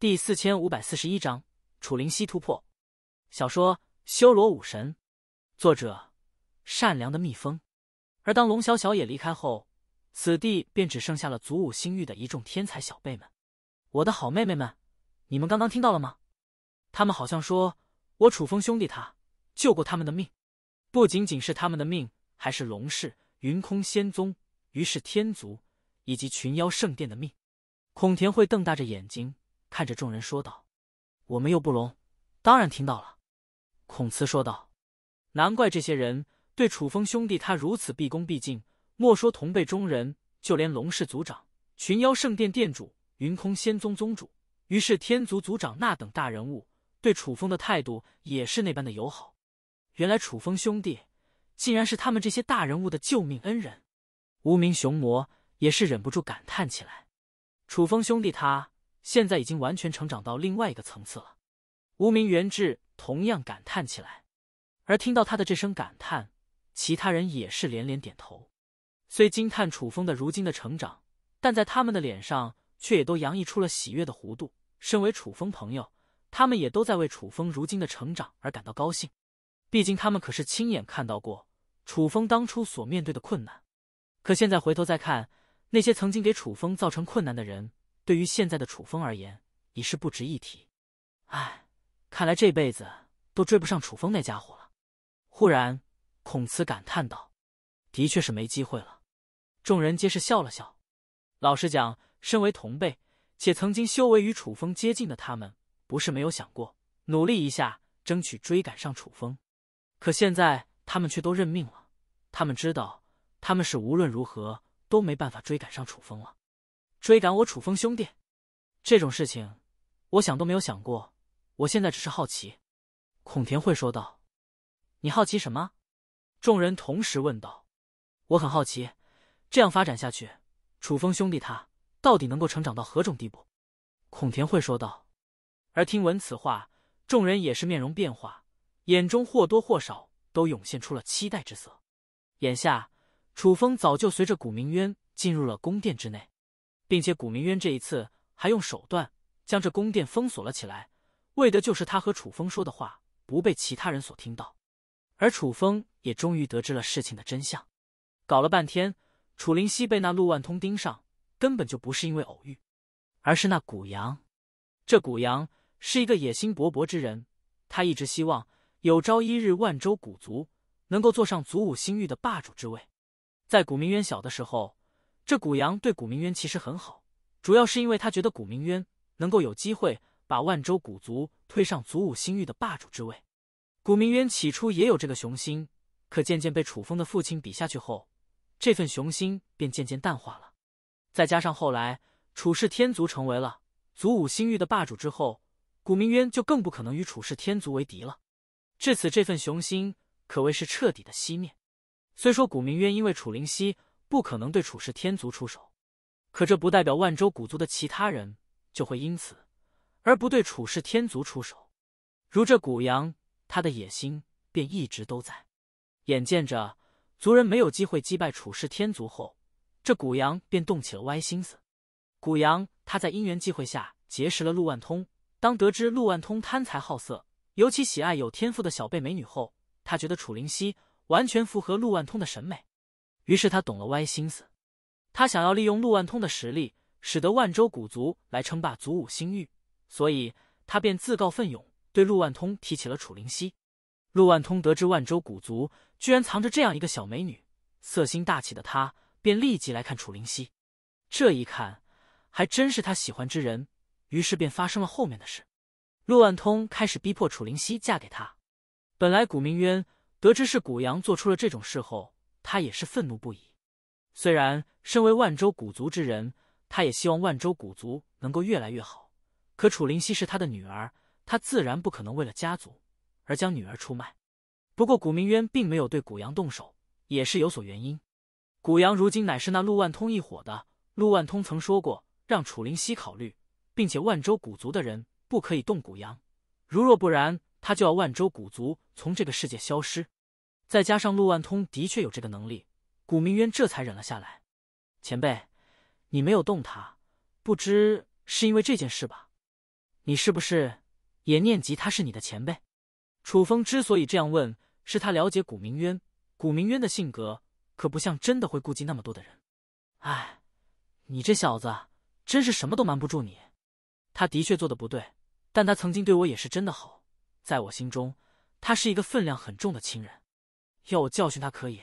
第四千五百四十一章楚灵犀突破。小说《修罗武神》，作者：善良的蜜蜂。而当龙小小也离开后，此地便只剩下了祖武星域的一众天才小辈们。我的好妹妹们，你们刚刚听到了吗？他们好像说我楚风兄弟他救过他们的命，不仅仅是他们的命，还是龙氏、云空仙宗、于是天族以及群妖圣殿的命。孔田会瞪大着眼睛。看着众人说道：“我们又不聋，当然听到了。”孔慈说道：“难怪这些人对楚风兄弟他如此毕恭毕敬，莫说同辈中人，就连龙氏族长、群妖圣殿殿主、云空仙宗宗主、于是天族族长那等大人物，对楚风的态度也是那般的友好。原来楚风兄弟竟然是他们这些大人物的救命恩人。”无名雄魔也是忍不住感叹起来：“楚风兄弟他……”现在已经完全成长到另外一个层次了，无名元志同样感叹起来，而听到他的这声感叹，其他人也是连连点头。虽惊叹楚风的如今的成长，但在他们的脸上却也都洋溢出了喜悦的弧度。身为楚风朋友，他们也都在为楚风如今的成长而感到高兴。毕竟他们可是亲眼看到过楚风当初所面对的困难，可现在回头再看那些曾经给楚风造成困难的人。对于现在的楚风而言，已是不值一提。唉，看来这辈子都追不上楚风那家伙了。忽然，孔慈感叹道：“的确是没机会了。”众人皆是笑了笑。老实讲，身为同辈且曾经修为与楚风接近的他们，不是没有想过努力一下，争取追赶上楚风。可现在，他们却都认命了。他们知道，他们是无论如何都没办法追赶上楚风了。追赶我楚风兄弟，这种事情，我想都没有想过。我现在只是好奇。”孔田慧说道。“你好奇什么？”众人同时问道。“我很好奇，这样发展下去，楚风兄弟他到底能够成长到何种地步？”孔田慧说道。而听闻此话，众人也是面容变化，眼中或多或少都涌现出了期待之色。眼下，楚风早就随着古明渊进入了宫殿之内。并且古明渊这一次还用手段将这宫殿封锁了起来，为的就是他和楚风说的话不被其他人所听到。而楚风也终于得知了事情的真相。搞了半天，楚灵溪被那陆万通盯上，根本就不是因为偶遇，而是那古阳。这古阳是一个野心勃勃之人，他一直希望有朝一日万州古族能够坐上祖武星域的霸主之位。在古明渊小的时候。这古阳对古明渊其实很好，主要是因为他觉得古明渊能够有机会把万州古族推上祖武星域的霸主之位。古明渊起初也有这个雄心，可渐渐被楚风的父亲比下去后，这份雄心便渐渐淡化了。再加上后来楚氏天族成为了祖武星域的霸主之后，古明渊就更不可能与楚氏天族为敌了。至此，这份雄心可谓是彻底的熄灭。虽说古明渊因为楚灵犀不可能对楚氏天族出手，可这不代表万州古族的其他人就会因此而不对楚氏天族出手。如这古阳，他的野心便一直都在。眼见着族人没有机会击败楚氏天族后，这古阳便动起了歪心思。古阳他在因缘际会下结识了陆万通，当得知陆万通贪财好色，尤其喜爱有天赋的小辈美女后，他觉得楚灵溪完全符合陆万通的审美。于是他懂了歪心思，他想要利用陆万通的实力，使得万州古族来称霸祖武星域，所以他便自告奋勇对陆万通提起了楚灵溪。陆万通得知万州古族居然藏着这样一个小美女，色心大起的他便立即来看楚灵溪。这一看还真是他喜欢之人，于是便发生了后面的事。陆万通开始逼迫楚灵溪嫁给他。本来古明渊得知是古阳做出了这种事后，他也是愤怒不已，虽然身为万州古族之人，他也希望万州古族能够越来越好，可楚灵溪是他的女儿，他自然不可能为了家族而将女儿出卖。不过古明渊并没有对古阳动手，也是有所原因。古阳如今乃是那陆万通一伙的，陆万通曾说过让楚灵溪考虑，并且万州古族的人不可以动古阳，如若不然，他就要万州古族从这个世界消失。再加上陆万通的确有这个能力，古明渊这才忍了下来。前辈，你没有动他，不知是因为这件事吧？你是不是也念及他是你的前辈？楚风之所以这样问，是他了解古明渊。古明渊的性格可不像真的会顾及那么多的人。哎，你这小子真是什么都瞒不住你。他的确做的不对，但他曾经对我也是真的好，在我心中，他是一个分量很重的亲人。要我教训他可以，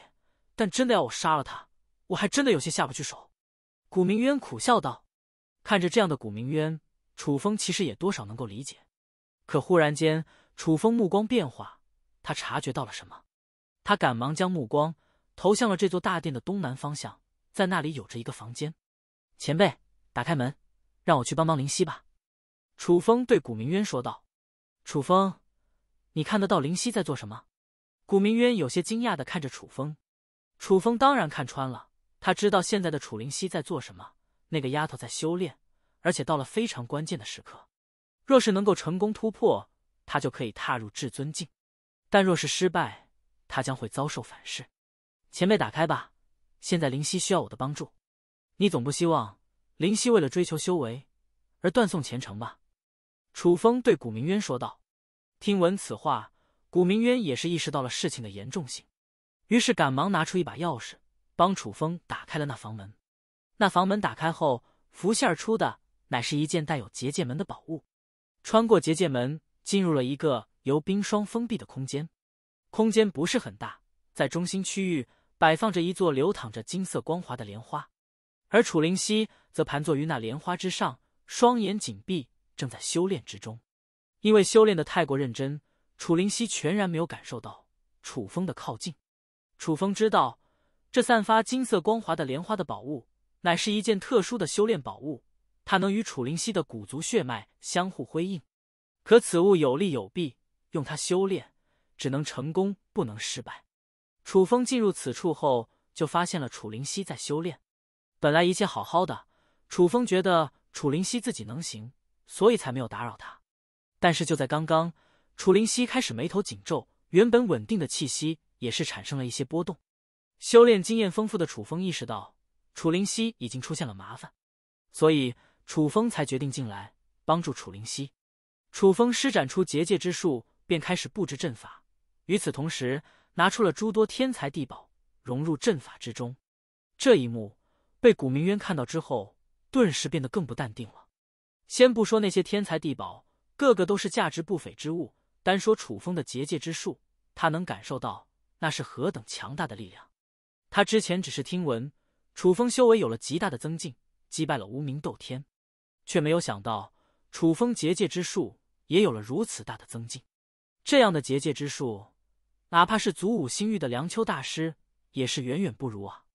但真的要我杀了他，我还真的有些下不去手。古明渊苦笑道，看着这样的古明渊，楚风其实也多少能够理解。可忽然间，楚风目光变化，他察觉到了什么，他赶忙将目光投向了这座大殿的东南方向，在那里有着一个房间。前辈，打开门，让我去帮帮灵犀吧。楚风对古明渊说道：“楚风，你看得到灵犀在做什么？”古明渊有些惊讶的看着楚风，楚风当然看穿了，他知道现在的楚灵溪在做什么。那个丫头在修炼，而且到了非常关键的时刻。若是能够成功突破，他就可以踏入至尊境；，但若是失败，他将会遭受反噬。前辈打开吧，现在灵溪需要我的帮助。你总不希望灵溪为了追求修为而断送前程吧？”楚风对古明渊说道。听闻此话。古明渊也是意识到了事情的严重性，于是赶忙拿出一把钥匙，帮楚风打开了那房门。那房门打开后，浮现而出的乃是一件带有结界门的宝物。穿过结界门，进入了一个由冰霜封闭的空间。空间不是很大，在中心区域摆放着一座流淌着金色光华的莲花，而楚灵溪则盘坐于那莲花之上，双眼紧闭，正在修炼之中。因为修炼的太过认真。楚灵溪全然没有感受到楚风的靠近。楚风知道，这散发金色光华的莲花的宝物，乃是一件特殊的修炼宝物，它能与楚灵溪的古族血脉相互辉映。可此物有利有弊，用它修炼，只能成功，不能失败。楚风进入此处后，就发现了楚灵溪在修炼。本来一切好好的，楚风觉得楚灵溪自己能行，所以才没有打扰他。但是就在刚刚。楚灵溪开始眉头紧皱，原本稳定的气息也是产生了一些波动。修炼经验丰富的楚风意识到楚灵溪已经出现了麻烦，所以楚风才决定进来帮助楚灵溪。楚风施展出结界之术，便开始布置阵法，与此同时拿出了诸多天才地宝融入阵法之中。这一幕被古明渊看到之后，顿时变得更不淡定了。先不说那些天才地宝，个个都是价值不菲之物。单说楚风的结界之术，他能感受到那是何等强大的力量。他之前只是听闻楚风修为有了极大的增进，击败了无名斗天，却没有想到楚风结界之术也有了如此大的增进。这样的结界之术，哪怕是祖武星域的梁秋大师，也是远远不如啊。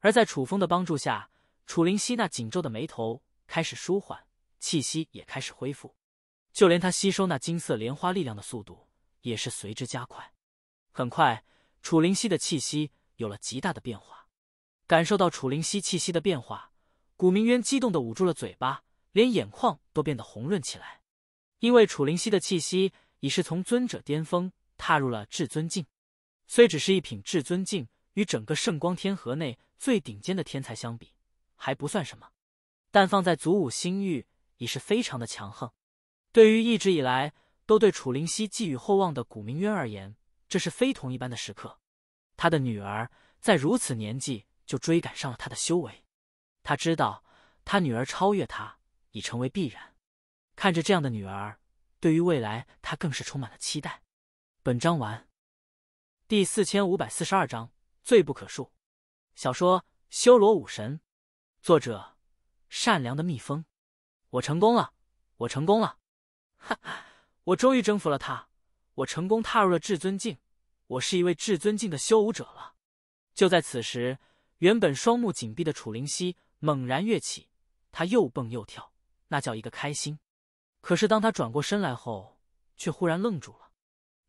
而在楚风的帮助下，楚灵溪那紧皱的眉头开始舒缓，气息也开始恢复。就连他吸收那金色莲花力量的速度也是随之加快。很快，楚灵溪的气息有了极大的变化。感受到楚灵溪气息的变化，古明渊激动的捂住了嘴巴，连眼眶都变得红润起来。因为楚灵溪的气息已是从尊者巅峰踏入了至尊境，虽只是一品至尊境，与整个圣光天河内最顶尖的天才相比还不算什么，但放在祖武星域已是非常的强横。对于一直以来都对楚灵溪寄予厚望的古明渊而言，这是非同一般的时刻。他的女儿在如此年纪就追赶上了他的修为，他知道他女儿超越他已成为必然。看着这样的女儿，对于未来他更是充满了期待。本章完。第四千五百四十二章罪不可恕。小说《修罗武神》，作者：善良的蜜蜂。我成功了，我成功了。哈哈，我终于征服了他，我成功踏入了至尊境，我是一位至尊境的修武者了。就在此时，原本双目紧闭的楚灵犀猛然跃起，他又蹦又跳，那叫一个开心。可是当他转过身来后，却忽然愣住了，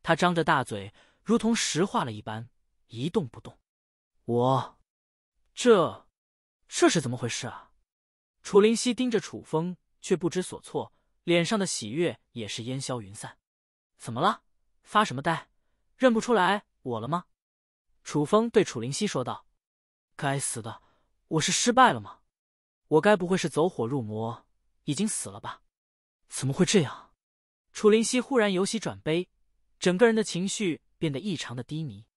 他张着大嘴，如同石化了一般，一动不动。我，这，这是怎么回事啊？楚灵溪盯着楚风，却不知所措。脸上的喜悦也是烟消云散。怎么了？发什么呆？认不出来我了吗？楚风对楚灵溪说道：“该死的，我是失败了吗？我该不会是走火入魔，已经死了吧？怎么会这样？”楚灵溪忽然由喜转悲，整个人的情绪变得异常的低迷。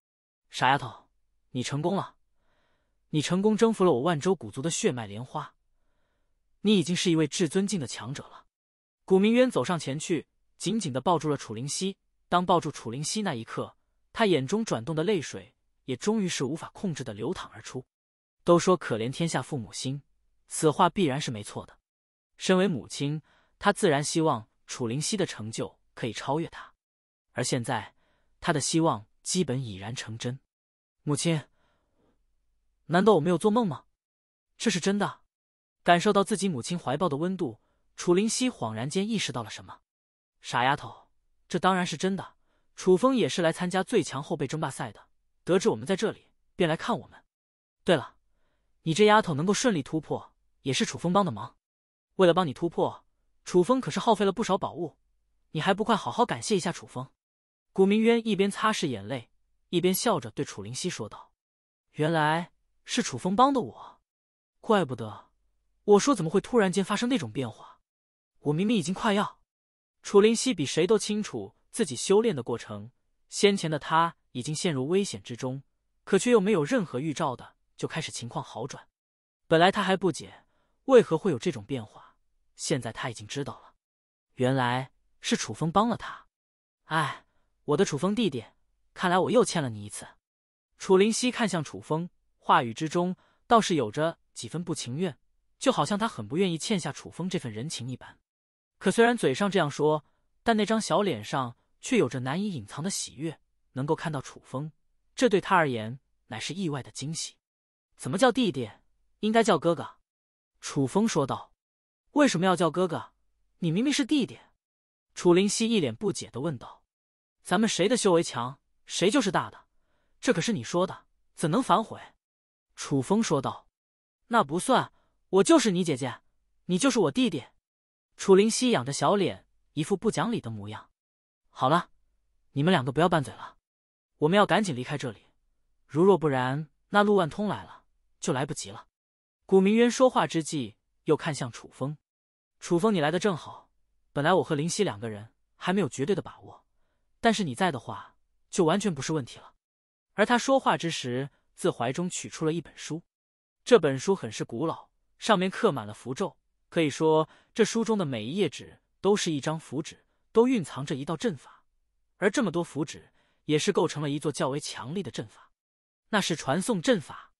傻丫头，你成功了，你成功征服了我万州古族的血脉莲花，你已经是一位至尊境的强者了。古明渊走上前去，紧紧的抱住了楚灵溪。当抱住楚灵溪那一刻，他眼中转动的泪水也终于是无法控制的流淌而出。都说可怜天下父母心，此话必然是没错的。身为母亲，他自然希望楚灵溪的成就可以超越他。而现在，他的希望基本已然成真。母亲，难道我没有做梦吗？这是真的。感受到自己母亲怀抱的温度。楚灵溪恍然间意识到了什么，傻丫头，这当然是真的。楚风也是来参加最强后辈争霸赛的，得知我们在这里，便来看我们。对了，你这丫头能够顺利突破，也是楚风帮的忙。为了帮你突破，楚风可是耗费了不少宝物。你还不快好好感谢一下楚风？古明渊一边擦拭眼泪，一边笑着对楚灵溪说道：“原来是楚风帮的我，怪不得，我说怎么会突然间发生那种变化。”我明明已经快要，楚灵溪比谁都清楚自己修炼的过程。先前的他已经陷入危险之中，可却又没有任何预兆的就开始情况好转。本来他还不解为何会有这种变化，现在他已经知道了，原来是楚风帮了他。哎，我的楚风弟弟，看来我又欠了你一次。楚灵溪看向楚风，话语之中倒是有着几分不情愿，就好像他很不愿意欠下楚风这份人情一般。可虽然嘴上这样说，但那张小脸上却有着难以隐藏的喜悦。能够看到楚风，这对他而言乃是意外的惊喜。怎么叫弟弟？应该叫哥哥。楚风说道：“为什么要叫哥哥？你明明是弟弟。”楚灵溪一脸不解的问道：“咱们谁的修为强，谁就是大的。这可是你说的，怎能反悔？”楚风说道：“那不算，我就是你姐姐，你就是我弟弟。”楚灵犀仰着小脸，一副不讲理的模样。好了，你们两个不要拌嘴了，我们要赶紧离开这里。如若不然，那陆万通来了就来不及了。古明渊说话之际，又看向楚风。楚风，你来的正好。本来我和灵夕两个人还没有绝对的把握，但是你在的话，就完全不是问题了。而他说话之时，自怀中取出了一本书。这本书很是古老，上面刻满了符咒。可以说，这书中的每一页纸都是一张符纸，都蕴藏着一道阵法，而这么多符纸也是构成了一座较为强力的阵法，那是传送阵法。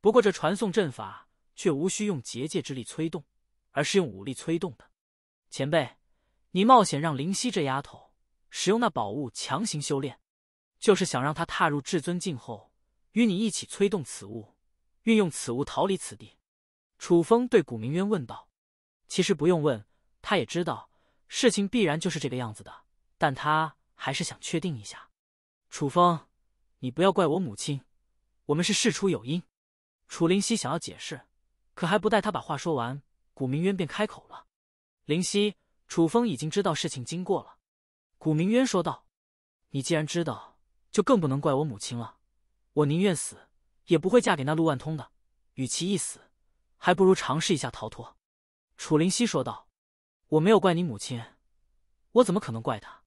不过，这传送阵法却无需用结界之力催动，而是用武力催动的。前辈，你冒险让灵犀这丫头使用那宝物强行修炼，就是想让她踏入至尊境后，与你一起催动此物，运用此物逃离此地。楚风对古明渊问道。其实不用问，他也知道事情必然就是这个样子的，但他还是想确定一下。楚风，你不要怪我母亲，我们是事出有因。楚灵犀想要解释，可还不待他把话说完，古明渊便开口了：“灵犀，楚风已经知道事情经过了。”古明渊说道：“你既然知道，就更不能怪我母亲了。我宁愿死，也不会嫁给那陆万通的。与其一死，还不如尝试一下逃脱。”楚灵溪说道：“我没有怪你母亲，我怎么可能怪她？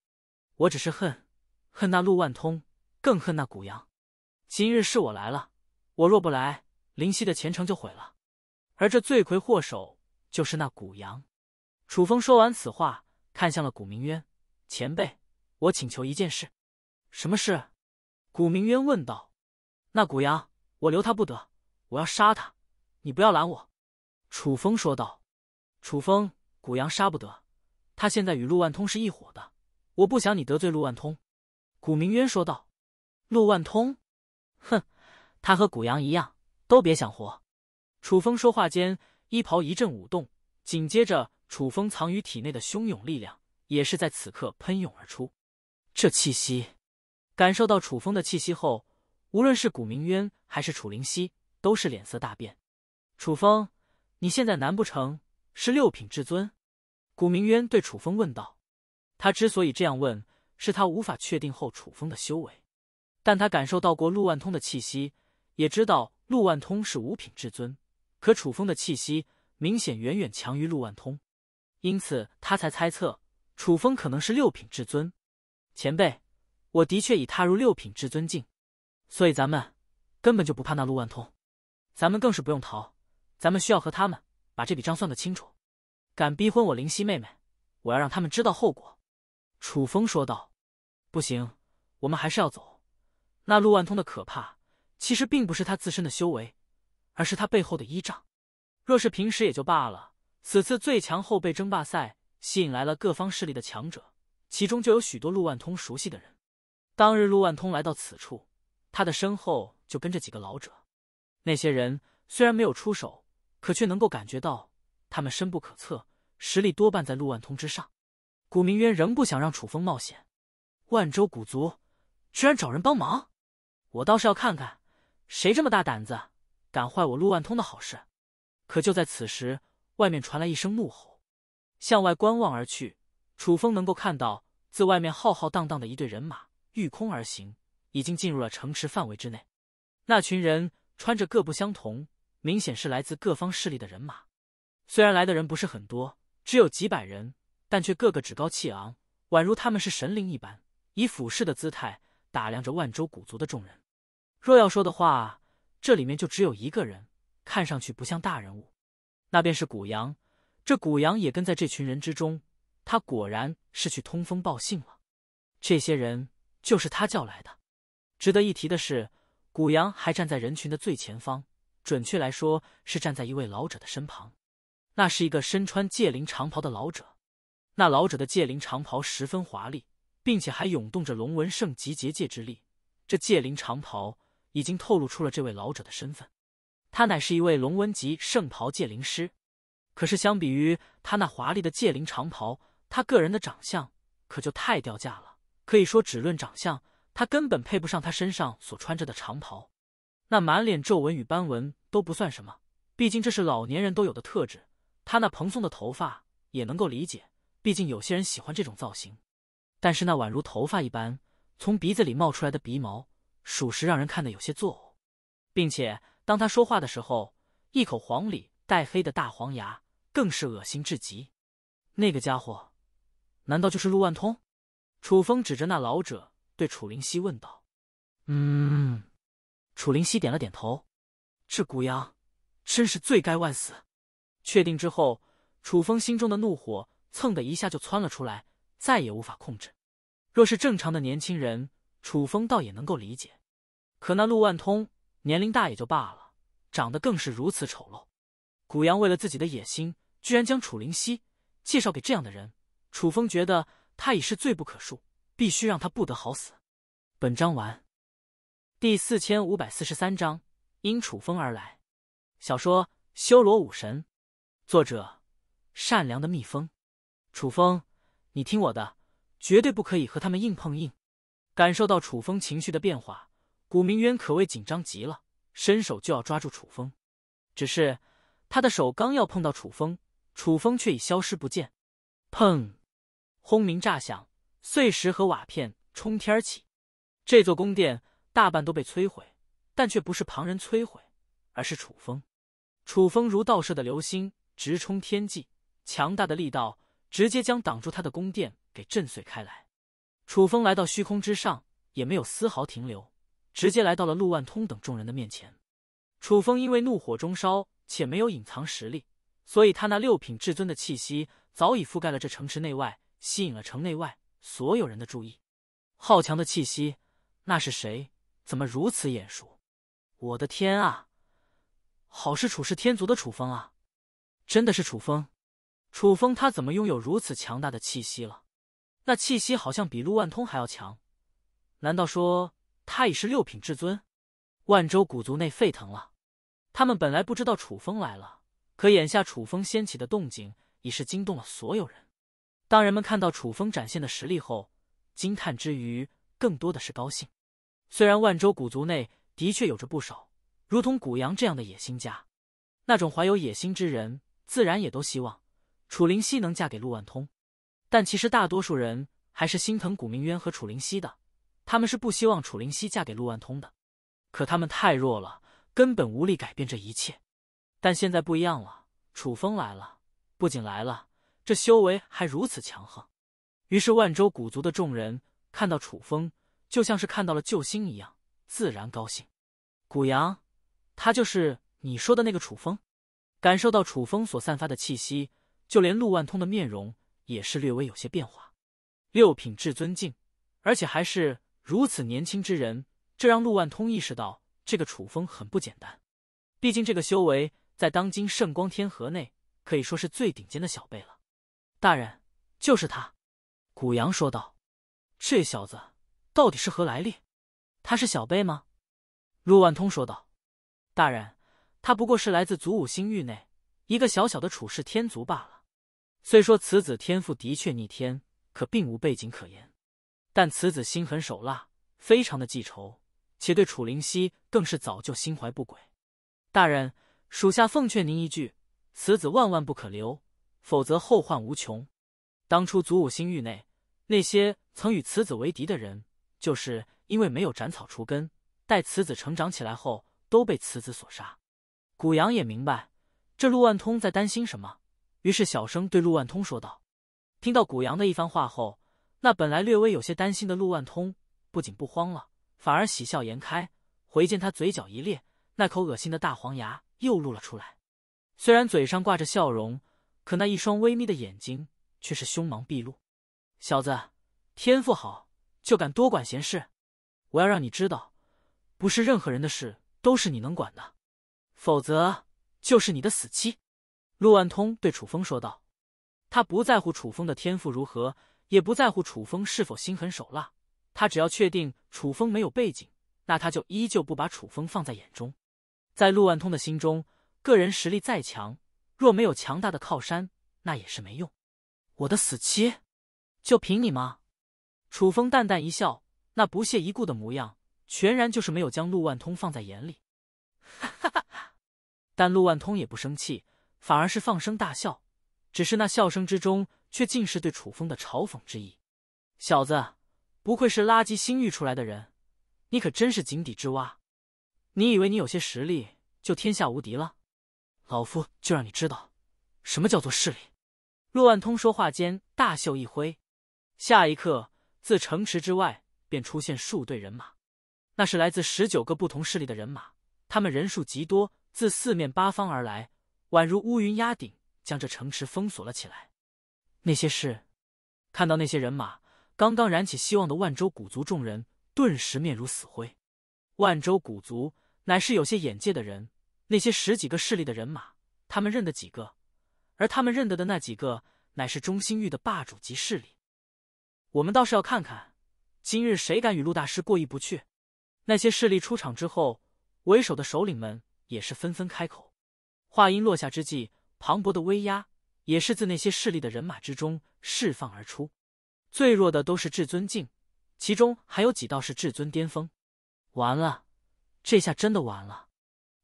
我只是恨，恨那陆万通，更恨那古阳。今日是我来了，我若不来，灵溪的前程就毁了。而这罪魁祸首就是那古阳。”楚风说完此话，看向了古明渊前辈：“我请求一件事，什么事？”古明渊问道：“那古阳，我留他不得，我要杀他，你不要拦我。”楚风说道。楚风，古阳杀不得，他现在与陆万通是一伙的，我不想你得罪陆万通。”古明渊说道。“陆万通，哼，他和古阳一样，都别想活。”楚风说话间，衣袍一阵舞动，紧接着，楚风藏于体内的汹涌力量也是在此刻喷涌而出。这气息，感受到楚风的气息后，无论是古明渊还是楚灵溪，都是脸色大变。楚风，你现在难不成？是六品至尊，古明渊对楚风问道。他之所以这样问，是他无法确定后楚风的修为。但他感受到过陆万通的气息，也知道陆万通是五品至尊，可楚风的气息明显远远强于陆万通，因此他才猜测楚风可能是六品至尊。前辈，我的确已踏入六品至尊境，所以咱们根本就不怕那陆万通，咱们更是不用逃，咱们需要和他们。把这笔账算得清楚，敢逼婚我灵犀妹妹，我要让他们知道后果。”楚风说道，“不行，我们还是要走。那陆万通的可怕，其实并不是他自身的修为，而是他背后的依仗。若是平时也就罢了，此次最强后辈争霸赛吸引来了各方势力的强者，其中就有许多陆万通熟悉的人。当日陆万通来到此处，他的身后就跟着几个老者。那些人虽然没有出手。”可却能够感觉到，他们深不可测，实力多半在陆万通之上。古明渊仍不想让楚风冒险。万州古族居然找人帮忙，我倒是要看看，谁这么大胆子，敢坏我陆万通的好事。可就在此时，外面传来一声怒吼，向外观望而去。楚风能够看到，自外面浩浩荡荡的一队人马御空而行，已经进入了城池范围之内。那群人穿着各不相同。明显是来自各方势力的人马，虽然来的人不是很多，只有几百人，但却个个趾高气昂，宛如他们是神灵一般，以俯视的姿态打量着万州古族的众人。若要说的话，这里面就只有一个人，看上去不像大人物，那便是古阳。这古阳也跟在这群人之中，他果然是去通风报信了。这些人就是他叫来的。值得一提的是，古阳还站在人群的最前方。准确来说，是站在一位老者的身旁。那是一个身穿戒灵长袍的老者。那老者的戒灵长袍十分华丽，并且还涌动着龙纹圣级结界之力。这戒灵长袍已经透露出了这位老者的身份。他乃是一位龙纹级圣袍戒灵师。可是，相比于他那华丽的戒灵长袍，他个人的长相可就太掉价了。可以说，只论长相，他根本配不上他身上所穿着的长袍。那满脸皱纹与斑纹都不算什么，毕竟这是老年人都有的特质。他那蓬松的头发也能够理解，毕竟有些人喜欢这种造型。但是那宛如头发一般从鼻子里冒出来的鼻毛，属实让人看得有些作呕。并且当他说话的时候，一口黄里带黑的大黄牙更是恶心至极。那个家伙，难道就是陆万通？楚风指着那老者对楚灵溪问道：“嗯。”楚灵溪点了点头，这古阳真是罪该万死。确定之后，楚风心中的怒火蹭的一下就窜了出来，再也无法控制。若是正常的年轻人，楚风倒也能够理解。可那陆万通年龄大也就罢了，长得更是如此丑陋。古阳为了自己的野心，居然将楚灵溪介绍给这样的人，楚风觉得他已是罪不可恕，必须让他不得好死。本章完。第四千五百四十三章，因楚风而来。小说《修罗武神》，作者：善良的蜜蜂。楚风，你听我的，绝对不可以和他们硬碰硬。感受到楚风情绪的变化，古明渊可谓紧张极了，伸手就要抓住楚风。只是他的手刚要碰到楚风，楚风却已消失不见。砰！轰鸣炸响，碎石和瓦片冲天而起，这座宫殿。大半都被摧毁，但却不是旁人摧毁，而是楚风。楚风如倒射的流星，直冲天际，强大的力道直接将挡住他的宫殿给震碎开来。楚风来到虚空之上，也没有丝毫停留，直接来到了陆万通等众人的面前。楚风因为怒火中烧且没有隐藏实力，所以他那六品至尊的气息早已覆盖了这城池内外，吸引了城内外所有人的注意。好强的气息，那是谁？怎么如此眼熟？我的天啊，好是楚氏天族的楚风啊！真的是楚风，楚风他怎么拥有如此强大的气息了？那气息好像比陆万通还要强，难道说他已是六品至尊？万州古族内沸腾了，他们本来不知道楚风来了，可眼下楚风掀起的动静已是惊动了所有人。当人们看到楚风展现的实力后，惊叹之余更多的是高兴。虽然万州古族内的确有着不少如同古阳这样的野心家，那种怀有野心之人自然也都希望楚灵溪能嫁给陆万通，但其实大多数人还是心疼古明渊和楚灵溪的，他们是不希望楚灵溪嫁给陆万通的，可他们太弱了，根本无力改变这一切。但现在不一样了，楚风来了，不仅来了，这修为还如此强横，于是万州古族的众人看到楚风。就像是看到了救星一样，自然高兴。古阳，他就是你说的那个楚风。感受到楚风所散发的气息，就连陆万通的面容也是略微有些变化。六品至尊境，而且还是如此年轻之人，这让陆万通意识到这个楚风很不简单。毕竟这个修为在当今圣光天河内，可以说是最顶尖的小辈了。大人，就是他。”古阳说道，“这小子。”到底是何来历？他是小辈吗？陆万通说道：“大人，他不过是来自祖武星域内一个小小的楚氏天族罢了。虽说此子天赋的确逆天，可并无背景可言。但此子心狠手辣，非常的记仇，且对楚灵溪更是早就心怀不轨。大人，属下奉劝您一句：此子万万不可留，否则后患无穷。当初祖武星域内那些曾与此子为敌的人。”就是因为没有斩草除根，待此子成长起来后，都被此子所杀。谷阳也明白这陆万通在担心什么，于是小声对陆万通说道。听到谷阳的一番话后，那本来略微有些担心的陆万通不仅不慌了，反而喜笑颜开。回见他嘴角一咧，那口恶心的大黄牙又露了出来。虽然嘴上挂着笑容，可那一双微眯的眼睛却是凶芒毕露。小子，天赋好。就敢多管闲事，我要让你知道，不是任何人的事都是你能管的，否则就是你的死期。陆万通对楚风说道：“他不在乎楚风的天赋如何，也不在乎楚风是否心狠手辣，他只要确定楚风没有背景，那他就依旧不把楚风放在眼中。在陆万通的心中，个人实力再强，若没有强大的靠山，那也是没用。我的死期，就凭你吗？”楚风淡淡一笑，那不屑一顾的模样，全然就是没有将陆万通放在眼里。哈哈哈！但陆万通也不生气，反而是放声大笑，只是那笑声之中，却尽是对楚风的嘲讽之意。小子，不愧是垃圾星域出来的人，你可真是井底之蛙！你以为你有些实力就天下无敌了？老夫就让你知道，什么叫做势力！陆万通说话间，大袖一挥，下一刻。自城池之外，便出现数队人马，那是来自十九个不同势力的人马。他们人数极多，自四面八方而来，宛如乌云压顶，将这城池封锁了起来。那些是看到那些人马，刚刚燃起希望的万州古族众人，顿时面如死灰。万州古族乃是有些眼界的人，那些十几个势力的人马，他们认得几个？而他们认得的那几个，乃是中心域的霸主级势力。我们倒是要看看，今日谁敢与陆大师过意不去？那些势力出场之后，为首的首领们也是纷纷开口。话音落下之际，磅礴的威压也是自那些势力的人马之中释放而出。最弱的都是至尊境，其中还有几道是至尊巅峰。完了，这下真的完了！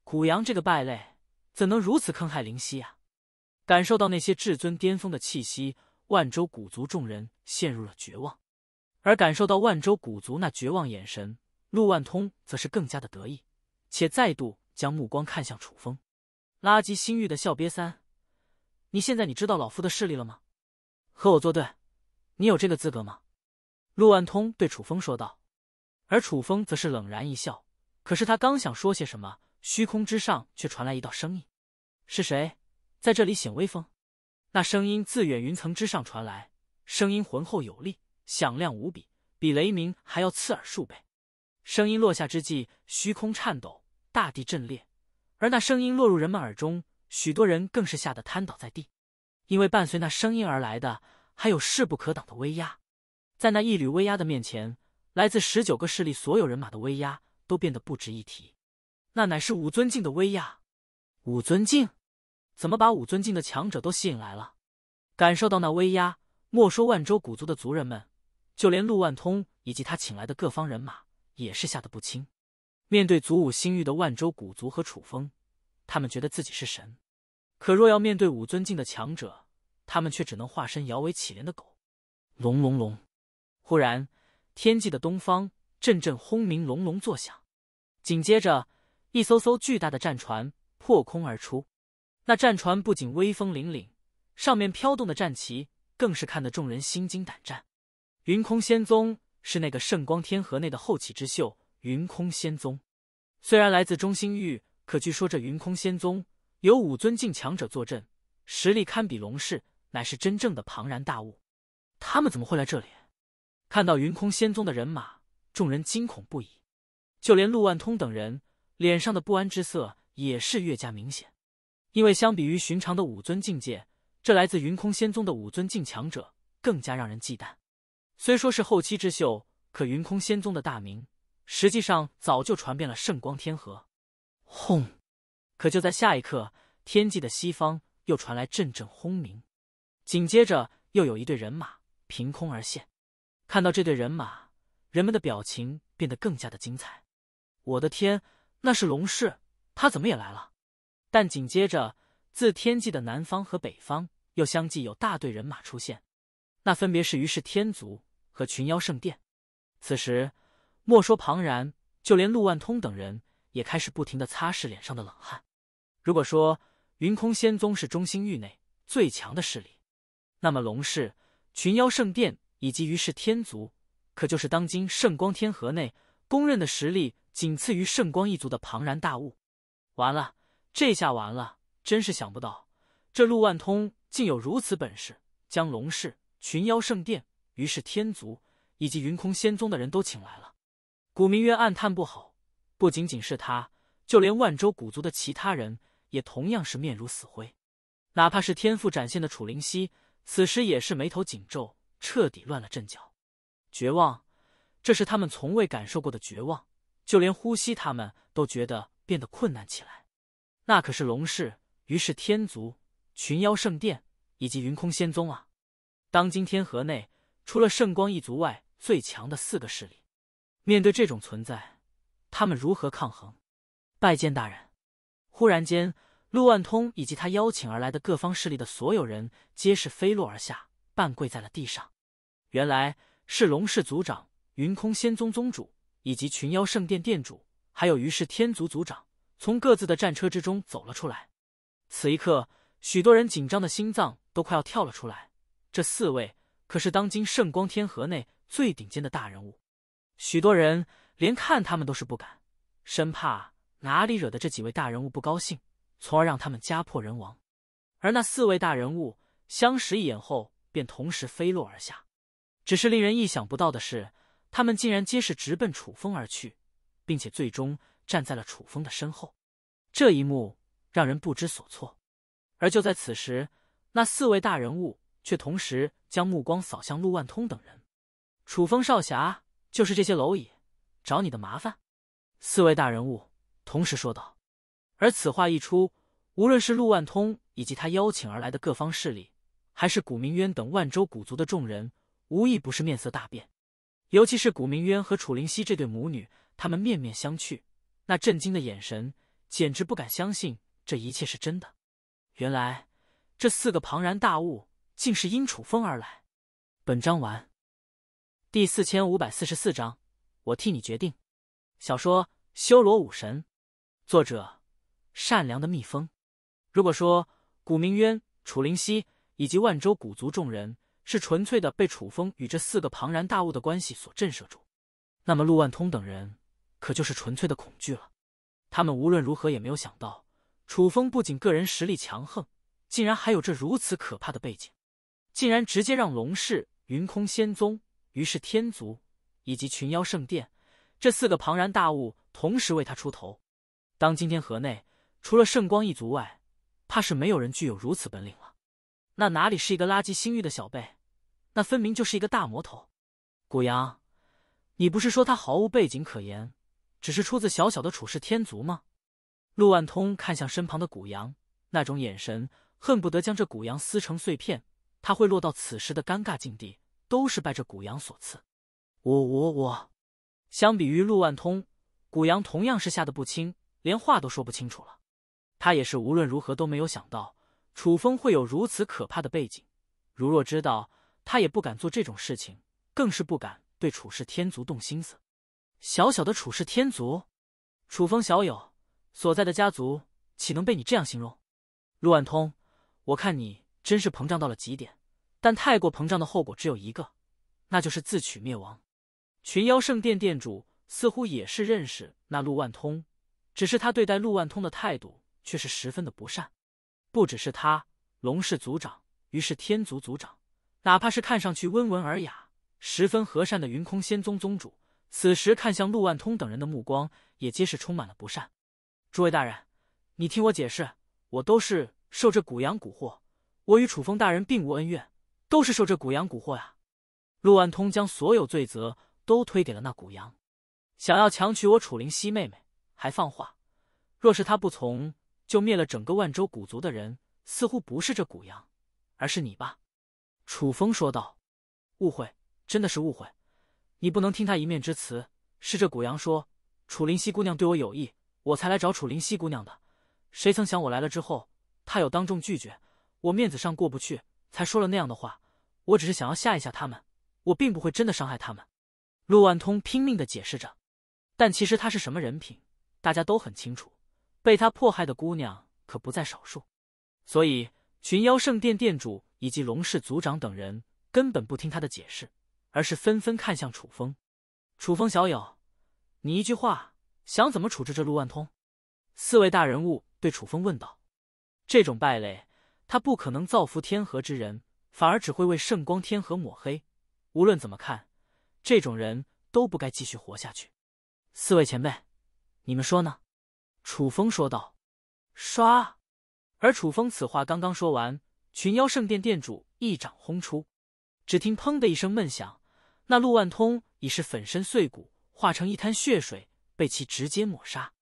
古阳这个败类，怎能如此坑害灵犀呀？感受到那些至尊巅峰的气息。万州古族众人陷入了绝望，而感受到万州古族那绝望眼神，陆万通则是更加的得意，且再度将目光看向楚风。垃圾星域的笑瘪三，你现在你知道老夫的势力了吗？和我作对，你有这个资格吗？陆万通对楚风说道。而楚风则是冷然一笑，可是他刚想说些什么，虚空之上却传来一道声音：“是谁在这里显威风？”那声音自远云层之上传来，声音浑厚有力，响亮无比，比雷鸣还要刺耳数倍。声音落下之际，虚空颤抖，大地震裂。而那声音落入人们耳中，许多人更是吓得瘫倒在地，因为伴随那声音而来的，还有势不可挡的威压。在那一缕威压的面前，来自十九个势力所有人马的威压都变得不值一提。那乃是武尊境的威压，武尊境。怎么把五尊境的强者都吸引来了？感受到那威压，莫说万州古族的族人们，就连陆万通以及他请来的各方人马也是吓得不轻。面对祖武星域的万州古族和楚风，他们觉得自己是神；可若要面对五尊境的强者，他们却只能化身摇尾乞怜的狗。隆隆隆！忽然，天际的东方阵阵轰鸣，隆隆作响。紧接着，一艘艘巨大的战船破空而出。那战船不仅威风凛凛，上面飘动的战旗更是看得众人心惊胆战。云空仙宗是那个圣光天河内的后起之秀。云空仙宗虽然来自中心域，可据说这云空仙宗有五尊境强者坐镇，实力堪比龙氏，乃是真正的庞然大物。他们怎么会来这里？看到云空仙宗的人马，众人惊恐不已，就连陆万通等人脸上的不安之色也是越加明显。因为相比于寻常的武尊境界，这来自云空仙宗的武尊境强者更加让人忌惮。虽说是后期之秀，可云空仙宗的大名实际上早就传遍了圣光天河。轰！可就在下一刻，天际的西方又传来阵阵轰鸣，紧接着又有一队人马凭空而现。看到这队人马，人们的表情变得更加的精彩。我的天，那是龙氏，他怎么也来了？但紧接着，自天际的南方和北方又相继有大队人马出现，那分别是于氏天族和群妖圣殿。此时，莫说庞然，就连陆万通等人也开始不停的擦拭脸上的冷汗。如果说云空仙宗是中心域内最强的势力，那么龙氏、群妖圣殿以及于氏天族，可就是当今圣光天河内公认的实力仅次于圣光一族的庞然大物。完了。这下完了！真是想不到，这陆万通竟有如此本事，将龙氏、群妖圣殿、于是天族以及云空仙宗的人都请来了。古明渊暗叹不好，不仅仅是他，就连万州古族的其他人，也同样是面如死灰。哪怕是天赋展现的楚灵溪，此时也是眉头紧皱，彻底乱了阵脚。绝望，这是他们从未感受过的绝望，就连呼吸，他们都觉得变得困难起来。那可是龙氏、于氏、天族、群妖圣殿以及云空仙宗啊！当今天河内，除了圣光一族外，最强的四个势力。面对这种存在，他们如何抗衡？拜见大人！忽然间，陆万通以及他邀请而来的各方势力的所有人，皆是飞落而下，半跪在了地上。原来是龙氏族长、云空仙宗宗主、以及群妖圣殿殿主，还有于氏天族族长。从各自的战车之中走了出来，此一刻，许多人紧张的心脏都快要跳了出来。这四位可是当今圣光天河内最顶尖的大人物，许多人连看他们都是不敢，生怕哪里惹得这几位大人物不高兴，从而让他们家破人亡。而那四位大人物相识一眼后，便同时飞落而下。只是令人意想不到的是，他们竟然皆是直奔楚风而去，并且最终。站在了楚风的身后，这一幕让人不知所措。而就在此时，那四位大人物却同时将目光扫向陆万通等人。楚风少侠，就是这些蝼蚁找你的麻烦！四位大人物同时说道。而此话一出，无论是陆万通以及他邀请而来的各方势力，还是古明渊等万州古族的众人，无一不是面色大变。尤其是古明渊和楚灵溪这对母女，他们面面相觑。那震惊的眼神，简直不敢相信这一切是真的。原来这四个庞然大物竟是因楚风而来。本章完。第四千五百四十四章，我替你决定。小说《修罗武神》，作者：善良的蜜蜂。如果说古明渊、楚灵溪以及万州古族众人是纯粹的被楚风与这四个庞然大物的关系所震慑住，那么陆万通等人。可就是纯粹的恐惧了，他们无论如何也没有想到，楚风不仅个人实力强横，竟然还有这如此可怕的背景，竟然直接让龙氏、云空仙宗、于是天族以及群妖圣殿这四个庞然大物同时为他出头。当今天河内除了圣光一族外，怕是没有人具有如此本领了。那哪里是一个垃圾星域的小辈，那分明就是一个大魔头。古阳，你不是说他毫无背景可言？只是出自小小的楚氏天族吗？陆万通看向身旁的古阳，那种眼神恨不得将这古阳撕成碎片。他会落到此时的尴尬境地，都是拜这古阳所赐。我我我！相比于陆万通，古阳同样是吓得不轻，连话都说不清楚了。他也是无论如何都没有想到楚风会有如此可怕的背景，如若知道，他也不敢做这种事情，更是不敢对楚氏天族动心思。小小的楚氏天族，楚风小友所在的家族，岂能被你这样形容？陆万通，我看你真是膨胀到了极点。但太过膨胀的后果只有一个，那就是自取灭亡。群妖圣殿殿主似乎也是认识那陆万通，只是他对待陆万通的态度却是十分的不善。不只是他，龙氏族长，于是天族族长，哪怕是看上去温文尔雅、十分和善的云空仙宗宗主。此时看向陆万通等人的目光也皆是充满了不善。诸位大人，你听我解释，我都是受这古阳蛊惑，我与楚风大人并无恩怨，都是受这古阳蛊惑呀。陆万通将所有罪责都推给了那古阳，想要强娶我楚灵溪妹妹，还放话，若是他不从，就灭了整个万州古族的人。似乎不是这古阳，而是你吧？楚风说道：“误会，真的是误会。”你不能听他一面之词，是这古阳说楚灵溪姑娘对我有意，我才来找楚灵溪姑娘的。谁曾想我来了之后，她有当众拒绝，我面子上过不去，才说了那样的话。我只是想要吓一吓他们，我并不会真的伤害他们。陆万通拼命的解释着，但其实他是什么人品，大家都很清楚，被他迫害的姑娘可不在少数。所以群妖圣殿殿主以及龙氏族长等人根本不听他的解释。而是纷纷看向楚风，楚风小友，你一句话想怎么处置这陆万通？四位大人物对楚风问道。这种败类，他不可能造福天河之人，反而只会为圣光天河抹黑。无论怎么看，这种人都不该继续活下去。四位前辈，你们说呢？楚风说道。刷。而楚风此话刚刚说完，群妖圣殿殿主一掌轰出，只听砰的一声闷响。那陆万通已是粉身碎骨，化成一滩血水，被其直接抹杀。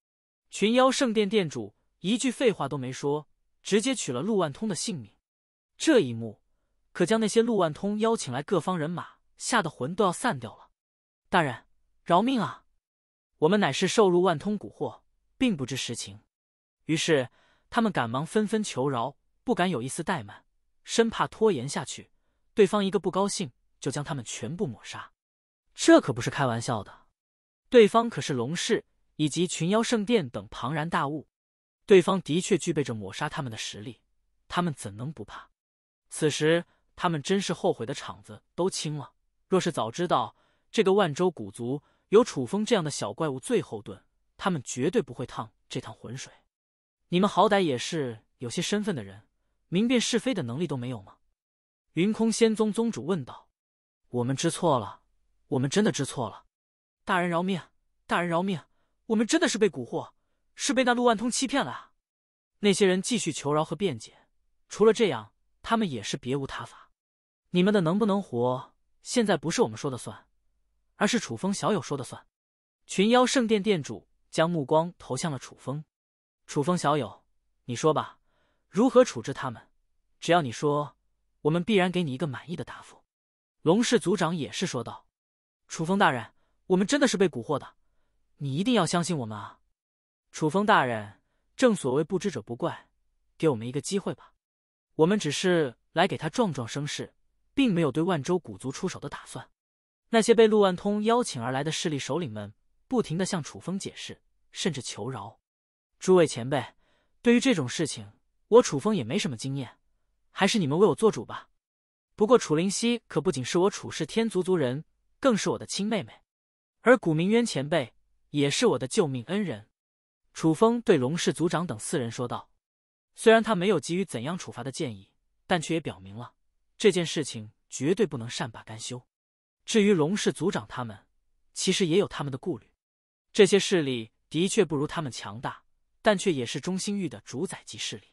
群妖圣殿殿主一句废话都没说，直接取了陆万通的性命。这一幕可将那些陆万通邀请来各方人马吓得魂都要散掉了。大人饶命啊！我们乃是受陆万通蛊惑，并不知实情。于是他们赶忙纷纷求饶，不敢有一丝怠慢，生怕拖延下去，对方一个不高兴。就将他们全部抹杀，这可不是开玩笑的。对方可是龙氏以及群妖圣殿等庞然大物，对方的确具备着抹杀他们的实力，他们怎能不怕？此时他们真是后悔的场子都清了。若是早知道这个万州古族有楚风这样的小怪物最后盾，他们绝对不会趟这趟浑水。你们好歹也是有些身份的人，明辨是非的能力都没有吗？云空仙宗宗主问道。我们知错了，我们真的知错了，大人饶命，大人饶命，我们真的是被蛊惑，是被那陆万通欺骗了。那些人继续求饶和辩解，除了这样，他们也是别无他法。你们的能不能活，现在不是我们说的算，而是楚风小友说的算。群妖圣殿殿主将目光投向了楚风，楚风小友，你说吧，如何处置他们？只要你说，我们必然给你一个满意的答复。龙氏族长也是说道：“楚风大人，我们真的是被蛊惑的，你一定要相信我们啊！”楚风大人，正所谓不知者不怪，给我们一个机会吧。我们只是来给他壮壮声势，并没有对万州古族出手的打算。那些被陆万通邀请而来的势力首领们，不停的向楚风解释，甚至求饶。诸位前辈，对于这种事情，我楚风也没什么经验，还是你们为我做主吧。不过，楚灵溪可不仅是我楚氏天族族人，更是我的亲妹妹，而古明渊前辈也是我的救命恩人。楚风对龙氏族长等四人说道：“虽然他没有给予怎样处罚的建议，但却也表明了这件事情绝对不能善罢甘休。至于龙氏族长他们，其实也有他们的顾虑。这些势力的确不如他们强大，但却也是中心域的主宰级势力。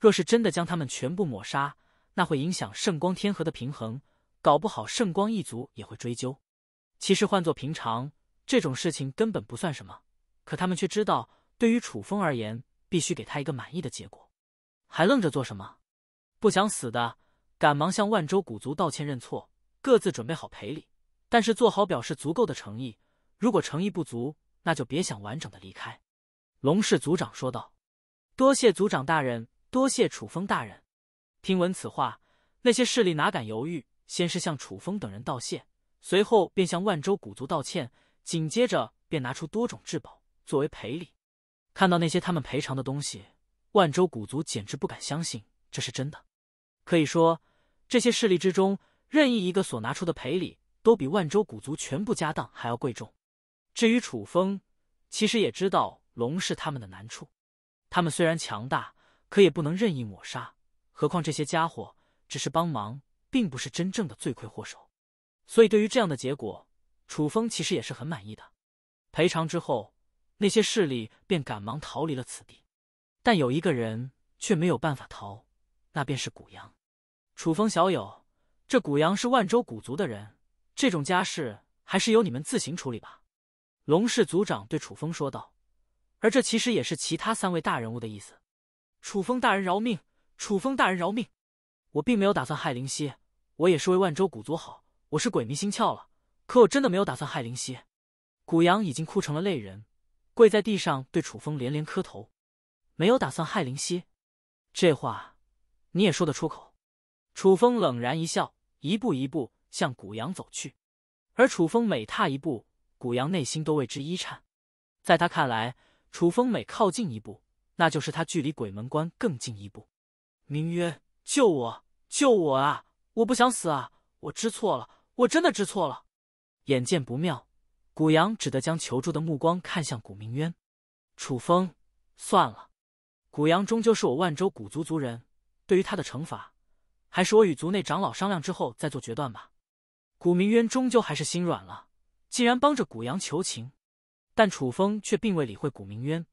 若是真的将他们全部抹杀……”那会影响圣光天河的平衡，搞不好圣光一族也会追究。其实换做平常这种事情根本不算什么，可他们却知道，对于楚风而言，必须给他一个满意的结果。还愣着做什么？不想死的，赶忙向万州古族道歉认错，各自准备好赔礼，但是做好表示足够的诚意。如果诚意不足，那就别想完整的离开。龙氏族长说道：“多谢族长大人，多谢楚风大人。”听闻此话，那些势力哪敢犹豫？先是向楚风等人道谢，随后便向万州古族道歉，紧接着便拿出多种至宝作为赔礼。看到那些他们赔偿的东西，万州古族简直不敢相信这是真的。可以说，这些势力之中，任意一个所拿出的赔礼都比万州古族全部家当还要贵重。至于楚风，其实也知道龙是他们的难处，他们虽然强大，可也不能任意抹杀。何况这些家伙只是帮忙，并不是真正的罪魁祸首，所以对于这样的结果，楚风其实也是很满意的。赔偿之后，那些势力便赶忙逃离了此地，但有一个人却没有办法逃，那便是古阳。楚风小友，这古阳是万州古族的人，这种家事还是由你们自行处理吧。”龙氏族长对楚风说道，而这其实也是其他三位大人物的意思。“楚风大人，饶命！”楚风大人饶命！我并没有打算害灵溪，我也是为万州古族好，我是鬼迷心窍了，可我真的没有打算害灵溪。古阳已经哭成了泪人，跪在地上对楚风连连磕头，没有打算害灵溪，这话你也说得出口？楚风冷然一笑，一步一步向古阳走去，而楚风每踏一步，古阳内心都为之一颤。在他看来，楚风每靠近一步，那就是他距离鬼门关更近一步。明渊，救我！救我啊！我不想死啊！我知错了，我真的知错了。眼见不妙，古阳只得将求助的目光看向古明渊。楚风，算了，古阳终究是我万州古族族人，对于他的惩罚，还是我与族内长老商量之后再做决断吧。古明渊终究还是心软了，竟然帮着古阳求情。但楚风却并未理会古明渊，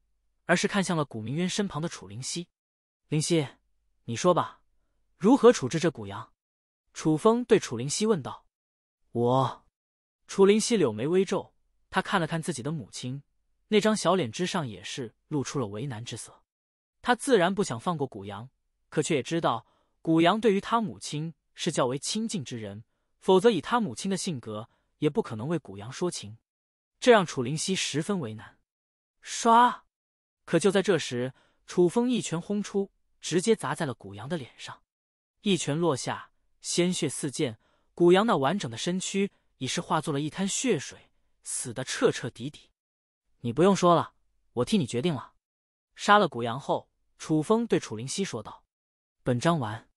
而是看向了古明渊身旁的楚灵溪。灵溪。你说吧，如何处置这古阳？楚风对楚灵溪问道。我，楚灵溪柳眉微皱，他看了看自己的母亲，那张小脸之上也是露出了为难之色。他自然不想放过古阳，可却也知道古阳对于他母亲是较为亲近之人，否则以他母亲的性格，也不可能为古阳说情。这让楚灵溪十分为难。刷！可就在这时，楚风一拳轰出。直接砸在了古阳的脸上，一拳落下，鲜血四溅，古阳那完整的身躯已是化作了一滩血水，死的彻彻底底。你不用说了，我替你决定了。杀了古阳后，楚风对楚灵溪说道：“本章完，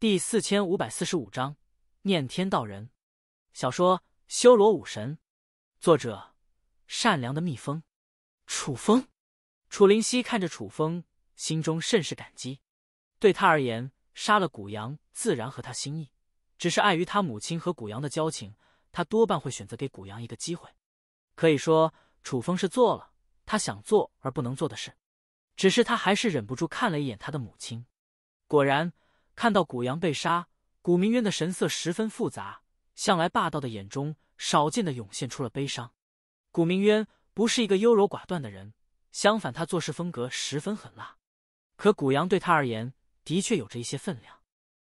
第四千五百四十五章，念天道人，小说《修罗武神》，作者：善良的蜜蜂。楚风，楚灵溪看着楚风。”心中甚是感激，对他而言，杀了谷阳自然合他心意。只是碍于他母亲和谷阳的交情，他多半会选择给谷阳一个机会。可以说，楚风是做了他想做而不能做的事，只是他还是忍不住看了一眼他的母亲。果然，看到谷阳被杀，谷明渊的神色十分复杂，向来霸道的眼中少见的涌现出了悲伤。谷明渊不是一个优柔寡断的人，相反，他做事风格十分狠辣。可古阳对他而言的确有着一些分量，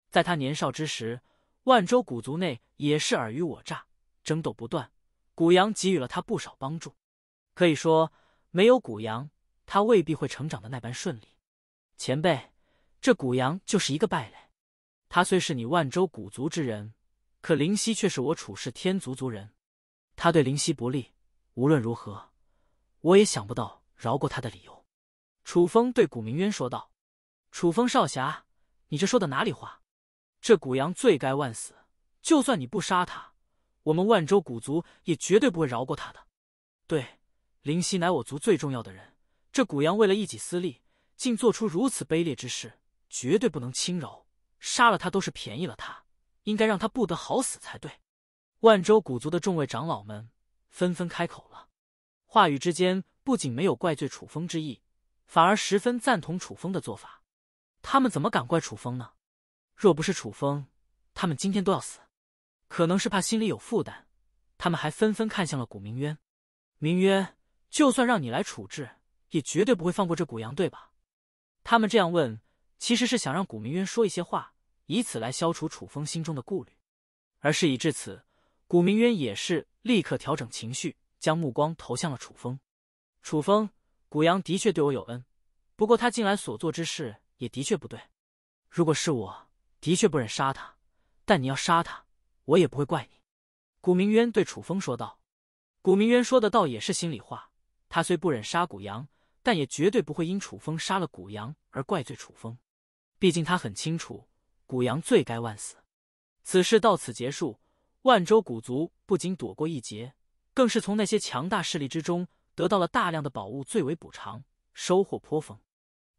在他年少之时，万州古族内也是尔虞我诈，争斗不断。古阳给予了他不少帮助，可以说没有古阳，他未必会成长的那般顺利。前辈，这古阳就是一个败类。他虽是你万州古族之人，可灵犀却是我楚氏天族族人，他对灵犀不利，无论如何，我也想不到饶过他的理由。楚风对古明渊说道：“楚风少侠，你这说的哪里话？这古阳罪该万死，就算你不杀他，我们万州古族也绝对不会饶过他的。对，灵犀乃我族最重要的人，这古阳为了一己私利，竟做出如此卑劣之事，绝对不能轻饶。杀了他都是便宜了他，应该让他不得好死才对。”万州古族的众位长老们纷纷开口了，话语之间不仅没有怪罪楚风之意。反而十分赞同楚风的做法，他们怎么敢怪楚风呢？若不是楚风，他们今天都要死。可能是怕心里有负担，他们还纷纷看向了古明渊。明渊，就算让你来处置，也绝对不会放过这古阳，对吧？他们这样问，其实是想让古明渊说一些话，以此来消除楚风心中的顾虑。而事已至此，古明渊也是立刻调整情绪，将目光投向了楚风。楚风。谷阳的确对我有恩，不过他近来所做之事也的确不对。如果是我的确不忍杀他，但你要杀他，我也不会怪你。”古明渊对楚风说道。古明渊说的倒也是心里话，他虽不忍杀谷阳，但也绝对不会因楚风杀了谷阳而怪罪楚风。毕竟他很清楚，谷阳罪该万死。此事到此结束，万州古族不仅躲过一劫，更是从那些强大势力之中。得到了大量的宝物，最为补偿，收获颇丰。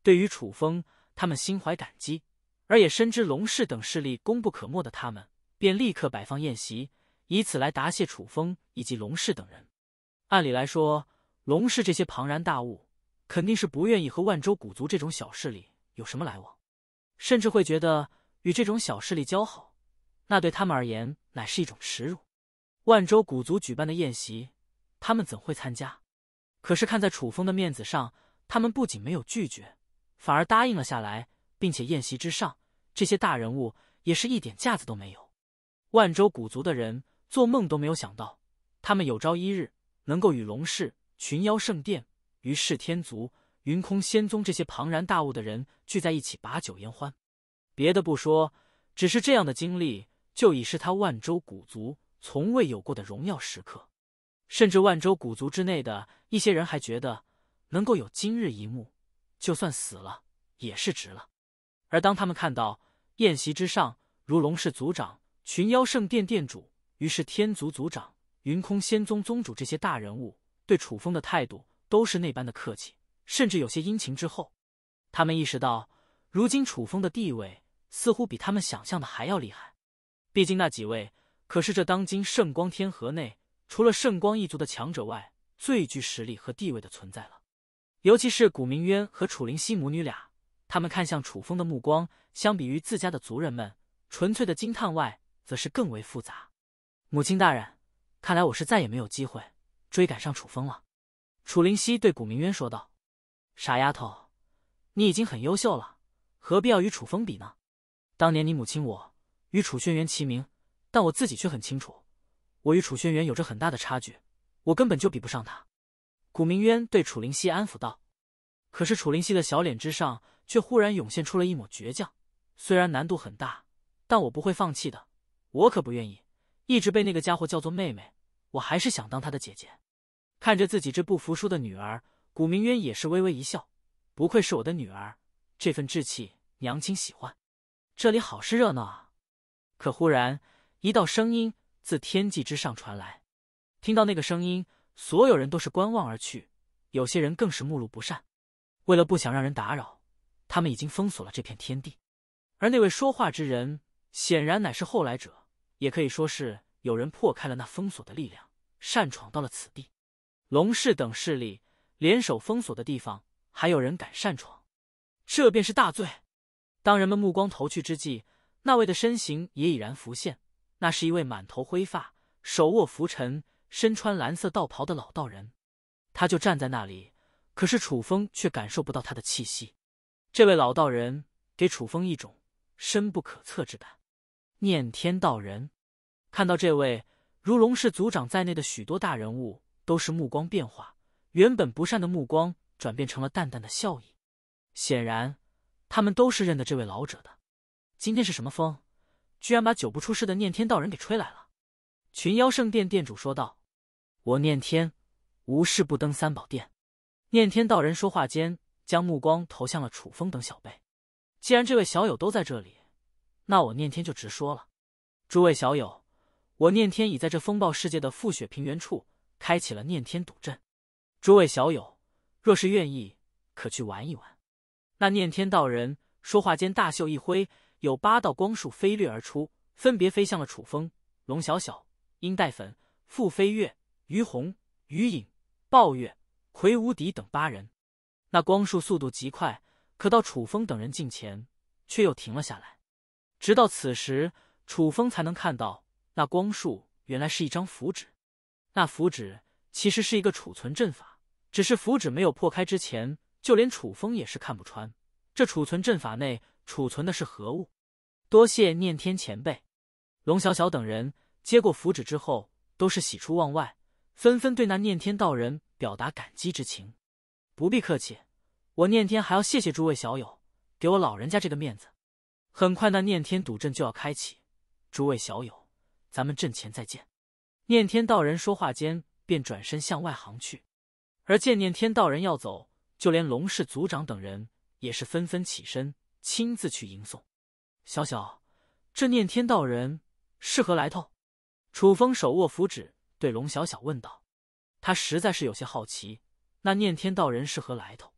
对于楚风，他们心怀感激，而也深知龙氏等势力功不可没的，他们便立刻摆放宴席，以此来答谢楚风以及龙氏等人。按理来说，龙氏这些庞然大物，肯定是不愿意和万州古族这种小势力有什么来往，甚至会觉得与这种小势力交好，那对他们而言乃是一种耻辱。万州古族举办的宴席，他们怎会参加？可是看在楚风的面子上，他们不仅没有拒绝，反而答应了下来，并且宴席之上，这些大人物也是一点架子都没有。万州古族的人做梦都没有想到，他们有朝一日能够与龙氏、群妖圣殿、于氏天族、云空仙宗这些庞然大物的人聚在一起把酒言欢。别的不说，只是这样的经历，就已是他万州古族从未有过的荣耀时刻，甚至万州古族之内的。一些人还觉得能够有今日一幕，就算死了也是值了。而当他们看到宴席之上，如龙氏族长、群妖圣殿殿主、于是天族族长、云空仙宗宗主这些大人物对楚风的态度都是那般的客气，甚至有些殷勤之后，他们意识到，如今楚风的地位似乎比他们想象的还要厉害。毕竟那几位可是这当今圣光天河内，除了圣光一族的强者外。最具实力和地位的存在了，尤其是古明渊和楚灵溪母女俩，他们看向楚风的目光，相比于自家的族人们，纯粹的惊叹外，则是更为复杂。母亲大人，看来我是再也没有机会追赶上楚风了。”楚灵溪对古明渊说道，“傻丫头，你已经很优秀了，何必要与楚风比呢？当年你母亲我与楚轩辕齐名，但我自己却很清楚，我与楚轩辕有着很大的差距。”我根本就比不上他，古明渊对楚灵溪安抚道。可是楚灵溪的小脸之上却忽然涌现出了一抹倔强。虽然难度很大，但我不会放弃的。我可不愿意一直被那个家伙叫做妹妹，我还是想当他的姐姐。看着自己这不服输的女儿，古明渊也是微微一笑。不愧是我的女儿，这份志气，娘亲喜欢。这里好是热闹啊！可忽然一道声音自天际之上传来。听到那个声音，所有人都是观望而去，有些人更是目露不善。为了不想让人打扰，他们已经封锁了这片天地。而那位说话之人，显然乃是后来者，也可以说是有人破开了那封锁的力量，擅闯到了此地。龙氏等势力联手封锁的地方，还有人敢擅闯，这便是大罪。当人们目光投去之际，那位的身形也已然浮现。那是一位满头灰发，手握拂尘。身穿蓝色道袍的老道人，他就站在那里，可是楚风却感受不到他的气息。这位老道人给楚风一种深不可测之感。念天道人看到这位，如龙氏族长在内的许多大人物都是目光变化，原本不善的目光转变成了淡淡的笑意。显然，他们都是认得这位老者的。今天是什么风，居然把久不出世的念天道人给吹来了？群妖圣殿店主说道。我念天，无事不登三宝殿。念天道人说话间，将目光投向了楚风等小辈。既然这位小友都在这里，那我念天就直说了。诸位小友，我念天已在这风暴世界的覆雪平原处开启了念天赌阵。诸位小友若是愿意，可去玩一玩。那念天道人说话间，大袖一挥，有八道光束飞掠而出，分别飞向了楚风、龙小小、殷带粉、傅飞跃。于红、于影、鲍月、魁无敌等八人，那光束速度极快，可到楚风等人近前，却又停了下来。直到此时，楚风才能看到那光束原来是一张符纸。那符纸其实是一个储存阵法，只是符纸没有破开之前，就连楚风也是看不穿。这储存阵法内储存的是何物？多谢念天前辈。龙小小等人接过符纸之后，都是喜出望外。纷纷对那念天道人表达感激之情，不必客气，我念天还要谢谢诸位小友给我老人家这个面子。很快，那念天赌阵就要开启，诸位小友，咱们阵前再见。念天道人说话间便转身向外行去，而见念天道人要走，就连龙氏族长等人也是纷纷起身亲自去迎送。小小，这念天道人是何来头？楚风手握符纸。对龙小小问道：“他实在是有些好奇，那念天道人是何来头？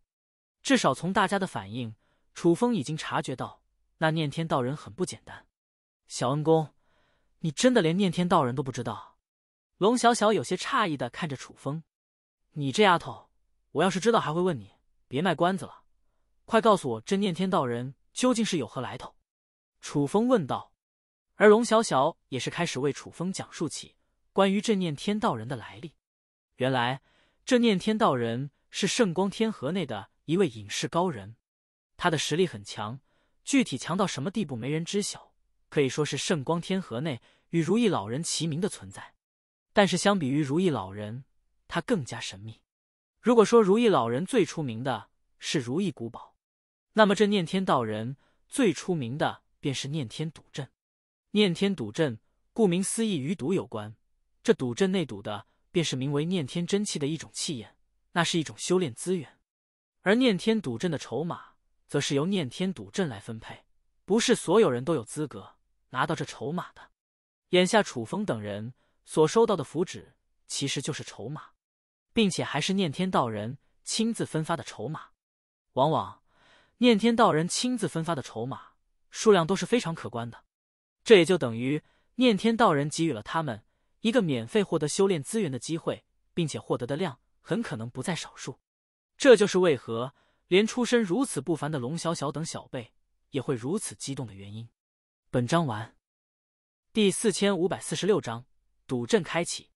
至少从大家的反应，楚风已经察觉到那念天道人很不简单。”小恩公，你真的连念天道人都不知道？”龙小小有些诧异的看着楚风：“你这丫头，我要是知道还会问你？别卖关子了，快告诉我这念天道人究竟是有何来头？”楚风问道。而龙小小也是开始为楚风讲述起。关于这念天道人的来历，原来这念天道人是圣光天河内的一位隐士高人，他的实力很强，具体强到什么地步没人知晓，可以说是圣光天河内与如意老人齐名的存在。但是相比于如意老人，他更加神秘。如果说如意老人最出名的是如意古堡，那么这念天道人最出名的便是念天赌阵。念天赌阵，顾名思义，与赌有关。这赌阵内赌的，便是名为“念天真气”的一种气焰，那是一种修炼资源。而念天赌阵的筹码，则是由念天赌阵来分配，不是所有人都有资格拿到这筹码的。眼下楚风等人所收到的符纸，其实就是筹码，并且还是念天道人亲自分发的筹码。往往，念天道人亲自分发的筹码数量都是非常可观的，这也就等于念天道人给予了他们。一个免费获得修炼资源的机会，并且获得的量很可能不在少数，这就是为何连出身如此不凡的龙小小等小辈也会如此激动的原因。本章完。第四千五百四十六章赌阵开启。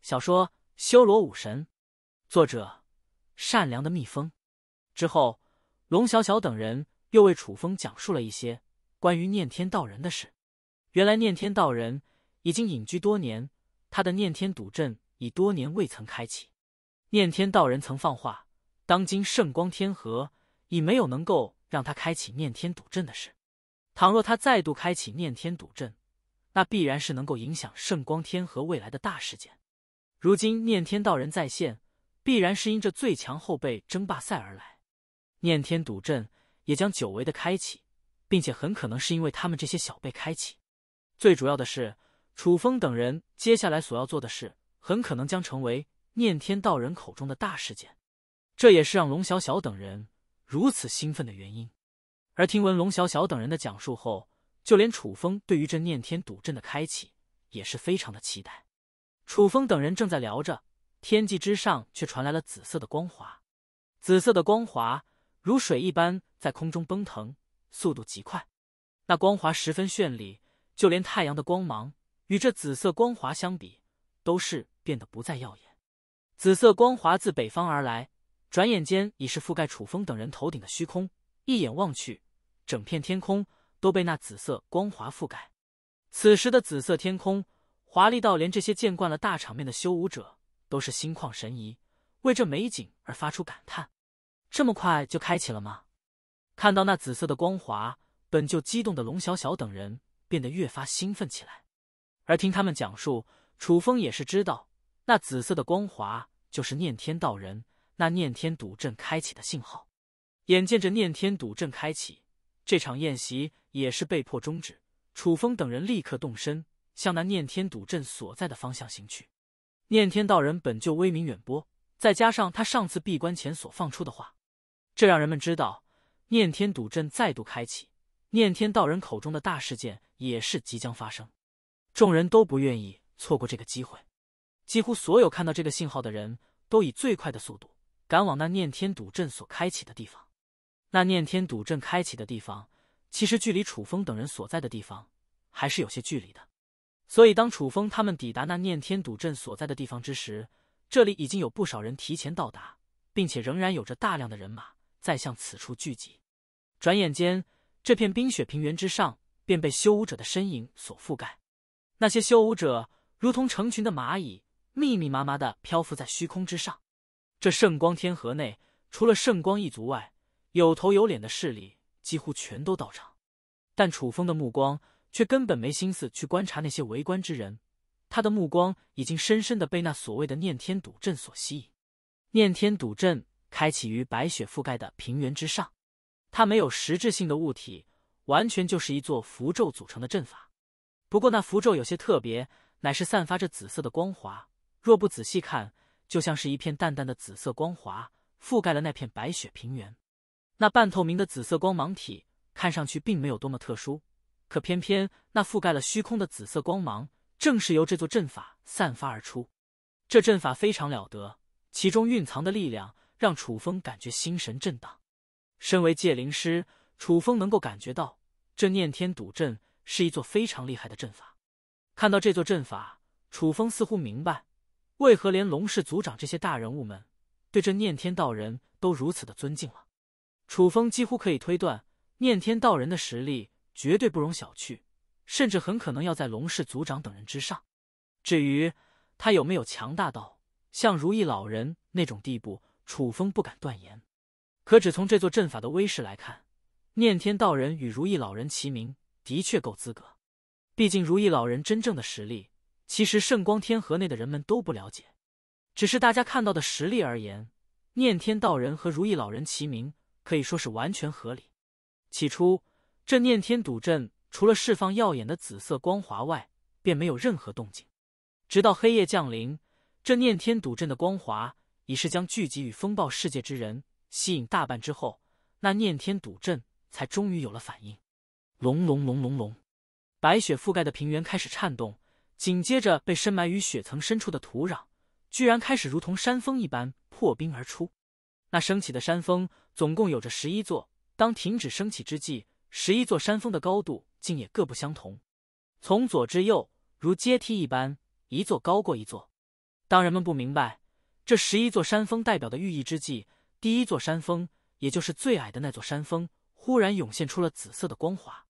小说《修罗武神》，作者：善良的蜜蜂。之后，龙小小等人又为楚风讲述了一些关于念天道人的事。原来，念天道人已经隐居多年。他的念天赌阵已多年未曾开启，念天道人曾放话，当今圣光天河已没有能够让他开启念天赌阵的事。倘若他再度开启念天赌阵，那必然是能够影响圣光天河未来的大事件。如今念天道人再现，必然是因这最强后辈争霸赛而来，念天赌阵也将久违的开启，并且很可能是因为他们这些小辈开启。最主要的是。楚风等人接下来所要做的事，很可能将成为念天道人口中的大事件，这也是让龙小小等人如此兴奋的原因。而听闻龙小小等人的讲述后，就连楚风对于这念天赌阵的开启也是非常的期待。楚风等人正在聊着，天际之上却传来了紫色的光华，紫色的光华如水一般在空中奔腾，速度极快，那光华十分绚丽，就连太阳的光芒。与这紫色光华相比，都是变得不再耀眼。紫色光华自北方而来，转眼间已是覆盖楚风等人头顶的虚空。一眼望去，整片天空都被那紫色光华覆盖。此时的紫色天空华丽到连这些见惯了大场面的修武者都是心旷神怡，为这美景而发出感叹。这么快就开启了吗？看到那紫色的光华，本就激动的龙小小等人变得越发兴奋起来。而听他们讲述，楚风也是知道，那紫色的光华就是念天道人那念天赌阵开启的信号。眼见着念天赌阵开启，这场宴席也是被迫终止。楚风等人立刻动身，向那念天赌阵所在的方向行去。念天道人本就威名远播，再加上他上次闭关前所放出的话，这让人们知道，念天赌阵再度开启，念天道人口中的大事件也是即将发生。众人都不愿意错过这个机会，几乎所有看到这个信号的人都以最快的速度赶往那念天赌阵所开启的地方。那念天赌阵开启的地方，其实距离楚风等人所在的地方还是有些距离的。所以，当楚风他们抵达那念天赌阵所在的地方之时，这里已经有不少人提前到达，并且仍然有着大量的人马在向此处聚集。转眼间，这片冰雪平原之上便被修武者的身影所覆盖。那些修武者如同成群的蚂蚁，密密麻麻的漂浮在虚空之上。这圣光天河内，除了圣光一族外，有头有脸的势力几乎全都到场。但楚风的目光却根本没心思去观察那些围观之人，他的目光已经深深的被那所谓的念天赌阵所吸引。念天赌阵开启于白雪覆盖的平原之上，它没有实质性的物体，完全就是一座符咒组成的阵法。不过那符咒有些特别，乃是散发着紫色的光华，若不仔细看，就像是一片淡淡的紫色光华覆盖了那片白雪平原。那半透明的紫色光芒体看上去并没有多么特殊，可偏偏那覆盖了虚空的紫色光芒，正是由这座阵法散发而出。这阵法非常了得，其中蕴藏的力量让楚风感觉心神震荡。身为界灵师，楚风能够感觉到这念天赌阵。是一座非常厉害的阵法。看到这座阵法，楚风似乎明白，为何连龙氏族长这些大人物们对这念天道人都如此的尊敬了。楚风几乎可以推断，念天道人的实力绝对不容小觑，甚至很可能要在龙氏族长等人之上。至于他有没有强大到像如意老人那种地步，楚风不敢断言。可只从这座阵法的威势来看，念天道人与如意老人齐名。的确够资格，毕竟如意老人真正的实力，其实圣光天河内的人们都不了解，只是大家看到的实力而言，念天道人和如意老人齐名，可以说是完全合理。起初，这念天赌阵除了释放耀眼的紫色光华外，便没有任何动静。直到黑夜降临，这念天赌阵的光华已是将聚集与风暴世界之人吸引大半之后，那念天赌阵才终于有了反应。隆隆隆隆隆，白雪覆盖的平原开始颤动，紧接着被深埋于雪层深处的土壤，居然开始如同山峰一般破冰而出。那升起的山峰总共有着十一座。当停止升起之际，十一座山峰的高度竟也各不相同，从左至右如阶梯一般，一座高过一座。当人们不明白这十一座山峰代表的寓意之际，第一座山峰，也就是最矮的那座山峰，忽然涌现出了紫色的光华。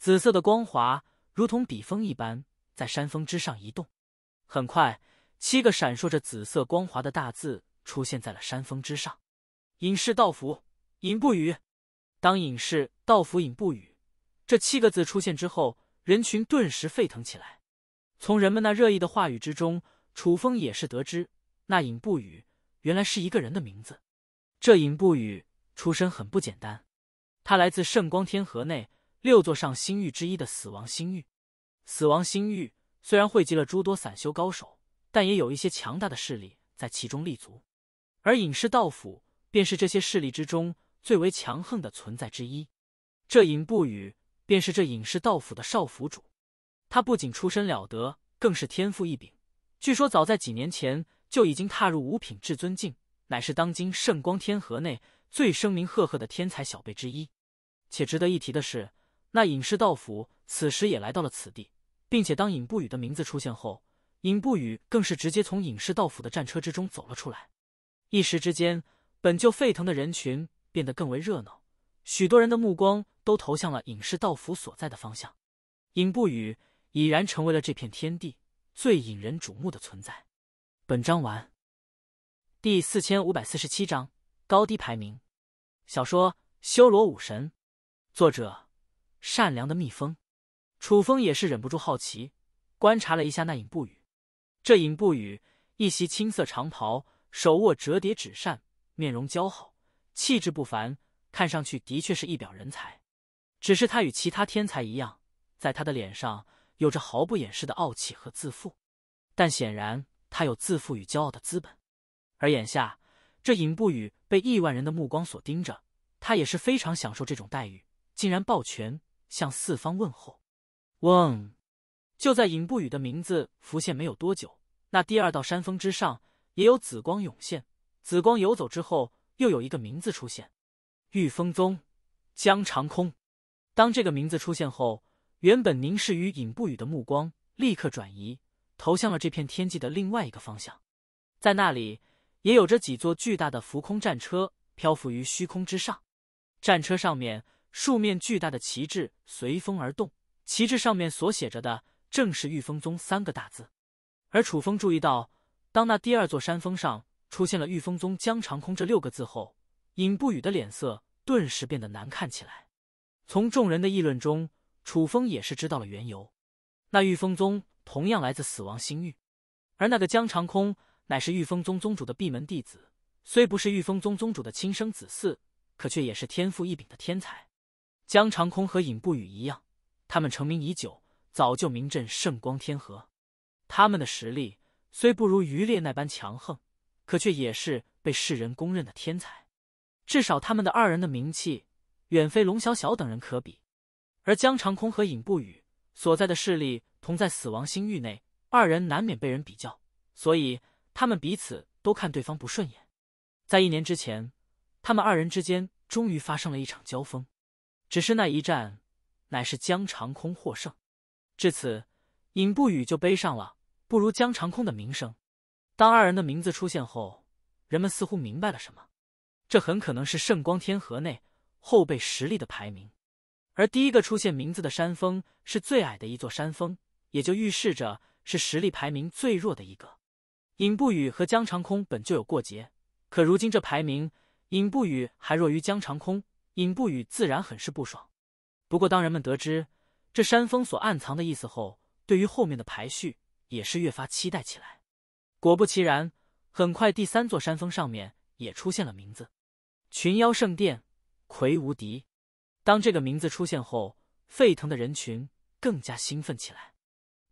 紫色的光华如同笔锋一般在山峰之上移动，很快，七个闪烁着紫色光华的大字出现在了山峰之上：“隐士道符，隐不语。”当“隐士道符，隐不语”这七个字出现之后，人群顿时沸腾起来。从人们那热议的话语之中，楚风也是得知，那隐不语原来是一个人的名字。这隐不语出身很不简单，他来自圣光天河内。六座上星域之一的死亡星域，死亡星域虽然汇集了诸多散修高手，但也有一些强大的势力在其中立足。而隐世道府便是这些势力之中最为强横的存在之一。这隐不语便是这隐世道府的少府主，他不仅出身了得，更是天赋异禀。据说早在几年前就已经踏入五品至尊境，乃是当今圣光天河内最声名赫赫的天才小辈之一。且值得一提的是。那隐士道府此时也来到了此地，并且当尹不语的名字出现后，尹不语更是直接从隐士道府的战车之中走了出来。一时之间，本就沸腾的人群变得更为热闹，许多人的目光都投向了隐士道府所在的方向。尹不语已然成为了这片天地最引人瞩目的存在。本章完。第四千五百四十七章高低排名。小说《修罗武神》，作者。善良的蜜蜂，楚风也是忍不住好奇，观察了一下那影不语。这影不语一袭青色长袍，手握折叠纸扇，面容姣好，气质不凡，看上去的确是一表人才。只是他与其他天才一样，在他的脸上有着毫不掩饰的傲气和自负。但显然，他有自负与骄傲的资本。而眼下，这尹不语被亿万人的目光所盯着，他也是非常享受这种待遇，竟然抱拳。向四方问候，嗡！就在尹不语的名字浮现没有多久，那第二道山峰之上也有紫光涌现。紫光游走之后，又有一个名字出现：玉峰宗江长空。当这个名字出现后，原本凝视于尹不语的目光立刻转移，投向了这片天际的另外一个方向。在那里，也有着几座巨大的浮空战车漂浮于虚空之上，战车上面。数面巨大的旗帜随风而动，旗帜上面所写着的正是“御风宗”三个大字。而楚风注意到，当那第二座山峰上出现了“御风宗江长空”这六个字后，尹不语的脸色顿时变得难看起来。从众人的议论中，楚风也是知道了缘由：那御风宗同样来自死亡星域，而那个江长空乃是御风宗宗主的闭门弟子，虽不是御风宗宗主的亲生子嗣，可却也是天赋异禀的天才。江长空和尹不语一样，他们成名已久，早就名震圣光天河。他们的实力虽不如余烈那般强横，可却也是被世人公认的天才。至少他们的二人的名气远非龙小小等人可比。而江长空和尹不语所在的势力同在死亡星域内，二人难免被人比较，所以他们彼此都看对方不顺眼。在一年之前，他们二人之间终于发生了一场交锋。只是那一战，乃是江长空获胜。至此，尹不语就背上了不如江长空的名声。当二人的名字出现后，人们似乎明白了什么。这很可能是圣光天河内后辈实力的排名。而第一个出现名字的山峰是最矮的一座山峰，也就预示着是实力排名最弱的一个。尹不语和江长空本就有过节，可如今这排名，尹不语还弱于江长空。尹不语自然很是不爽，不过当人们得知这山峰所暗藏的意思后，对于后面的排序也是越发期待起来。果不其然，很快第三座山峰上面也出现了名字——群妖圣殿魁无敌。当这个名字出现后，沸腾的人群更加兴奋起来。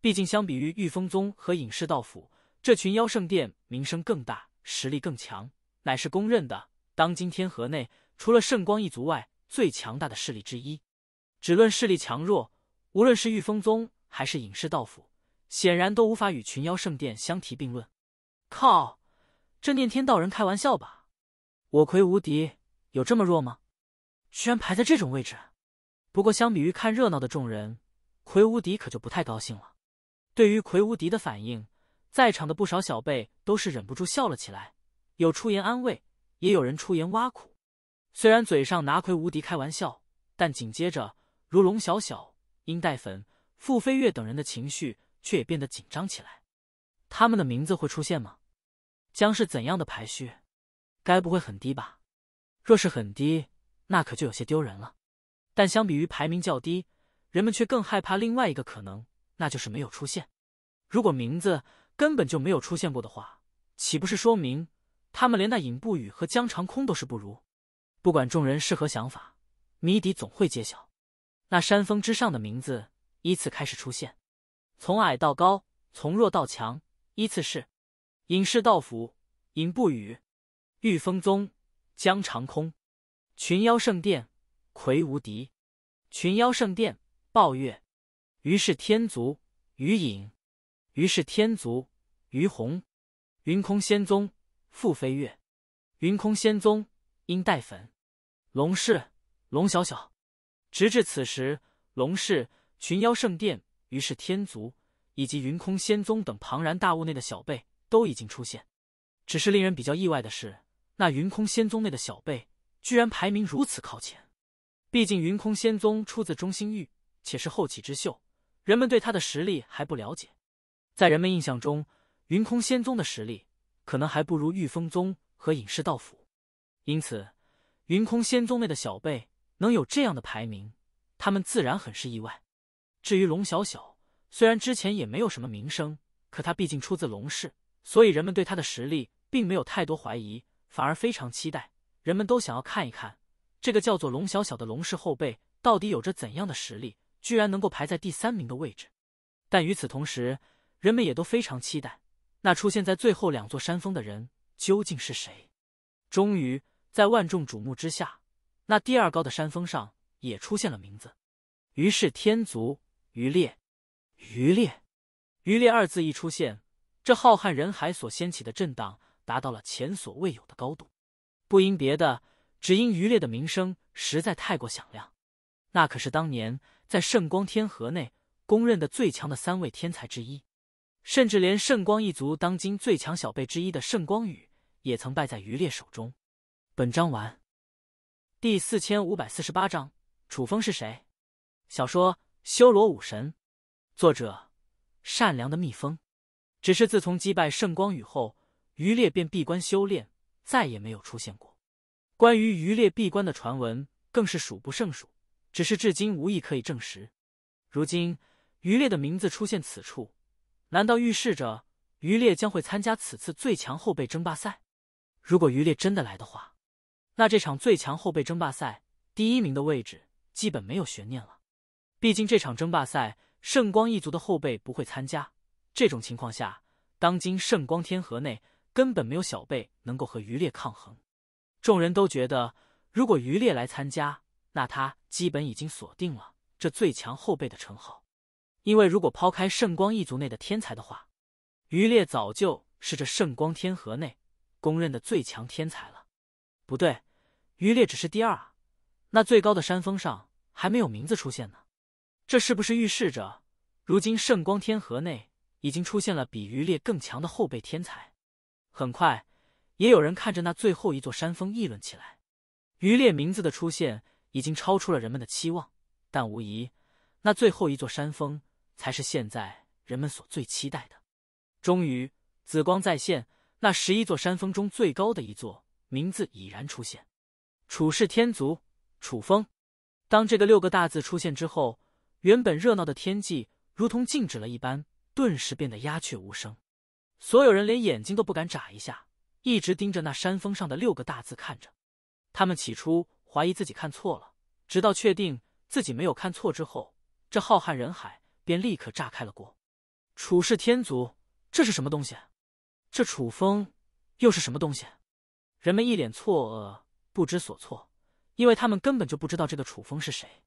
毕竟，相比于御风宗和隐士道府，这群妖圣殿名声更大，实力更强，乃是公认的当今天河内。除了圣光一族外，最强大的势力之一。只论势力强弱，无论是御风宗还是隐世道府，显然都无法与群妖圣殿相提并论。靠，这念天道人开玩笑吧？我魁无敌有这么弱吗？居然排在这种位置。不过，相比于看热闹的众人，魁无敌可就不太高兴了。对于魁无敌的反应，在场的不少小辈都是忍不住笑了起来，有出言安慰，也有人出言挖苦。虽然嘴上拿魁无敌开玩笑，但紧接着如龙小小、殷黛粉、傅飞跃等人的情绪却也变得紧张起来。他们的名字会出现吗？将是怎样的排序？该不会很低吧？若是很低，那可就有些丢人了。但相比于排名较低，人们却更害怕另外一个可能，那就是没有出现。如果名字根本就没有出现过的话，岂不是说明他们连那尹不语和江长空都是不如？不管众人是何想法，谜底总会揭晓。那山峰之上的名字依次开始出现，从矮到高，从弱到强，依次是：隐士道府隐不语、御风宗江长空、群妖圣殿魁无敌、群妖圣殿暴月、于是天族于隐，于是天族于红、云空仙宗傅飞跃、云空仙宗应带粉。龙氏、龙小小，直至此时，龙氏、群妖圣殿、于是天族以及云空仙宗等庞然大物内的小辈都已经出现。只是令人比较意外的是，那云空仙宗内的小辈居然排名如此靠前。毕竟云空仙宗出自中心域，且是后起之秀，人们对他的实力还不了解。在人们印象中，云空仙宗的实力可能还不如御风宗和隐世道府，因此。云空仙宗内的小辈能有这样的排名，他们自然很是意外。至于龙小小，虽然之前也没有什么名声，可他毕竟出自龙氏，所以人们对他的实力并没有太多怀疑，反而非常期待。人们都想要看一看这个叫做龙小小的龙氏后辈到底有着怎样的实力，居然能够排在第三名的位置。但与此同时，人们也都非常期待那出现在最后两座山峰的人究竟是谁。终于。在万众瞩目之下，那第二高的山峰上也出现了名字。于是“天族”、“鱼烈”、“鱼烈”、“鱼烈”二字一出现，这浩瀚人海所掀起的震荡达到了前所未有的高度。不因别的，只因鱼烈的名声实在太过响亮。那可是当年在圣光天河内公认的最强的三位天才之一，甚至连圣光一族当今最强小辈之一的圣光羽也曾败在鱼烈手中。本章完，第四千五百四十八章：楚风是谁？小说《修罗武神》，作者：善良的蜜蜂。只是自从击败圣光雨后，余烈便闭关修炼，再也没有出现过。关于余烈闭关的传闻更是数不胜数，只是至今无一可以证实。如今余烈的名字出现此处，难道预示着余烈将会参加此次最强后辈争霸赛？如果余烈真的来的话。那这场最强后辈争霸赛第一名的位置基本没有悬念了，毕竟这场争霸赛圣光一族的后辈不会参加。这种情况下，当今圣光天河内根本没有小辈能够和余烈抗衡。众人都觉得，如果余烈来参加，那他基本已经锁定了这最强后辈的称号。因为如果抛开圣光一族内的天才的话，余烈早就是这圣光天河内公认的最强天才了。不对。余烈只是第二啊，那最高的山峰上还没有名字出现呢，这是不是预示着如今圣光天河内已经出现了比余烈更强的后辈天才？很快，也有人看着那最后一座山峰议论起来。余烈名字的出现已经超出了人们的期望，但无疑那最后一座山峰才是现在人们所最期待的。终于，紫光再现，那十一座山峰中最高的一座名字已然出现。楚氏天族，楚风。当这个六个大字出现之后，原本热闹的天际如同静止了一般，顿时变得鸦雀无声。所有人连眼睛都不敢眨一下，一直盯着那山峰上的六个大字看着。他们起初怀疑自己看错了，直到确定自己没有看错之后，这浩瀚人海便立刻炸开了锅。楚氏天族，这是什么东西？这楚风又是什么东西？人们一脸错愕。不知所措，因为他们根本就不知道这个楚风是谁。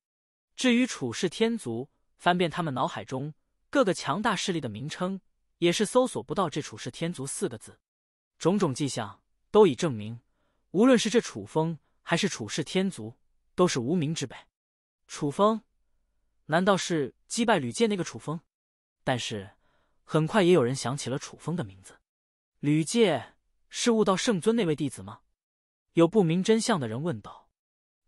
至于楚氏天族，翻遍他们脑海中各个强大势力的名称，也是搜索不到这“楚氏天族”四个字。种种迹象都已证明，无论是这楚风还是楚氏天族，都是无名之辈。楚风，难道是击败吕界那个楚风？但是很快也有人想起了楚风的名字。吕界是悟道圣尊那位弟子吗？有不明真相的人问道：“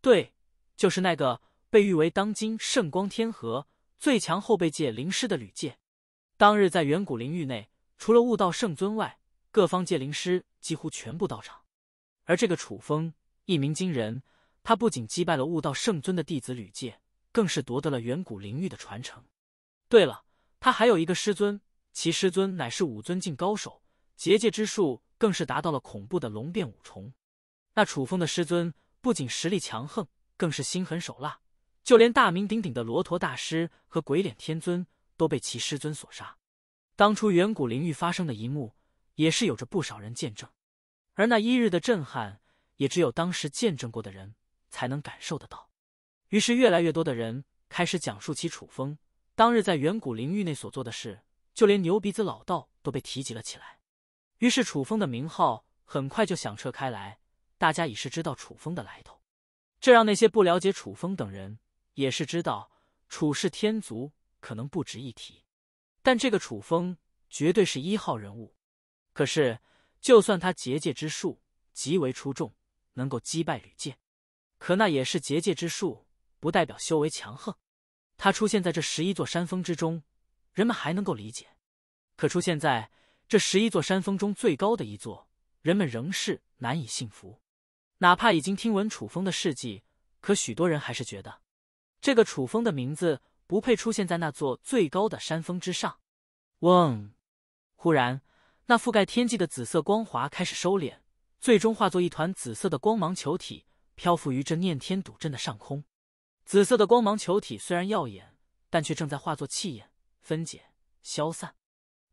对，就是那个被誉为当今圣光天河最强后辈界灵师的吕界。当日，在远古灵域内，除了悟道圣尊外，各方界灵师几乎全部到场。而这个楚风一鸣惊人，他不仅击败了悟道圣尊的弟子吕界，更是夺得了远古灵域的传承。对了，他还有一个师尊，其师尊乃是五尊境高手，结界之术更是达到了恐怖的龙变五重。”那楚风的师尊不仅实力强横，更是心狠手辣，就连大名鼎鼎的罗陀大师和鬼脸天尊都被其师尊所杀。当初远古灵域发生的一幕，也是有着不少人见证，而那一日的震撼，也只有当时见证过的人才能感受得到。于是，越来越多的人开始讲述起楚风当日在远古灵域内所做的事，就连牛鼻子老道都被提及了起来。于是，楚风的名号很快就响彻开来。大家已是知道楚风的来头，这让那些不了解楚风等人也是知道，楚氏天族可能不值一提，但这个楚风绝对是一号人物。可是，就算他结界之术极为出众，能够击败吕剑，可那也是结界之术，不代表修为强横。他出现在这十一座山峰之中，人们还能够理解，可出现在这十一座山峰中最高的一座，人们仍是难以信服。哪怕已经听闻楚风的事迹，可许多人还是觉得，这个楚风的名字不配出现在那座最高的山峰之上。嗡，忽然，那覆盖天际的紫色光华开始收敛，最终化作一团紫色的光芒球体，漂浮于这念天赌阵的上空。紫色的光芒球体虽然耀眼，但却正在化作气焰分解消散。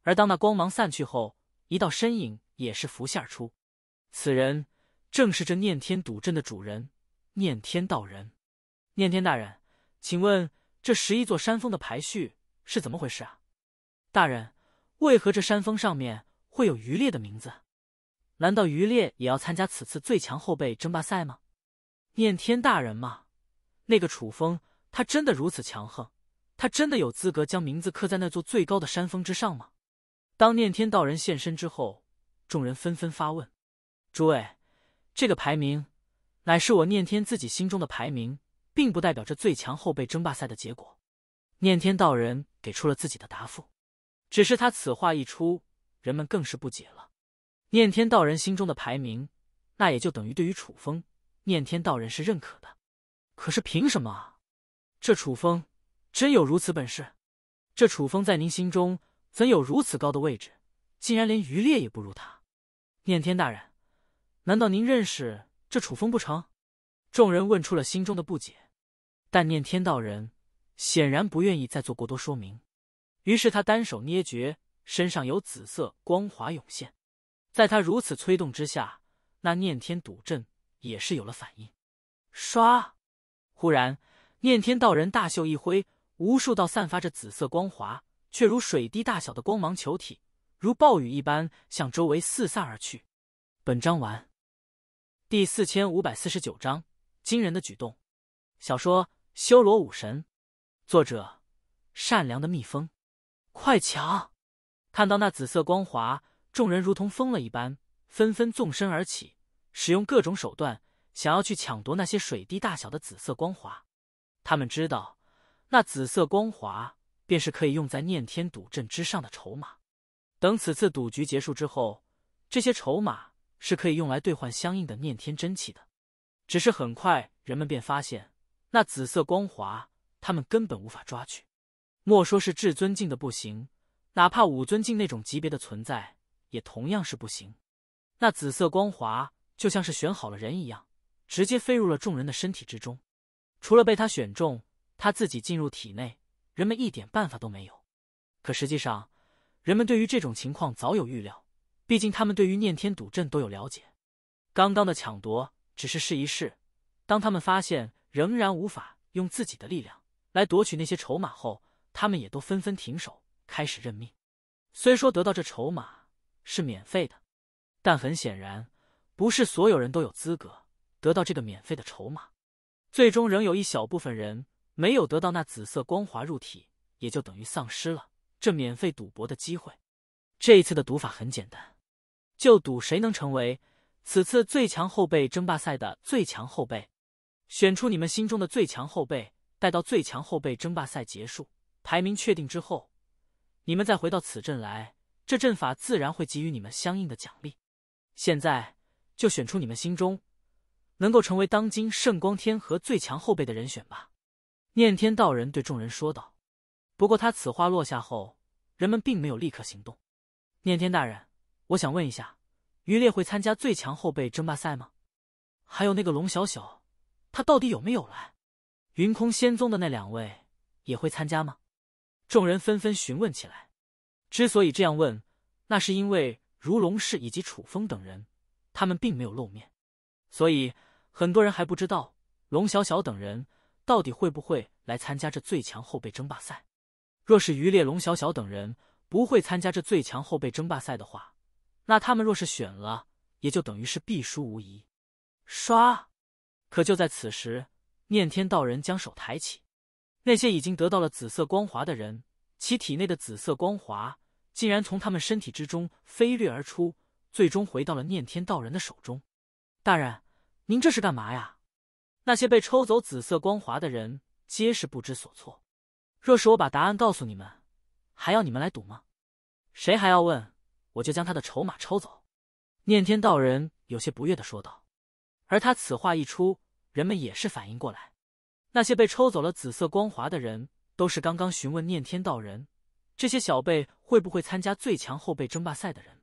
而当那光芒散去后，一道身影也是浮现而出。此人。正是这念天赌阵的主人，念天道人。念天大人，请问这十一座山峰的排序是怎么回事啊？大人，为何这山峰上面会有余烈的名字？难道余烈也要参加此次最强后辈争霸赛吗？念天大人嘛，那个楚风，他真的如此强横？他真的有资格将名字刻在那座最高的山峰之上吗？当念天道人现身之后，众人纷纷发问：“诸位。”这个排名，乃是我念天自己心中的排名，并不代表着最强后辈争霸赛的结果。念天道人给出了自己的答复，只是他此话一出，人们更是不解了。念天道人心中的排名，那也就等于对于楚风，念天道人是认可的。可是凭什么啊？这楚风真有如此本事？这楚风在您心中怎有如此高的位置，竟然连余烈也不如他？念天大人。难道您认识这楚风不成？众人问出了心中的不解，但念天道人显然不愿意再做过多说明。于是他单手捏诀，身上有紫色光华涌现。在他如此催动之下，那念天赌阵也是有了反应。唰！忽然，念天道人大袖一挥，无数道散发着紫色光华却如水滴大小的光芒球体，如暴雨一般向周围四散而去。本章完。第四千五百四十九章惊人的举动。小说《修罗武神》，作者：善良的蜜蜂。快抢！看到那紫色光华，众人如同疯了一般，纷纷纵身而起，使用各种手段，想要去抢夺那些水滴大小的紫色光华。他们知道，那紫色光华便是可以用在念天赌阵之上的筹码。等此次赌局结束之后，这些筹码。是可以用来兑换相应的念天真气的，只是很快人们便发现，那紫色光华他们根本无法抓取，莫说是至尊境的不行，哪怕五尊境那种级别的存在也同样是不行。那紫色光华就像是选好了人一样，直接飞入了众人的身体之中，除了被他选中，他自己进入体内，人们一点办法都没有。可实际上，人们对于这种情况早有预料。毕竟他们对于念天赌阵都有了解，刚刚的抢夺只是试一试。当他们发现仍然无法用自己的力量来夺取那些筹码后，他们也都纷纷停手，开始认命。虽说得到这筹码是免费的，但很显然不是所有人都有资格得到这个免费的筹码。最终仍有一小部分人没有得到那紫色光华入体，也就等于丧失了这免费赌博的机会。这一次的赌法很简单。就赌谁能成为此次最强后辈争霸赛的最强后辈，选出你们心中的最强后辈，待到最强后辈争霸赛结束，排名确定之后，你们再回到此阵来，这阵法自然会给予你们相应的奖励。现在就选出你们心中能够成为当今圣光天和最强后辈的人选吧。”念天道人对众人说道。不过他此话落下后，人们并没有立刻行动。念天大人。我想问一下，于烈会参加最强后辈争霸赛吗？还有那个龙小小，他到底有没有来？云空仙宗的那两位也会参加吗？众人纷纷询问起来。之所以这样问，那是因为如龙氏以及楚风等人，他们并没有露面，所以很多人还不知道龙小小等人到底会不会来参加这最强后辈争霸赛。若是于烈、龙小小等人不会参加这最强后辈争霸赛的话，那他们若是选了，也就等于是必输无疑。刷！可就在此时，念天道人将手抬起，那些已经得到了紫色光华的人，其体内的紫色光华竟然从他们身体之中飞掠而出，最终回到了念天道人的手中。大人，您这是干嘛呀？那些被抽走紫色光华的人皆是不知所措。若是我把答案告诉你们，还要你们来赌吗？谁还要问？我就将他的筹码抽走。”念天道人有些不悦的说道。而他此话一出，人们也是反应过来，那些被抽走了紫色光华的人，都是刚刚询问念天道人，这些小辈会不会参加最强后辈争霸赛的人。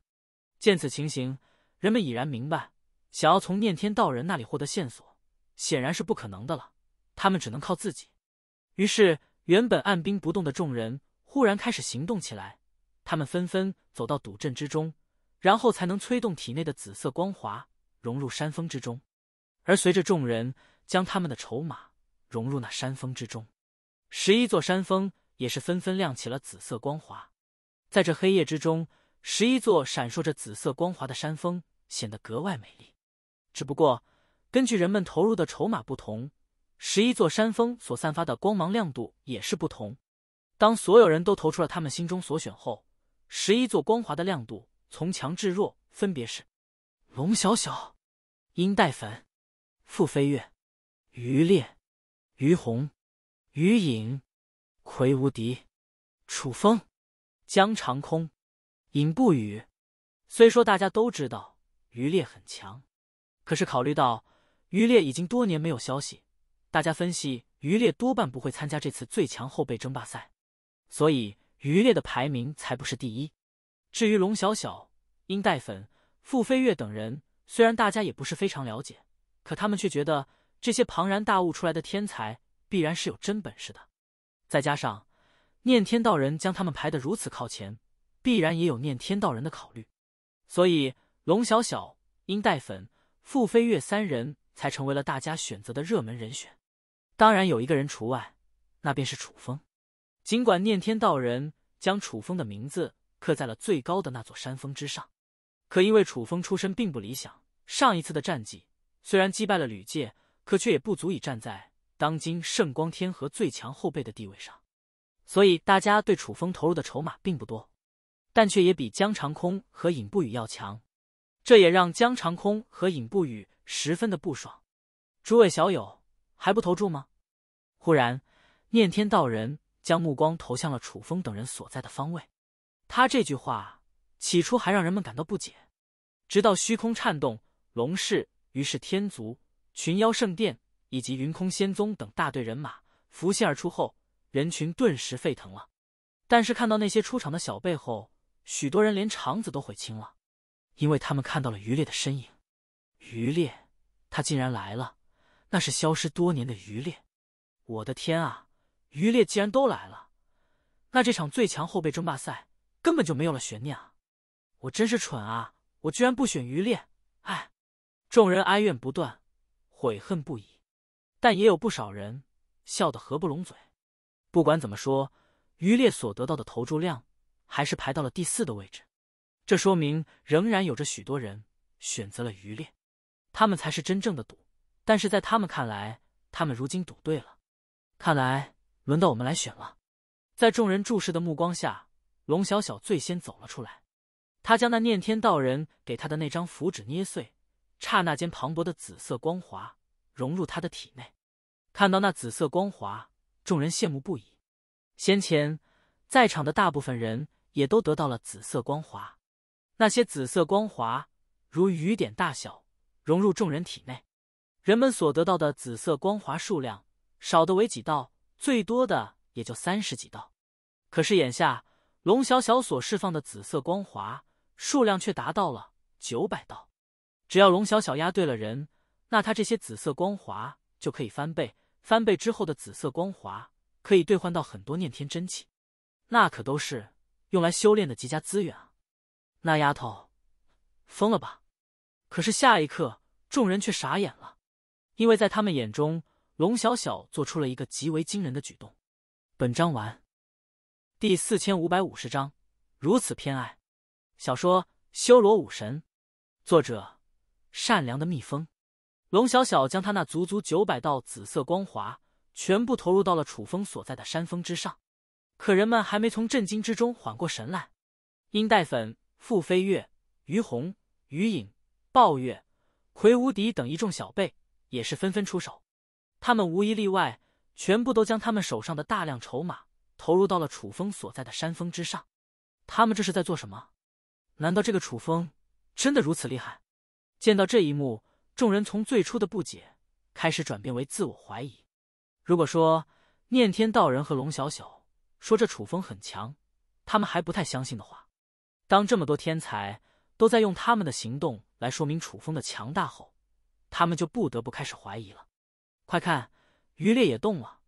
见此情形，人们已然明白，想要从念天道人那里获得线索，显然是不可能的了。他们只能靠自己。于是，原本按兵不动的众人，忽然开始行动起来。他们纷纷走到赌阵之中，然后才能催动体内的紫色光华融入山峰之中。而随着众人将他们的筹码融入那山峰之中，十一座山峰也是纷纷亮起了紫色光华。在这黑夜之中，十一座闪烁着紫色光华的山峰显得格外美丽。只不过，根据人们投入的筹码不同，十一座山峰所散发的光芒亮度也是不同。当所有人都投出了他们心中所选后，十一座光滑的亮度从强至弱分别是：龙小小、鹰带粉、傅飞跃、于烈、于红、于影、魁无敌、楚风、江长空、尹不语。虽说大家都知道于烈很强，可是考虑到于烈已经多年没有消息，大家分析于烈多半不会参加这次最强后辈争霸赛，所以。余烈的排名才不是第一，至于龙小小、殷黛粉、傅飞跃等人，虽然大家也不是非常了解，可他们却觉得这些庞然大物出来的天才，必然是有真本事的。再加上念天道人将他们排得如此靠前，必然也有念天道人的考虑，所以龙小小、殷黛粉、傅飞跃三人才成为了大家选择的热门人选。当然有一个人除外，那便是楚风。尽管念天道人将楚风的名字刻在了最高的那座山峰之上，可因为楚风出身并不理想，上一次的战绩虽然击败了吕界，可却也不足以站在当今圣光天河最强后辈的地位上，所以大家对楚风投入的筹码并不多，但却也比江长空和尹不语要强，这也让江长空和尹不语十分的不爽。诸位小友还不投注吗？忽然，念天道人。将目光投向了楚风等人所在的方位。他这句话起初还让人们感到不解，直到虚空颤动，龙氏、于是天族、群妖圣殿以及云空仙宗等大队人马浮现而出后，人群顿时沸腾了。但是看到那些出场的小辈后，许多人连肠子都悔青了，因为他们看到了余烈的身影。余烈，他竟然来了！那是消失多年的余烈！我的天啊！余猎既然都来了，那这场最强后备争霸赛根本就没有了悬念啊！我真是蠢啊！我居然不选余猎，哎！众人哀怨不断，悔恨不已，但也有不少人笑得合不拢嘴。不管怎么说，余猎所得到的投注量还是排到了第四的位置，这说明仍然有着许多人选择了余猎，他们才是真正的赌。但是在他们看来，他们如今赌对了。看来。轮到我们来选了，在众人注视的目光下，龙小小最先走了出来。他将那念天道人给他的那张符纸捏碎，刹那间磅礴的紫色光华融入他的体内。看到那紫色光华，众人羡慕不已。先前在场的大部分人也都得到了紫色光华，那些紫色光华如雨点大小融入众人体内。人们所得到的紫色光华数量少的为几道。最多的也就三十几道，可是眼下龙小小所释放的紫色光华数量却达到了九百道。只要龙小小压对了人，那他这些紫色光华就可以翻倍，翻倍之后的紫色光华可以兑换到很多念天真气，那可都是用来修炼的极佳资源啊！那丫头疯了吧？可是下一刻，众人却傻眼了，因为在他们眼中。龙小小做出了一个极为惊人的举动。本章完，第四千五百五十章如此偏爱。小说《修罗武神》，作者：善良的蜜蜂。龙小小将他那足足九百道紫色光华全部投入到了楚风所在的山峰之上。可人们还没从震惊之中缓过神来，殷代粉、傅飞跃、于红、于影、暴月、魁无敌等一众小辈也是纷纷出手。他们无一例外，全部都将他们手上的大量筹码投入到了楚风所在的山峰之上。他们这是在做什么？难道这个楚风真的如此厉害？见到这一幕，众人从最初的不解开始转变为自我怀疑。如果说念天道人和龙小小说这楚风很强，他们还不太相信的话，当这么多天才都在用他们的行动来说明楚风的强大后，他们就不得不开始怀疑了。快看，余烈也动了。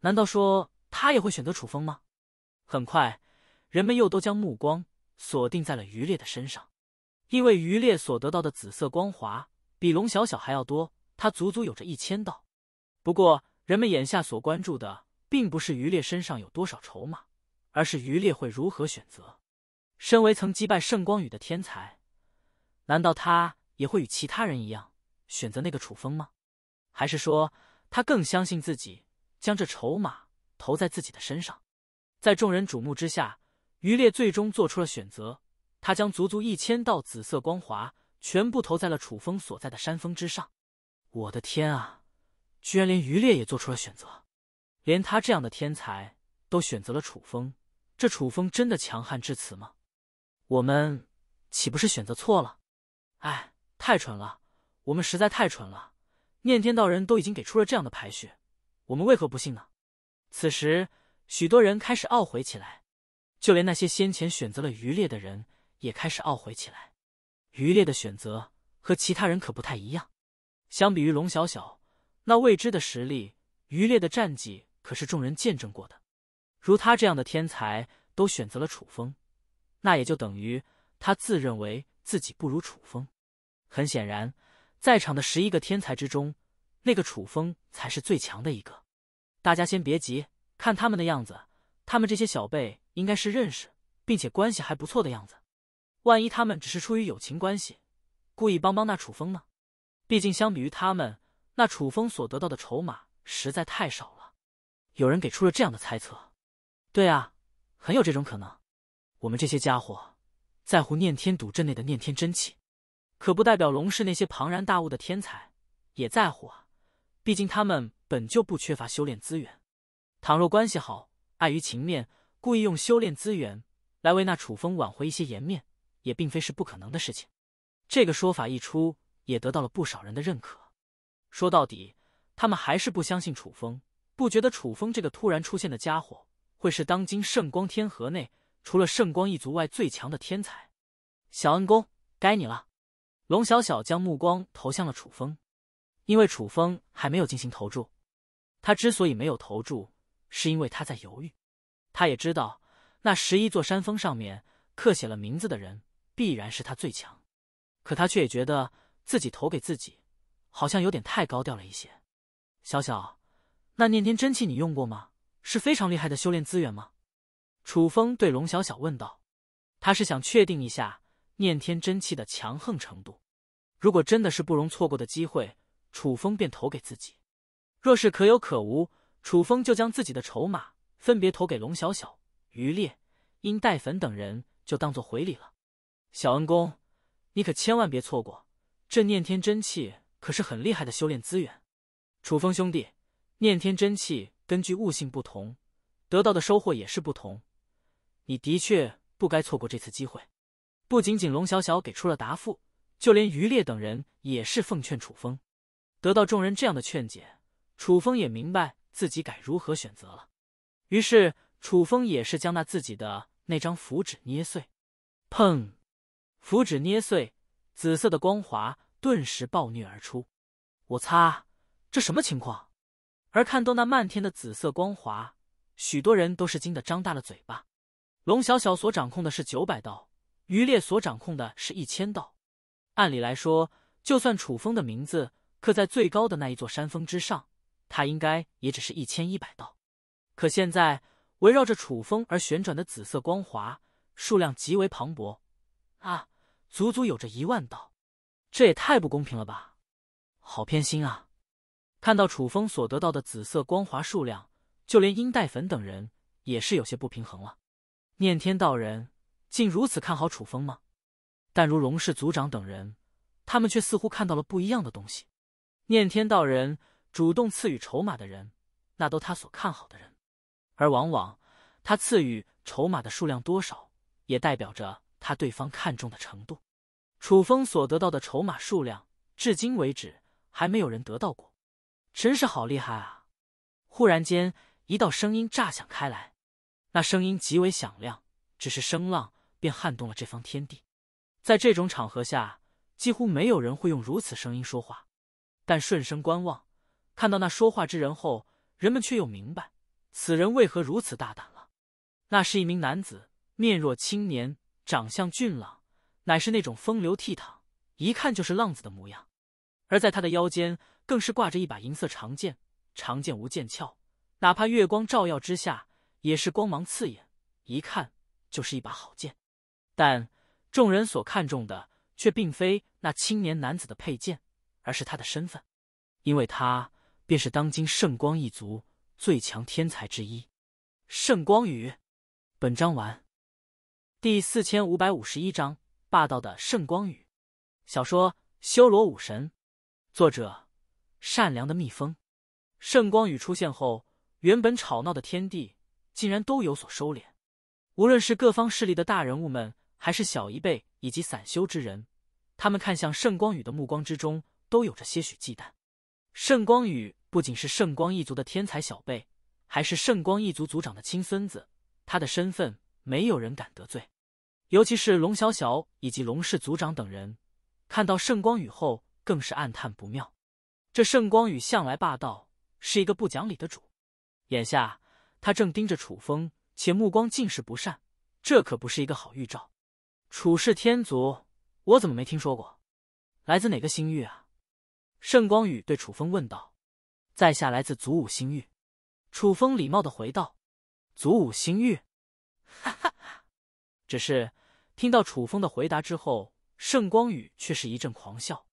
难道说他也会选择楚风吗？很快，人们又都将目光锁定在了余烈的身上，因为余烈所得到的紫色光华比龙小小还要多，他足足有着一千道。不过，人们眼下所关注的并不是余烈身上有多少筹码，而是余烈会如何选择。身为曾击败盛光宇的天才，难道他也会与其他人一样选择那个楚风吗？还是说，他更相信自己，将这筹码投在自己的身上。在众人瞩目之下，于烈最终做出了选择。他将足足一千道紫色光华全部投在了楚风所在的山峰之上。我的天啊，居然连于烈也做出了选择，连他这样的天才都选择了楚风，这楚风真的强悍至此吗？我们岂不是选择错了？哎，太蠢了，我们实在太蠢了。念天道人都已经给出了这样的排序，我们为何不信呢？此时，许多人开始懊悔起来，就连那些先前选择了渔猎的人也开始懊悔起来。渔猎的选择和其他人可不太一样，相比于龙小小那未知的实力，渔猎的战绩可是众人见证过的。如他这样的天才都选择了楚风，那也就等于他自认为自己不如楚风。很显然。在场的十一个天才之中，那个楚风才是最强的一个。大家先别急，看他们的样子，他们这些小辈应该是认识，并且关系还不错的样子。万一他们只是出于友情关系，故意帮帮那楚风呢？毕竟相比于他们，那楚风所得到的筹码实在太少了。有人给出了这样的猜测。对啊，很有这种可能。我们这些家伙在乎念天赌阵内的念天真气。可不代表龙氏那些庞然大物的天才也在乎啊！毕竟他们本就不缺乏修炼资源，倘若关系好，碍于情面，故意用修炼资源来为那楚风挽回一些颜面，也并非是不可能的事情。这个说法一出，也得到了不少人的认可。说到底，他们还是不相信楚风，不觉得楚风这个突然出现的家伙会是当今圣光天河内除了圣光一族外最强的天才。小恩公，该你了。龙小小将目光投向了楚风，因为楚风还没有进行投注。他之所以没有投注，是因为他在犹豫。他也知道那十一座山峰上面刻写了名字的人必然是他最强，可他却也觉得自己投给自己，好像有点太高调了一些。小小，那念天真气你用过吗？是非常厉害的修炼资源吗？楚风对龙小小问道，他是想确定一下。念天真气的强横程度，如果真的是不容错过的机会，楚风便投给自己；若是可有可无，楚风就将自己的筹码分别投给龙小小、于烈、殷黛粉等人，就当做回礼了。小恩公，你可千万别错过这念天真气，可是很厉害的修炼资源。楚风兄弟，念天真气根据悟性不同，得到的收获也是不同。你的确不该错过这次机会。不仅仅龙小小给出了答复，就连余烈等人也是奉劝楚风。得到众人这样的劝解，楚风也明白自己该如何选择了。于是，楚风也是将那自己的那张符纸捏碎。砰！符纸捏碎，紫色的光华顿时暴虐而出。我擦，这什么情况？而看到那漫天的紫色光华，许多人都是惊得张大了嘴巴。龙小小所掌控的是九百道。余烈所掌控的是一千道，按理来说，就算楚风的名字刻在最高的那一座山峰之上，他应该也只是一千一百道。可现在，围绕着楚风而旋转的紫色光华数量极为磅礴，啊，足足有着一万道！这也太不公平了吧，好偏心啊！看到楚风所得到的紫色光华数量，就连殷黛粉等人也是有些不平衡了。念天道人。竟如此看好楚风吗？但如龙氏族长等人，他们却似乎看到了不一样的东西。念天道人主动赐予筹码的人，那都他所看好的人，而往往他赐予筹码的数量多少，也代表着他对方看重的程度。楚风所得到的筹码数量，至今为止还没有人得到过，真是好厉害啊！忽然间，一道声音炸响开来，那声音极为响亮，只是声浪。便撼动了这方天地，在这种场合下，几乎没有人会用如此声音说话。但顺声观望，看到那说话之人后，人们却又明白此人为何如此大胆了。那是一名男子，面若青年，长相俊朗，乃是那种风流倜傥，一看就是浪子的模样。而在他的腰间，更是挂着一把银色长剑，长剑无剑鞘，哪怕月光照耀之下，也是光芒刺眼，一看就是一把好剑。但众人所看重的却并非那青年男子的佩剑，而是他的身份，因为他便是当今圣光一族最强天才之一——圣光宇。本章完。第四千五百五十一章：霸道的圣光宇。小说《修罗武神》，作者：善良的蜜蜂。圣光宇出现后，原本吵闹的天地竟然都有所收敛，无论是各方势力的大人物们。还是小一辈以及散修之人，他们看向圣光宇的目光之中都有着些许忌惮。圣光宇不仅是圣光一族的天才小辈，还是圣光一族族长的亲孙子，他的身份没有人敢得罪。尤其是龙小小以及龙氏族长等人，看到圣光宇后更是暗叹不妙。这圣光宇向来霸道，是一个不讲理的主。眼下他正盯着楚风，且目光尽是不善，这可不是一个好预兆。楚氏天族，我怎么没听说过？来自哪个星域啊？盛光宇对楚风问道。在下来自祖武星域，楚风礼貌的回道。祖武星域，哈哈哈！只是听到楚风的回答之后，盛光宇却是一阵狂笑，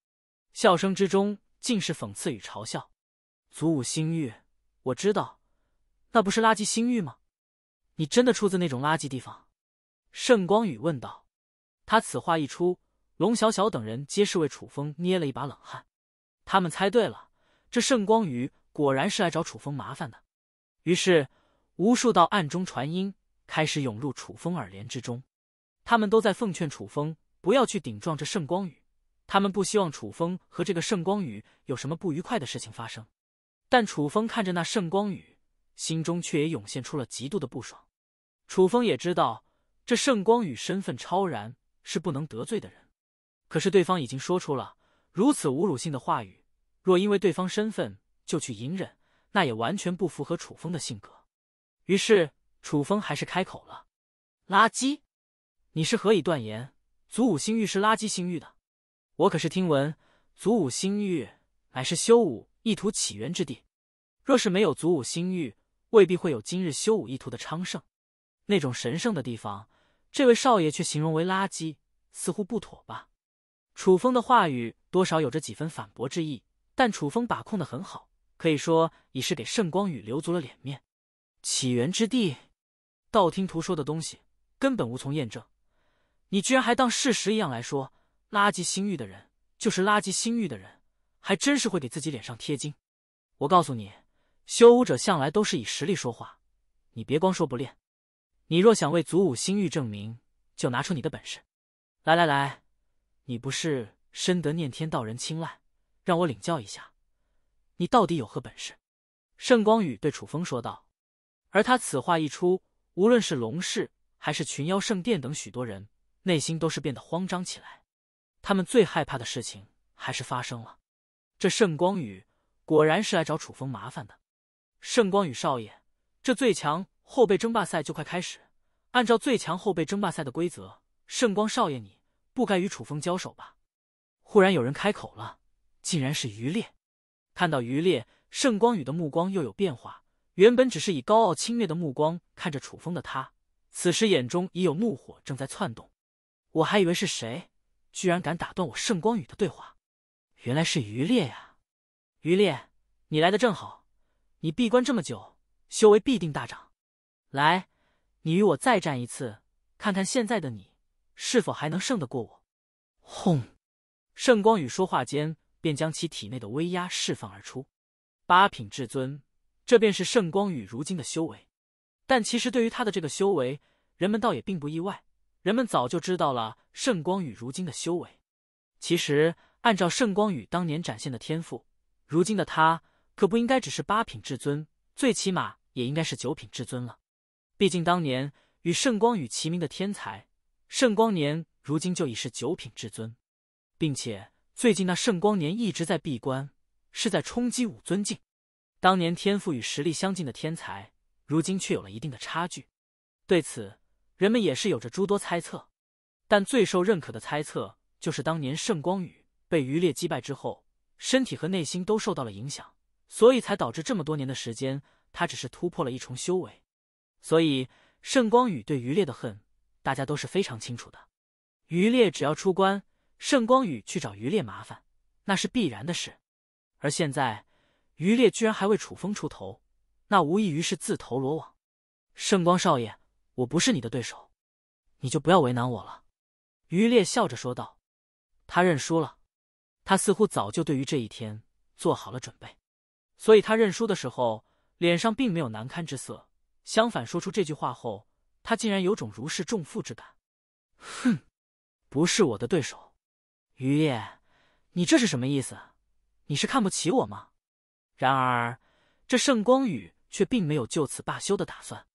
笑声之中尽是讽刺与嘲笑。祖武星域，我知道，那不是垃圾星域吗？你真的出自那种垃圾地方？盛光宇问道。他此话一出，龙小小等人皆是为楚风捏了一把冷汗。他们猜对了，这盛光宇果然是来找楚风麻烦的。于是，无数道暗中传音开始涌入楚风耳帘之中。他们都在奉劝楚风不要去顶撞这盛光宇，他们不希望楚风和这个盛光宇有什么不愉快的事情发生。但楚风看着那盛光宇，心中却也涌现出了极度的不爽。楚风也知道这盛光宇身份超然。是不能得罪的人，可是对方已经说出了如此侮辱性的话语，若因为对方身份就去隐忍，那也完全不符合楚风的性格。于是楚风还是开口了：“垃圾，你是何以断言祖武星域是垃圾星域的？我可是听闻祖武星域乃是修武意图起源之地，若是没有祖武星域，未必会有今日修武意图的昌盛。那种神圣的地方。”这位少爷却形容为垃圾，似乎不妥吧？楚风的话语多少有着几分反驳之意，但楚风把控的很好，可以说已是给圣光宇留足了脸面。起源之地，道听途说的东西根本无从验证，你居然还当事实一样来说，垃圾星域的人就是垃圾星域的人，还真是会给自己脸上贴金。我告诉你，修武者向来都是以实力说话，你别光说不练。你若想为祖武星域证明，就拿出你的本事，来来来，你不是深得念天道人青睐，让我领教一下，你到底有何本事？盛光宇对楚风说道。而他此话一出，无论是龙氏还是群妖圣殿等许多人，内心都是变得慌张起来。他们最害怕的事情还是发生了，这盛光宇果然是来找楚风麻烦的。盛光宇少爷，这最强。后辈争霸赛就快开始，按照最强后辈争霸赛的规则，圣光少爷，你不该与楚风交手吧？忽然有人开口了，竟然是于烈。看到于烈，圣光宇的目光又有变化，原本只是以高傲轻蔑的目光看着楚风的他，此时眼中已有怒火正在窜动。我还以为是谁，居然敢打断我圣光宇的对话，原来是于烈呀！于烈，你来的正好，你闭关这么久，修为必定大涨。来，你与我再战一次，看看现在的你是否还能胜得过我。轰！圣光羽说话间，便将其体内的威压释放而出。八品至尊，这便是圣光羽如今的修为。但其实对于他的这个修为，人们倒也并不意外。人们早就知道了圣光羽如今的修为。其实按照圣光羽当年展现的天赋，如今的他可不应该只是八品至尊，最起码也应该是九品至尊了。毕竟当年与圣光宇齐名的天才圣光年，如今就已是九品至尊，并且最近那圣光年一直在闭关，是在冲击武尊境。当年天赋与实力相近的天才，如今却有了一定的差距。对此，人们也是有着诸多猜测，但最受认可的猜测就是，当年圣光宇被鱼烈击败之后，身体和内心都受到了影响，所以才导致这么多年的时间，他只是突破了一重修为。所以，盛光宇对余烈的恨，大家都是非常清楚的。余烈只要出关，盛光宇去找余烈麻烦，那是必然的事。而现在，余烈居然还为楚风出头，那无异于是自投罗网。盛光少爷，我不是你的对手，你就不要为难我了。”余烈笑着说道。他认输了，他似乎早就对于这一天做好了准备，所以他认输的时候，脸上并没有难堪之色。相反，说出这句话后，他竟然有种如释重负之感。哼，不是我的对手，于烈，你这是什么意思？你是看不起我吗？然而，这盛光宇却并没有就此罢休的打算。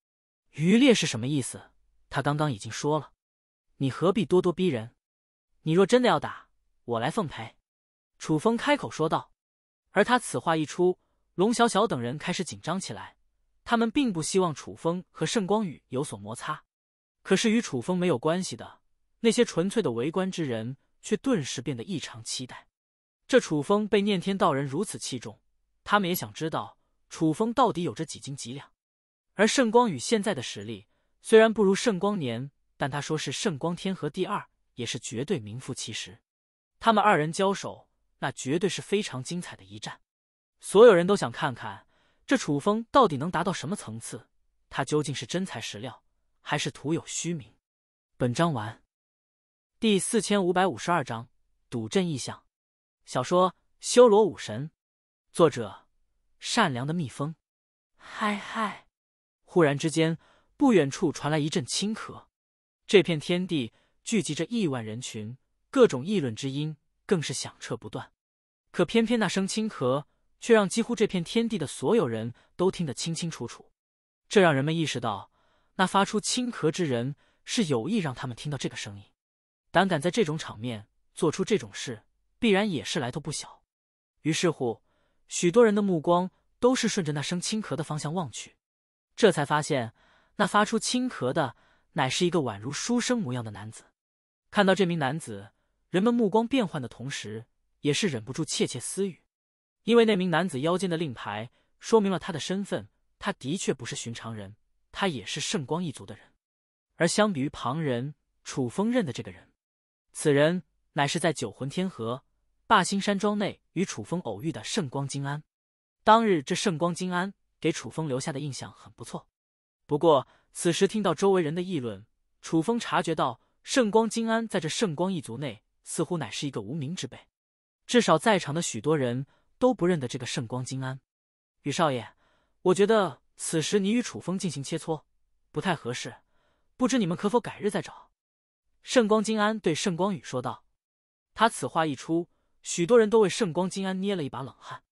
于烈是什么意思？他刚刚已经说了，你何必咄咄逼人？你若真的要打，我来奉陪。楚风开口说道。而他此话一出，龙小小等人开始紧张起来。他们并不希望楚风和盛光宇有所摩擦，可是与楚风没有关系的那些纯粹的围观之人，却顿时变得异常期待。这楚风被念天道人如此器重，他们也想知道楚风到底有着几斤几两。而盛光宇现在的实力虽然不如盛光年，但他说是盛光天和第二，也是绝对名副其实。他们二人交手，那绝对是非常精彩的一战。所有人都想看看。这楚风到底能达到什么层次？他究竟是真材实料，还是徒有虚名？本章完。第四千五百五十二章赌阵异象。小说《修罗武神》，作者：善良的蜜蜂。嗨嗨！忽然之间，不远处传来一阵轻咳。这片天地聚集着亿万人群，各种议论之音更是响彻不断。可偏偏那声轻咳。却让几乎这片天地的所有人都听得清清楚楚，这让人们意识到，那发出轻咳之人是有意让他们听到这个声音。胆敢在这种场面做出这种事，必然也是来头不小。于是乎，许多人的目光都是顺着那声轻咳的方向望去，这才发现，那发出轻咳的乃是一个宛如书生模样的男子。看到这名男子，人们目光变幻的同时，也是忍不住窃窃私语。因为那名男子腰间的令牌说明了他的身份，他的确不是寻常人，他也是圣光一族的人。而相比于旁人，楚风认的这个人，此人乃是在九魂天河霸星山庄内与楚风偶遇的圣光金安。当日这圣光金安给楚风留下的印象很不错。不过此时听到周围人的议论，楚风察觉到圣光金安在这圣光一族内似乎乃是一个无名之辈，至少在场的许多人。都不认得这个圣光金安，宇少爷，我觉得此时你与楚风进行切磋，不太合适。不知你们可否改日再找？圣光金安对圣光宇说道。他此话一出，许多人都为圣光金安捏了一把冷汗。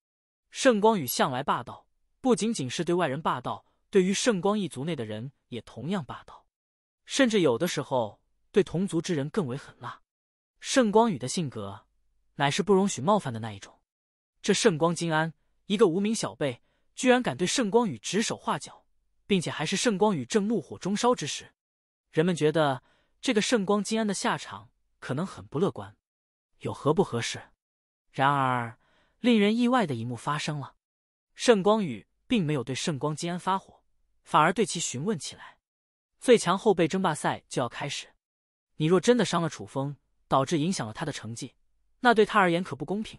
圣光宇向来霸道，不仅仅是对外人霸道，对于圣光一族内的人也同样霸道，甚至有的时候对同族之人更为狠辣。圣光宇的性格，乃是不容许冒犯的那一种。这圣光金安，一个无名小辈，居然敢对圣光宇指手画脚，并且还是圣光宇正怒火中烧之时，人们觉得这个圣光金安的下场可能很不乐观。有何不合适？然而，令人意外的一幕发生了，圣光宇并没有对圣光金安发火，反而对其询问起来：“最强后辈争霸赛就要开始，你若真的伤了楚风，导致影响了他的成绩，那对他而言可不公平。”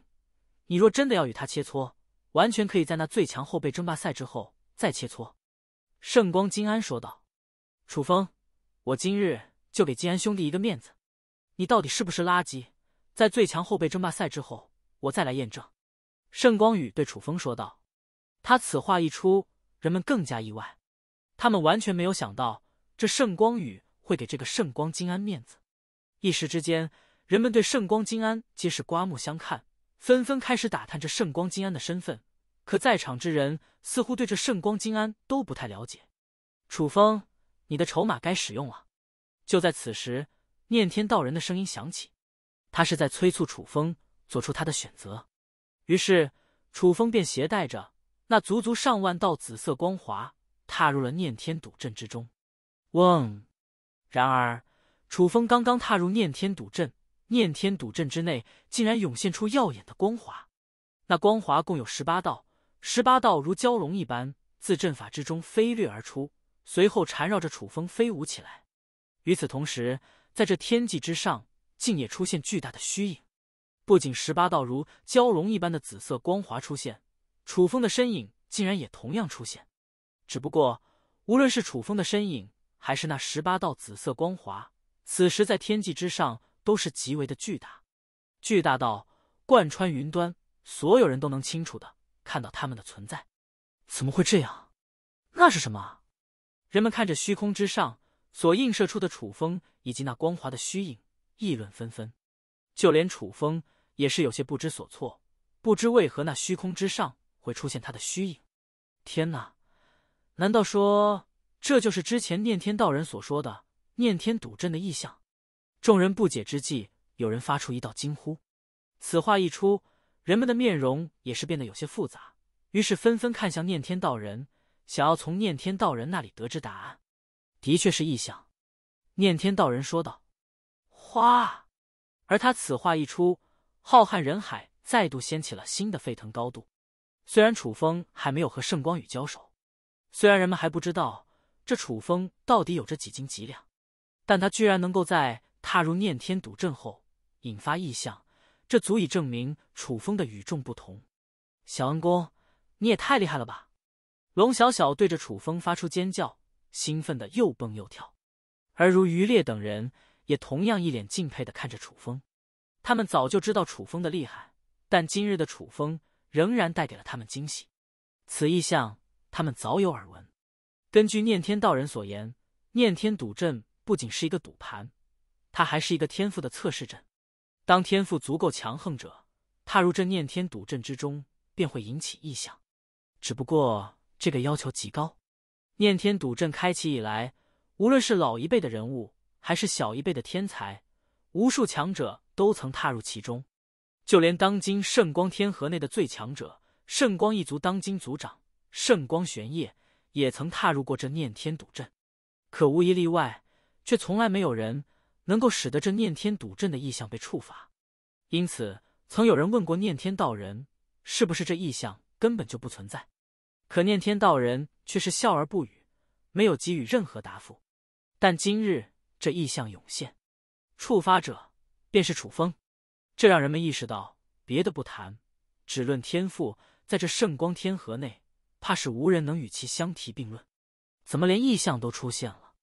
你若真的要与他切磋，完全可以在那最强后辈争霸赛之后再切磋。”圣光金安说道。“楚风，我今日就给金安兄弟一个面子，你到底是不是垃圾？在最强后辈争霸赛之后，我再来验证。”圣光宇对楚风说道。他此话一出，人们更加意外，他们完全没有想到这圣光宇会给这个圣光金安面子。一时之间，人们对圣光金安皆是刮目相看。纷纷开始打探这圣光金安的身份，可在场之人似乎对这圣光金安都不太了解。楚风，你的筹码该使用了。就在此时，念天道人的声音响起，他是在催促楚风做出他的选择。于是，楚风便携带着那足足上万道紫色光华，踏入了念天赌阵之中。嗡！然而，楚风刚刚踏入念天赌阵。念天赌阵之内，竟然涌现出耀眼的光华。那光华共有十八道，十八道如蛟龙一般，自阵法之中飞掠而出，随后缠绕着楚风飞舞起来。与此同时，在这天际之上，竟也出现巨大的虚影。不仅十八道如蛟龙一般的紫色光华出现，楚风的身影竟然也同样出现。只不过，无论是楚风的身影，还是那十八道紫色光华，此时在天际之上。都是极为的巨大，巨大到贯穿云端，所有人都能清楚的看到他们的存在。怎么会这样？那是什么？人们看着虚空之上所映射出的楚风以及那光滑的虚影，议论纷纷。就连楚风也是有些不知所措，不知为何那虚空之上会出现他的虚影。天哪！难道说这就是之前念天道人所说的念天赌阵的意象？众人不解之际，有人发出一道惊呼。此话一出，人们的面容也是变得有些复杂，于是纷纷看向念天道人，想要从念天道人那里得知答案。的确是异象，念天道人说道。哗！而他此话一出，浩瀚人海再度掀起了新的沸腾高度。虽然楚风还没有和圣光宇交手，虽然人们还不知道这楚风到底有着几斤几两，但他居然能够在。踏入念天赌阵后，引发异象，这足以证明楚风的与众不同。小恩公，你也太厉害了吧！龙小小对着楚风发出尖叫，兴奋的又蹦又跳。而如鱼烈等人也同样一脸敬佩的看着楚风，他们早就知道楚风的厉害，但今日的楚风仍然带给了他们惊喜。此异象他们早有耳闻，根据念天道人所言，念天赌阵不仅是一个赌盘。它还是一个天赋的测试阵，当天赋足够强横者踏入这念天赌阵之中，便会引起异象。只不过这个要求极高。念天赌阵开启以来，无论是老一辈的人物，还是小一辈的天才，无数强者都曾踏入其中。就连当今圣光天河内的最强者——圣光一族当今族长圣光玄烨，也曾踏入过这念天赌阵。可无一例外，却从来没有人。能够使得这念天赌阵的意象被触发，因此曾有人问过念天道人，是不是这意象根本就不存在？可念天道人却是笑而不语，没有给予任何答复。但今日这意象涌现，触发者便是楚风，这让人们意识到，别的不谈，只论天赋，在这圣光天河内，怕是无人能与其相提并论。怎么连意象都出现了？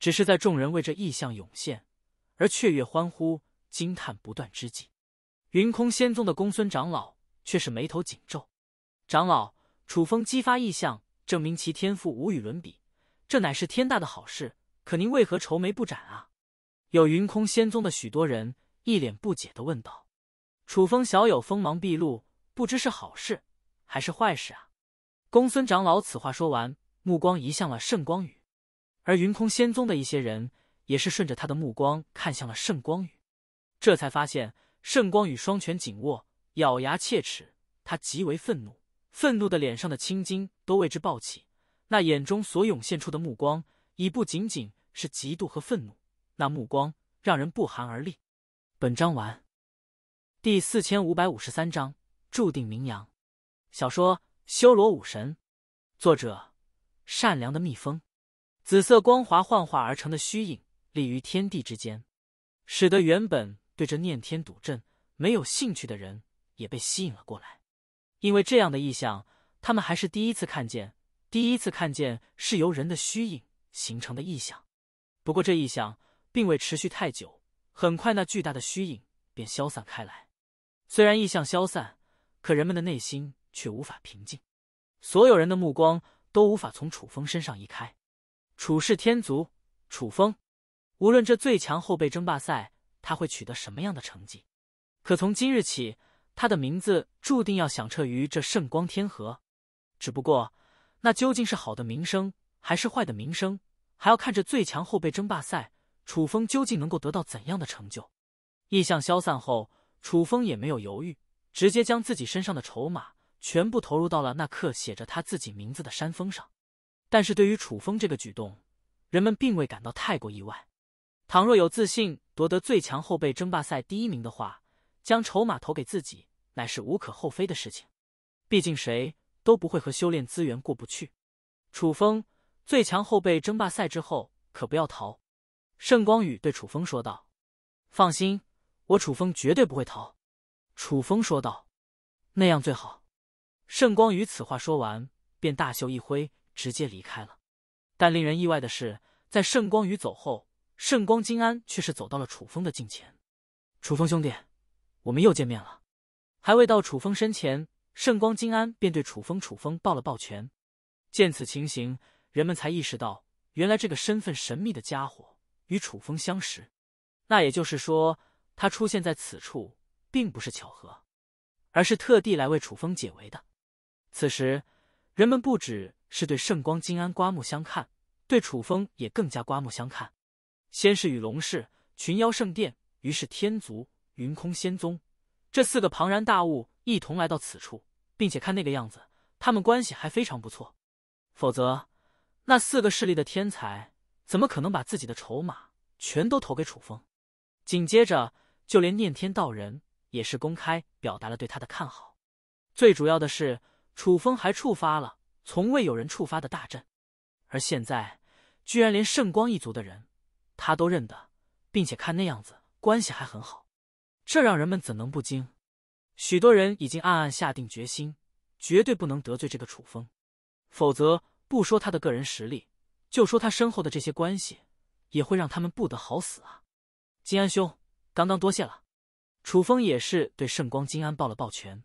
只是在众人为这意象涌现。而雀跃欢呼、惊叹不断之际，云空仙宗的公孙长老却是眉头紧皱。长老，楚风激发异象，证明其天赋无与伦比，这乃是天大的好事。可您为何愁眉不展啊？有云空仙宗的许多人一脸不解的问道：“楚风小友锋芒毕露，不知是好事还是坏事啊？”公孙长老此话说完，目光移向了圣光宇，而云空仙宗的一些人。也是顺着他的目光看向了圣光宇，这才发现圣光宇双拳紧握，咬牙切齿，他极为愤怒，愤怒的脸上的青筋都为之暴起，那眼中所涌现出的目光已不仅仅是嫉妒和愤怒，那目光让人不寒而栗。本章完。第四千五百五十三章注定名扬。小说《修罗武神》，作者：善良的蜜蜂。紫色光华幻化而成的虚影。立于天地之间，使得原本对这念天赌阵没有兴趣的人也被吸引了过来。因为这样的异象，他们还是第一次看见。第一次看见是由人的虚影形成的异象。不过这异象并未持续太久，很快那巨大的虚影便消散开来。虽然异象消散，可人们的内心却无法平静。所有人的目光都无法从楚风身上移开。楚氏天族，楚风。无论这最强后辈争霸赛他会取得什么样的成绩，可从今日起，他的名字注定要响彻于这圣光天河。只不过，那究竟是好的名声还是坏的名声，还要看这最强后辈争霸赛楚风究竟能够得到怎样的成就。意象消散后，楚风也没有犹豫，直接将自己身上的筹码全部投入到了那刻写着他自己名字的山峰上。但是，对于楚风这个举动，人们并未感到太过意外。倘若有自信夺得最强后辈争霸赛第一名的话，将筹码投给自己，乃是无可厚非的事情。毕竟谁都不会和修炼资源过不去。楚风，最强后辈争霸赛之后可不要逃！盛光宇对楚风说道：“放心，我楚风绝对不会逃。”楚风说道：“那样最好。”盛光宇此话说完，便大袖一挥，直接离开了。但令人意外的是，在盛光宇走后。圣光金安却是走到了楚风的近前，楚风兄弟，我们又见面了。还未到楚风身前，圣光金安便对楚风、楚风抱了抱拳。见此情形，人们才意识到，原来这个身份神秘的家伙与楚风相识。那也就是说，他出现在此处并不是巧合，而是特地来为楚风解围的。此时，人们不只是对圣光金安刮目相看，对楚风也更加刮目相看。先是与龙氏、群妖圣殿、于是天族、云空仙宗这四个庞然大物一同来到此处，并且看那个样子，他们关系还非常不错。否则，那四个势力的天才怎么可能把自己的筹码全都投给楚风？紧接着，就连念天道人也是公开表达了对他的看好。最主要的是，楚风还触发了从未有人触发的大阵，而现在居然连圣光一族的人。他都认得，并且看那样子，关系还很好，这让人们怎能不惊？许多人已经暗暗下定决心，绝对不能得罪这个楚风，否则不说他的个人实力，就说他身后的这些关系，也会让他们不得好死啊！金安兄，刚刚多谢了。楚风也是对圣光金安抱了抱拳，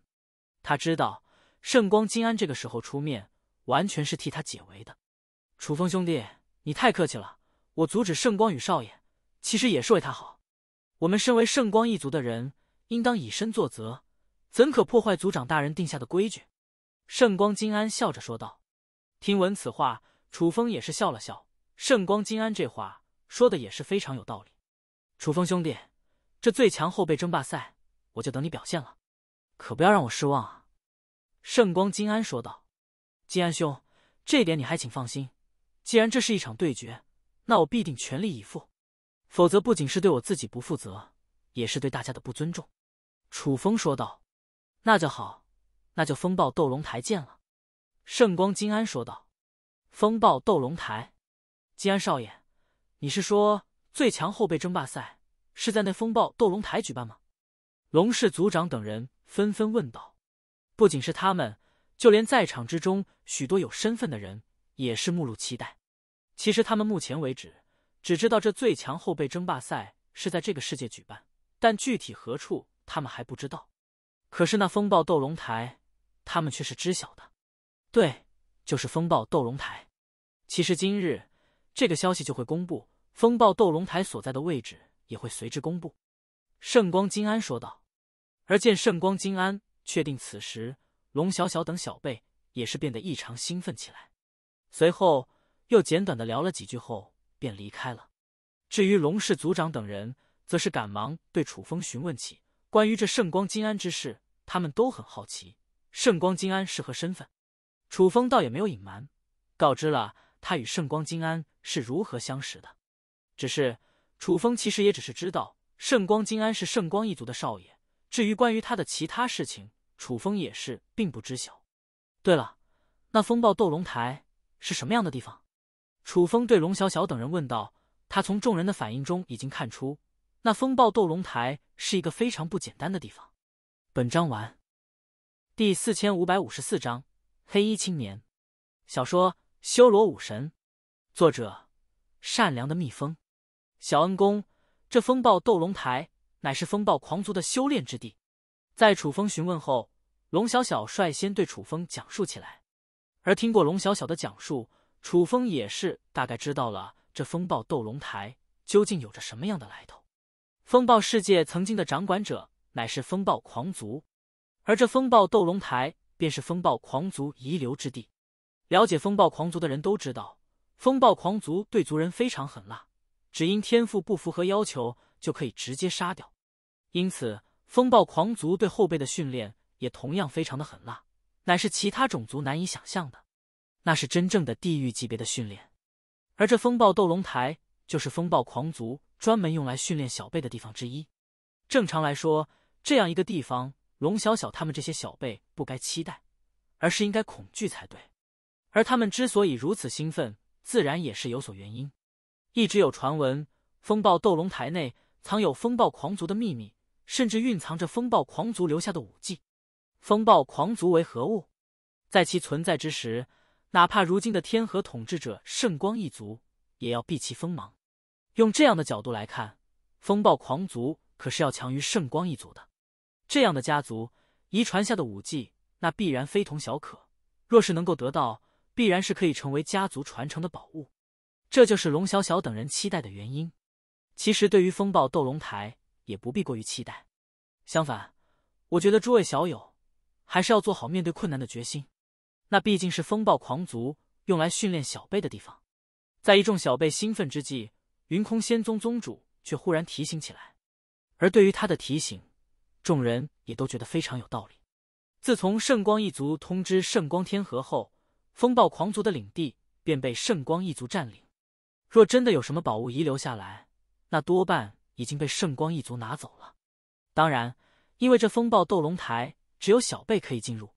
他知道圣光金安这个时候出面，完全是替他解围的。楚风兄弟，你太客气了。我阻止圣光与少爷，其实也是为他好。我们身为圣光一族的人，应当以身作则，怎可破坏族长大人定下的规矩？”圣光金安笑着说道。听闻此话，楚风也是笑了笑。圣光金安这话说的也是非常有道理。楚风兄弟，这最强后备争霸赛，我就等你表现了，可不要让我失望啊！”圣光金安说道。“金安兄，这点你还请放心。既然这是一场对决，那我必定全力以赴，否则不仅是对我自己不负责，也是对大家的不尊重。”楚风说道。“那就好，那就风暴斗龙台见了。”圣光金安说道。“风暴斗龙台？金安少爷，你是说最强后辈争霸赛是在那风暴斗龙台举办吗？”龙氏族长等人纷纷问道。不仅是他们，就连在场之中许多有身份的人也是目露期待。其实他们目前为止只知道这最强后辈争霸赛是在这个世界举办，但具体何处他们还不知道。可是那风暴斗龙台，他们却是知晓的。对，就是风暴斗龙台。其实今日这个消息就会公布，风暴斗龙台所在的位置也会随之公布。圣光金安说道。而见圣光金安确定，此时龙小小等小辈也是变得异常兴奋起来。随后。又简短的聊了几句后，便离开了。至于龙氏族长等人，则是赶忙对楚风询问起关于这圣光金安之事，他们都很好奇圣光金安是何身份。楚风倒也没有隐瞒，告知了他与圣光金安是如何相识的。只是楚风其实也只是知道圣光金安是圣光一族的少爷，至于关于他的其他事情，楚风也是并不知晓。对了，那风暴斗龙台是什么样的地方？楚风对龙小小等人问道：“他从众人的反应中已经看出，那风暴斗龙台是一个非常不简单的地方。”本章完。第四千五百五十四章黑衣青年。小说《修罗武神》，作者：善良的蜜蜂。小恩公，这风暴斗龙台乃是风暴狂族的修炼之地。在楚风询问后，龙小小率先对楚风讲述起来，而听过龙小小的讲述。楚风也是大概知道了这风暴斗龙台究竟有着什么样的来头。风暴世界曾经的掌管者乃是风暴狂族，而这风暴斗龙台便是风暴狂族遗留之地。了解风暴狂族的人都知道，风暴狂族对族人非常狠辣，只因天赋不符合要求就可以直接杀掉。因此，风暴狂族对后辈的训练也同样非常的狠辣，乃是其他种族难以想象的。那是真正的地狱级别的训练，而这风暴斗龙台就是风暴狂族专门用来训练小辈的地方之一。正常来说，这样一个地方，龙小小他们这些小辈不该期待，而是应该恐惧才对。而他们之所以如此兴奋，自然也是有所原因。一直有传闻，风暴斗龙台内藏有风暴狂族的秘密，甚至蕴藏着风暴狂族留下的武技。风暴狂族为何物？在其存在之时。哪怕如今的天河统治者圣光一族，也要避其锋芒。用这样的角度来看，风暴狂族可是要强于圣光一族的。这样的家族遗传下的武技，那必然非同小可。若是能够得到，必然是可以成为家族传承的宝物。这就是龙小小等人期待的原因。其实，对于风暴斗龙台，也不必过于期待。相反，我觉得诸位小友，还是要做好面对困难的决心。那毕竟是风暴狂族用来训练小辈的地方，在一众小辈兴奋之际，云空仙宗宗主却忽然提醒起来。而对于他的提醒，众人也都觉得非常有道理。自从圣光一族通知圣光天河后，风暴狂族的领地便被圣光一族占领。若真的有什么宝物遗留下来，那多半已经被圣光一族拿走了。当然，因为这风暴斗龙台只有小辈可以进入。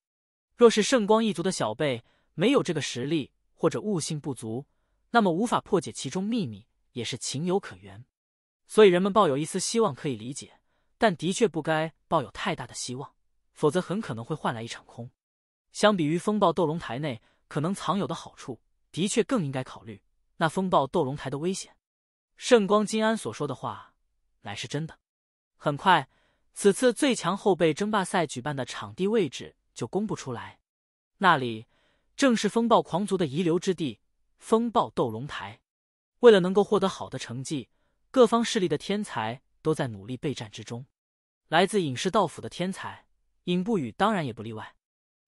若是圣光一族的小辈没有这个实力，或者悟性不足，那么无法破解其中秘密也是情有可原。所以人们抱有一丝希望可以理解，但的确不该抱有太大的希望，否则很可能会换来一场空。相比于风暴斗龙台内可能藏有的好处，的确更应该考虑那风暴斗龙台的危险。圣光金安所说的话乃是真的。很快，此次最强后辈争霸赛举办的场地位置。就公布出来，那里正是风暴狂族的遗留之地——风暴斗龙台。为了能够获得好的成绩，各方势力的天才都在努力备战之中。来自隐士道府的天才尹不语当然也不例外。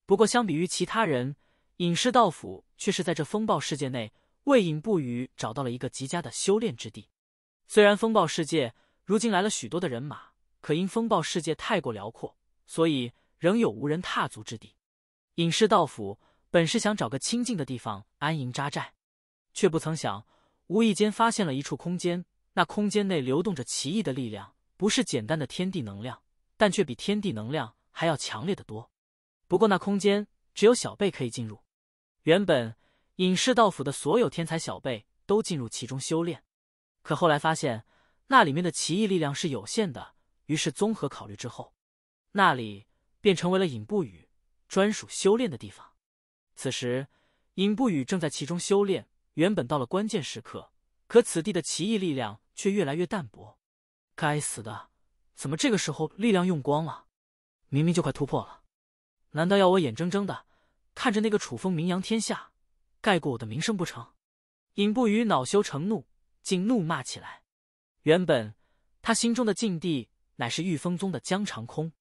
不过，相比于其他人，隐士道府却是在这风暴世界内为尹不语找到了一个极佳的修炼之地。虽然风暴世界如今来了许多的人马，可因风暴世界太过辽阔，所以。仍有无人踏足之地。隐士道府本是想找个清静的地方安营扎寨，却不曾想无意间发现了一处空间。那空间内流动着奇异的力量，不是简单的天地能量，但却比天地能量还要强烈的多。不过那空间只有小辈可以进入。原本隐士道府的所有天才小辈都进入其中修炼，可后来发现那里面的奇异力量是有限的，于是综合考虑之后，那里。便成为了尹不语专属修炼的地方。此时，尹不语正在其中修炼。原本到了关键时刻，可此地的奇异力量却越来越淡薄。该死的，怎么这个时候力量用光了？明明就快突破了，难道要我眼睁睁的看着那个楚风名扬天下，盖过我的名声不成？尹不语恼羞成怒，竟怒骂起来。原本他心中的禁地乃是御风宗的江长空。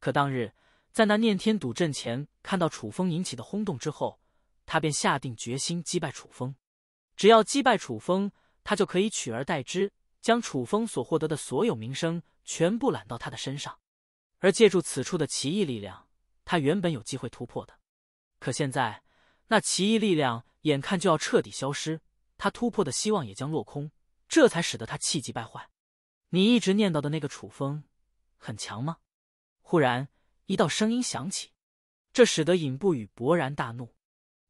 可当日，在那念天赌阵前看到楚风引起的轰动之后，他便下定决心击败楚风。只要击败楚风，他就可以取而代之，将楚风所获得的所有名声全部揽到他的身上。而借助此处的奇异力量，他原本有机会突破的。可现在，那奇异力量眼看就要彻底消失，他突破的希望也将落空。这才使得他气急败坏。你一直念叨的那个楚风，很强吗？忽然，一道声音响起，这使得尹不语勃然大怒，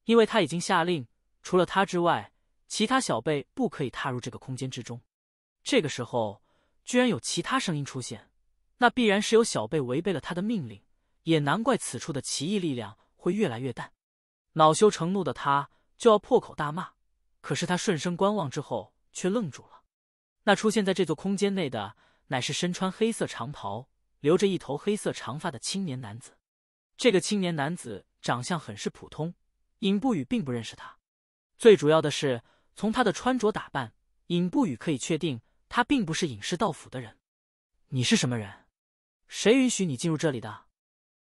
因为他已经下令，除了他之外，其他小辈不可以踏入这个空间之中。这个时候，居然有其他声音出现，那必然是有小辈违背了他的命令，也难怪此处的奇异力量会越来越淡。恼羞成怒的他就要破口大骂，可是他顺声观望之后，却愣住了。那出现在这座空间内的，乃是身穿黑色长袍。留着一头黑色长发的青年男子，这个青年男子长相很是普通，尹不语并不认识他。最主要的是，从他的穿着打扮，尹不语可以确定他并不是隐士道府的人。你是什么人？谁允许你进入这里的？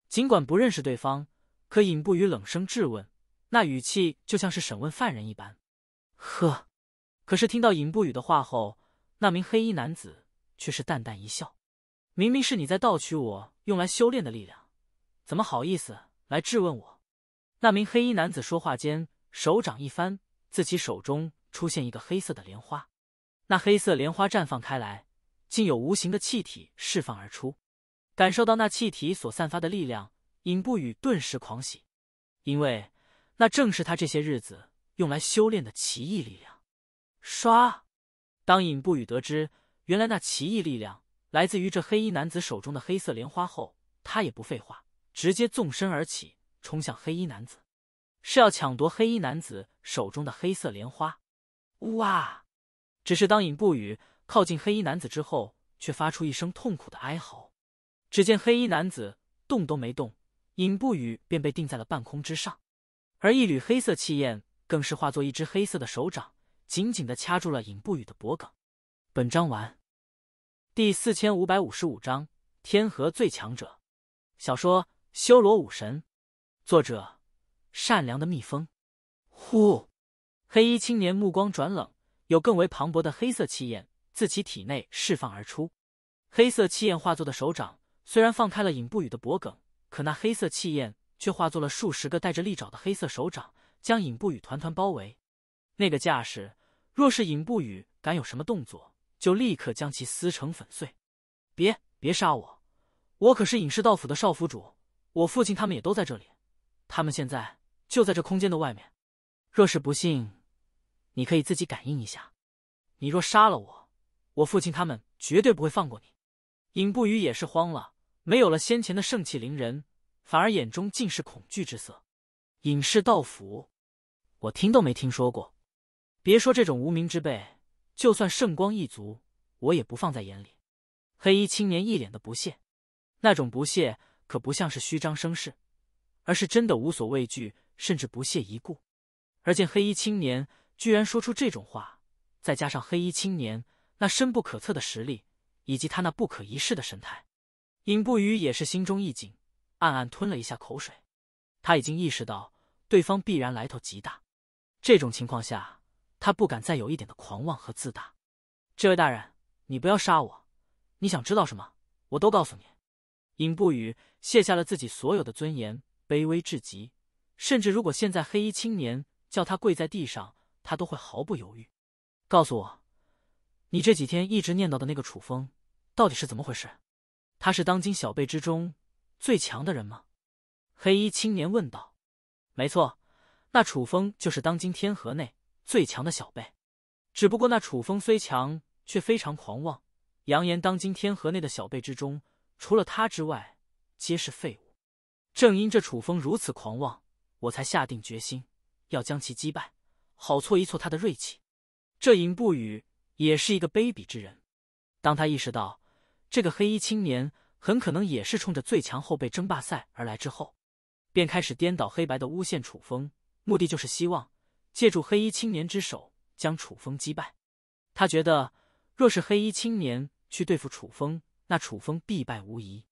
尽管不认识对方，可尹不语冷声质问，那语气就像是审问犯人一般。呵，可是听到尹不语的话后，那名黑衣男子却是淡淡一笑。明明是你在盗取我用来修炼的力量，怎么好意思来质问我？那名黑衣男子说话间，手掌一翻，自己手中出现一个黑色的莲花。那黑色莲花绽放开来，竟有无形的气体释放而出。感受到那气体所散发的力量，尹不语顿时狂喜，因为那正是他这些日子用来修炼的奇异力量。唰，当尹不语得知原来那奇异力量。来自于这黑衣男子手中的黑色莲花后，他也不废话，直接纵身而起，冲向黑衣男子，是要抢夺黑衣男子手中的黑色莲花。呜哇！只是当尹不语靠近黑衣男子之后，却发出一声痛苦的哀嚎。只见黑衣男子动都没动，尹不语便被定在了半空之上，而一缕黑色气焰更是化作一只黑色的手掌，紧紧的掐住了尹不语的脖颈。本章完。第四千五百五十五章天河最强者。小说《修罗武神》，作者：善良的蜜蜂。呼！黑衣青年目光转冷，有更为磅礴的黑色气焰自其体内释放而出。黑色气焰化作的手掌虽然放开了尹不语的脖梗，可那黑色气焰却化作了数十个带着利爪的黑色手掌，将尹不语团团包围。那个架势，若是尹不语敢有什么动作，就立刻将其撕成粉碎！别别杀我，我可是隐士道府的少府主，我父亲他们也都在这里，他们现在就在这空间的外面。若是不信，你可以自己感应一下。你若杀了我，我父亲他们绝对不会放过你。尹不语也是慌了，没有了先前的盛气凌人，反而眼中尽是恐惧之色。隐士道府，我听都没听说过，别说这种无名之辈。就算圣光一族，我也不放在眼里。黑衣青年一脸的不屑，那种不屑可不像是虚张声势，而是真的无所畏惧，甚至不屑一顾。而见黑衣青年居然说出这种话，再加上黑衣青年那深不可测的实力，以及他那不可一世的神态，尹不语也是心中一紧，暗暗吞了一下口水。他已经意识到对方必然来头极大，这种情况下。他不敢再有一点的狂妄和自大。这位大人，你不要杀我，你想知道什么，我都告诉你。尹不语卸下了自己所有的尊严，卑微至极，甚至如果现在黑衣青年叫他跪在地上，他都会毫不犹豫。告诉我，你这几天一直念叨的那个楚风，到底是怎么回事？他是当今小辈之中最强的人吗？黑衣青年问道。没错，那楚风就是当今天河内。最强的小辈，只不过那楚风虽强，却非常狂妄，扬言当今天河内的小辈之中，除了他之外，皆是废物。正因这楚风如此狂妄，我才下定决心要将其击败，好挫一挫他的锐气。这尹不语也是一个卑鄙之人，当他意识到这个黑衣青年很可能也是冲着最强后辈争霸赛而来之后，便开始颠倒黑白的诬陷楚风，目的就是希望。借助黑衣青年之手将楚风击败，他觉得若是黑衣青年去对付楚风，那楚风必败无疑。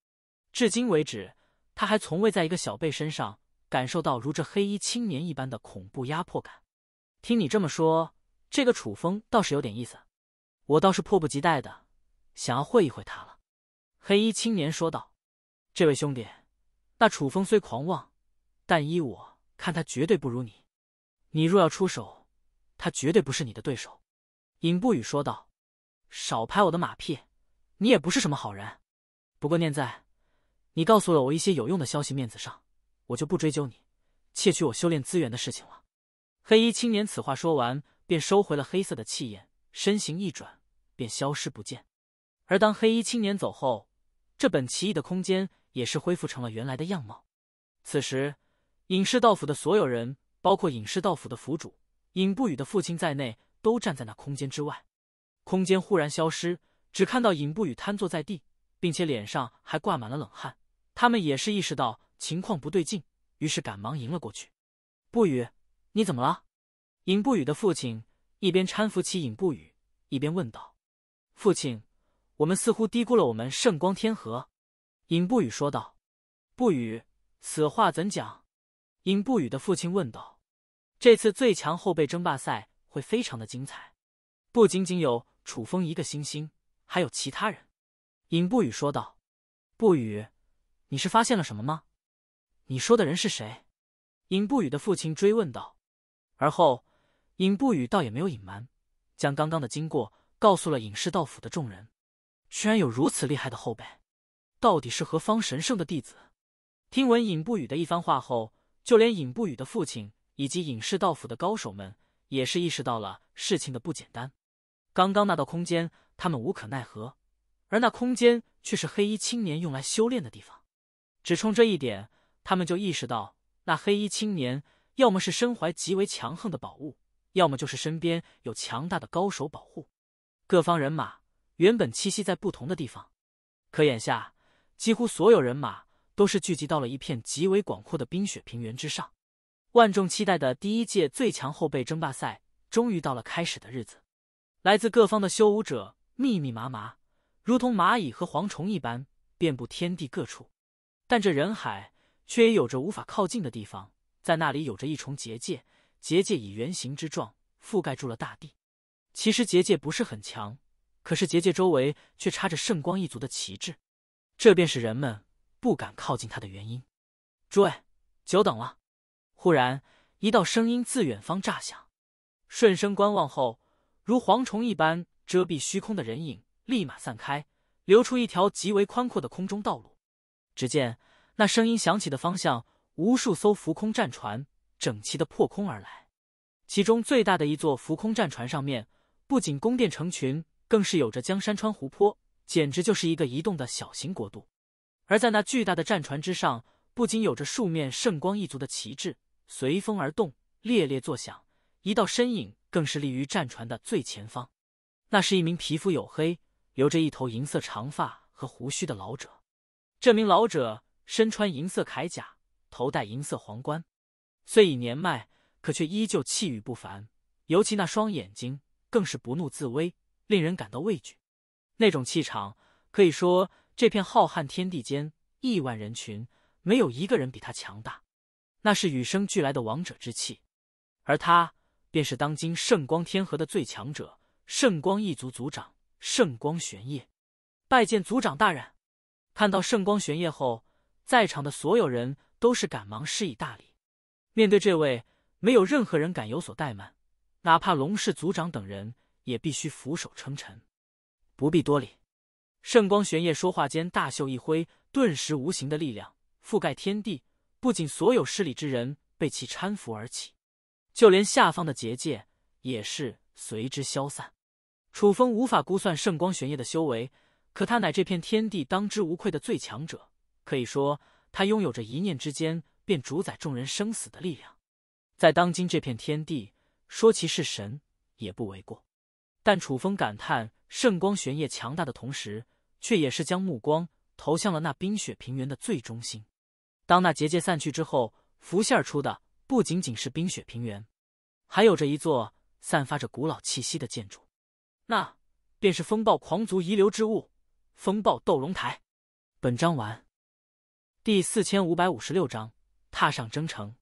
至今为止，他还从未在一个小辈身上感受到如这黑衣青年一般的恐怖压迫感。听你这么说，这个楚风倒是有点意思，我倒是迫不及待的想要会一会他了。”黑衣青年说道，“这位兄弟，那楚风虽狂妄，但依我看，他绝对不如你。”你若要出手，他绝对不是你的对手。”尹不语说道，“少拍我的马屁，你也不是什么好人。不过念在你告诉了我一些有用的消息，面子上我就不追究你窃取我修炼资源的事情了。”黑衣青年此话说完，便收回了黑色的气焰，身形一转，便消失不见。而当黑衣青年走后，这本奇异的空间也是恢复成了原来的样貌。此时，隐士道府的所有人。包括隐士道府的府主隐不语的父亲在内，都站在那空间之外。空间忽然消失，只看到隐不语瘫坐在地，并且脸上还挂满了冷汗。他们也是意识到情况不对劲，于是赶忙迎了过去。“不语，你怎么了？”隐不语的父亲一边搀扶起隐不语，一边问道。“父亲，我们似乎低估了我们圣光天河。”隐不语说道。“不语，此话怎讲？”隐不语的父亲问道。这次最强后辈争霸赛会非常的精彩，不仅仅有楚风一个新星，还有其他人。尹不语说道：“不语，你是发现了什么吗？你说的人是谁？”尹不语的父亲追问道。而后，尹不语倒也没有隐瞒，将刚刚的经过告诉了尹氏道府的众人。居然有如此厉害的后辈，到底是何方神圣的弟子？听闻尹不语的一番话后，就连尹不语的父亲。以及隐士道府的高手们也是意识到了事情的不简单。刚刚那道空间，他们无可奈何，而那空间却是黑衣青年用来修炼的地方。只冲这一点，他们就意识到那黑衣青年要么是身怀极为强横的宝物，要么就是身边有强大的高手保护。各方人马原本栖息在不同的地方，可眼下几乎所有人马都是聚集到了一片极为广阔的冰雪平原之上。万众期待的第一届最强后辈争霸赛终于到了开始的日子，来自各方的修武者密密麻麻，如同蚂蚁和蝗虫一般遍布天地各处。但这人海却也有着无法靠近的地方，在那里有着一重结界，结界以圆形之状覆盖住了大地。其实结界不是很强，可是结界周围却插着圣光一族的旗帜，这便是人们不敢靠近它的原因。诸位，久等了。忽然，一道声音自远方炸响，顺声观望后，如蝗虫一般遮蔽虚空的人影立马散开，留出一条极为宽阔的空中道路。只见那声音响起的方向，无数艘浮空战船整齐的破空而来。其中最大的一座浮空战船上面，不仅宫殿成群，更是有着江山川湖泊，简直就是一个移动的小型国度。而在那巨大的战船之上，不仅有着数面圣光一族的旗帜。随风而动，猎猎作响。一道身影更是立于战船的最前方，那是一名皮肤黝黑、留着一头银色长发和胡须的老者。这名老者身穿银色铠甲，头戴银色皇冠，虽已年迈，可却依旧气宇不凡。尤其那双眼睛，更是不怒自威，令人感到畏惧。那种气场，可以说这片浩瀚天地间亿万人群，没有一个人比他强大。那是与生俱来的王者之气，而他便是当今圣光天河的最强者，圣光一族族长圣光玄烨。拜见族长大人！看到圣光玄烨后，在场的所有人都是赶忙施以大礼。面对这位，没有任何人敢有所怠慢，哪怕龙氏族长等人也必须俯首称臣。不必多礼。圣光玄烨说话间，大袖一挥，顿时无形的力量覆盖天地。不仅所有失礼之人被其搀扶而起，就连下方的结界也是随之消散。楚风无法估算圣光玄烨的修为，可他乃这片天地当之无愧的最强者，可以说他拥有着一念之间便主宰众人生死的力量。在当今这片天地，说其是神也不为过。但楚风感叹圣光玄烨强大的同时，却也是将目光投向了那冰雪平原的最中心。当那结界散去之后，浮现而出的不仅仅是冰雪平原，还有着一座散发着古老气息的建筑，那便是风暴狂族遗留之物——风暴斗龙台。本章完。第四千五百五十六章：踏上征程。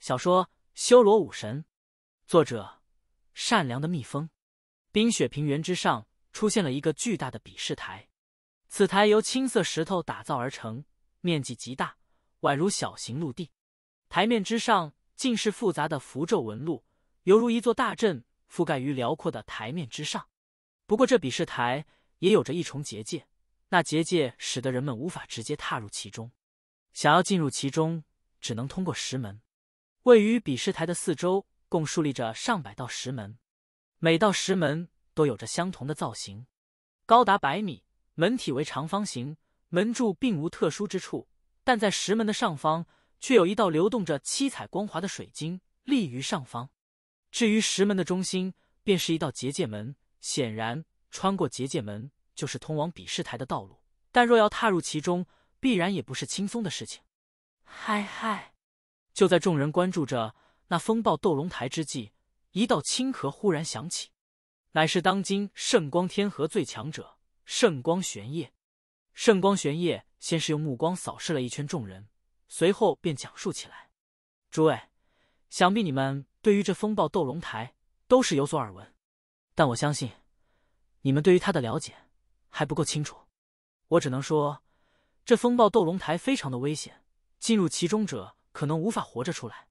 小说《修罗武神》，作者：善良的蜜蜂。冰雪平原之上出现了一个巨大的比试台，此台由青色石头打造而成，面积极大。宛如小型陆地，台面之上尽是复杂的符咒纹路，犹如一座大阵覆盖于辽阔的台面之上。不过，这比试台也有着一重结界，那结界使得人们无法直接踏入其中。想要进入其中，只能通过石门。位于比试台的四周，共竖立着上百道石门，每道石门都有着相同的造型，高达百米，门体为长方形，门柱并无特殊之处。但在石门的上方，却有一道流动着七彩光华的水晶立于上方。至于石门的中心，便是一道结界门。显然，穿过结界门就是通往比试台的道路。但若要踏入其中，必然也不是轻松的事情。嗨嗨！就在众人关注着那风暴斗龙台之际，一道轻咳忽然响起，乃是当今圣光天河最强者圣光玄烨。圣光玄烨。先是用目光扫视了一圈众人，随后便讲述起来：“诸位，想必你们对于这风暴斗龙台都是有所耳闻，但我相信你们对于它的了解还不够清楚。我只能说，这风暴斗龙台非常的危险，进入其中者可能无法活着出来。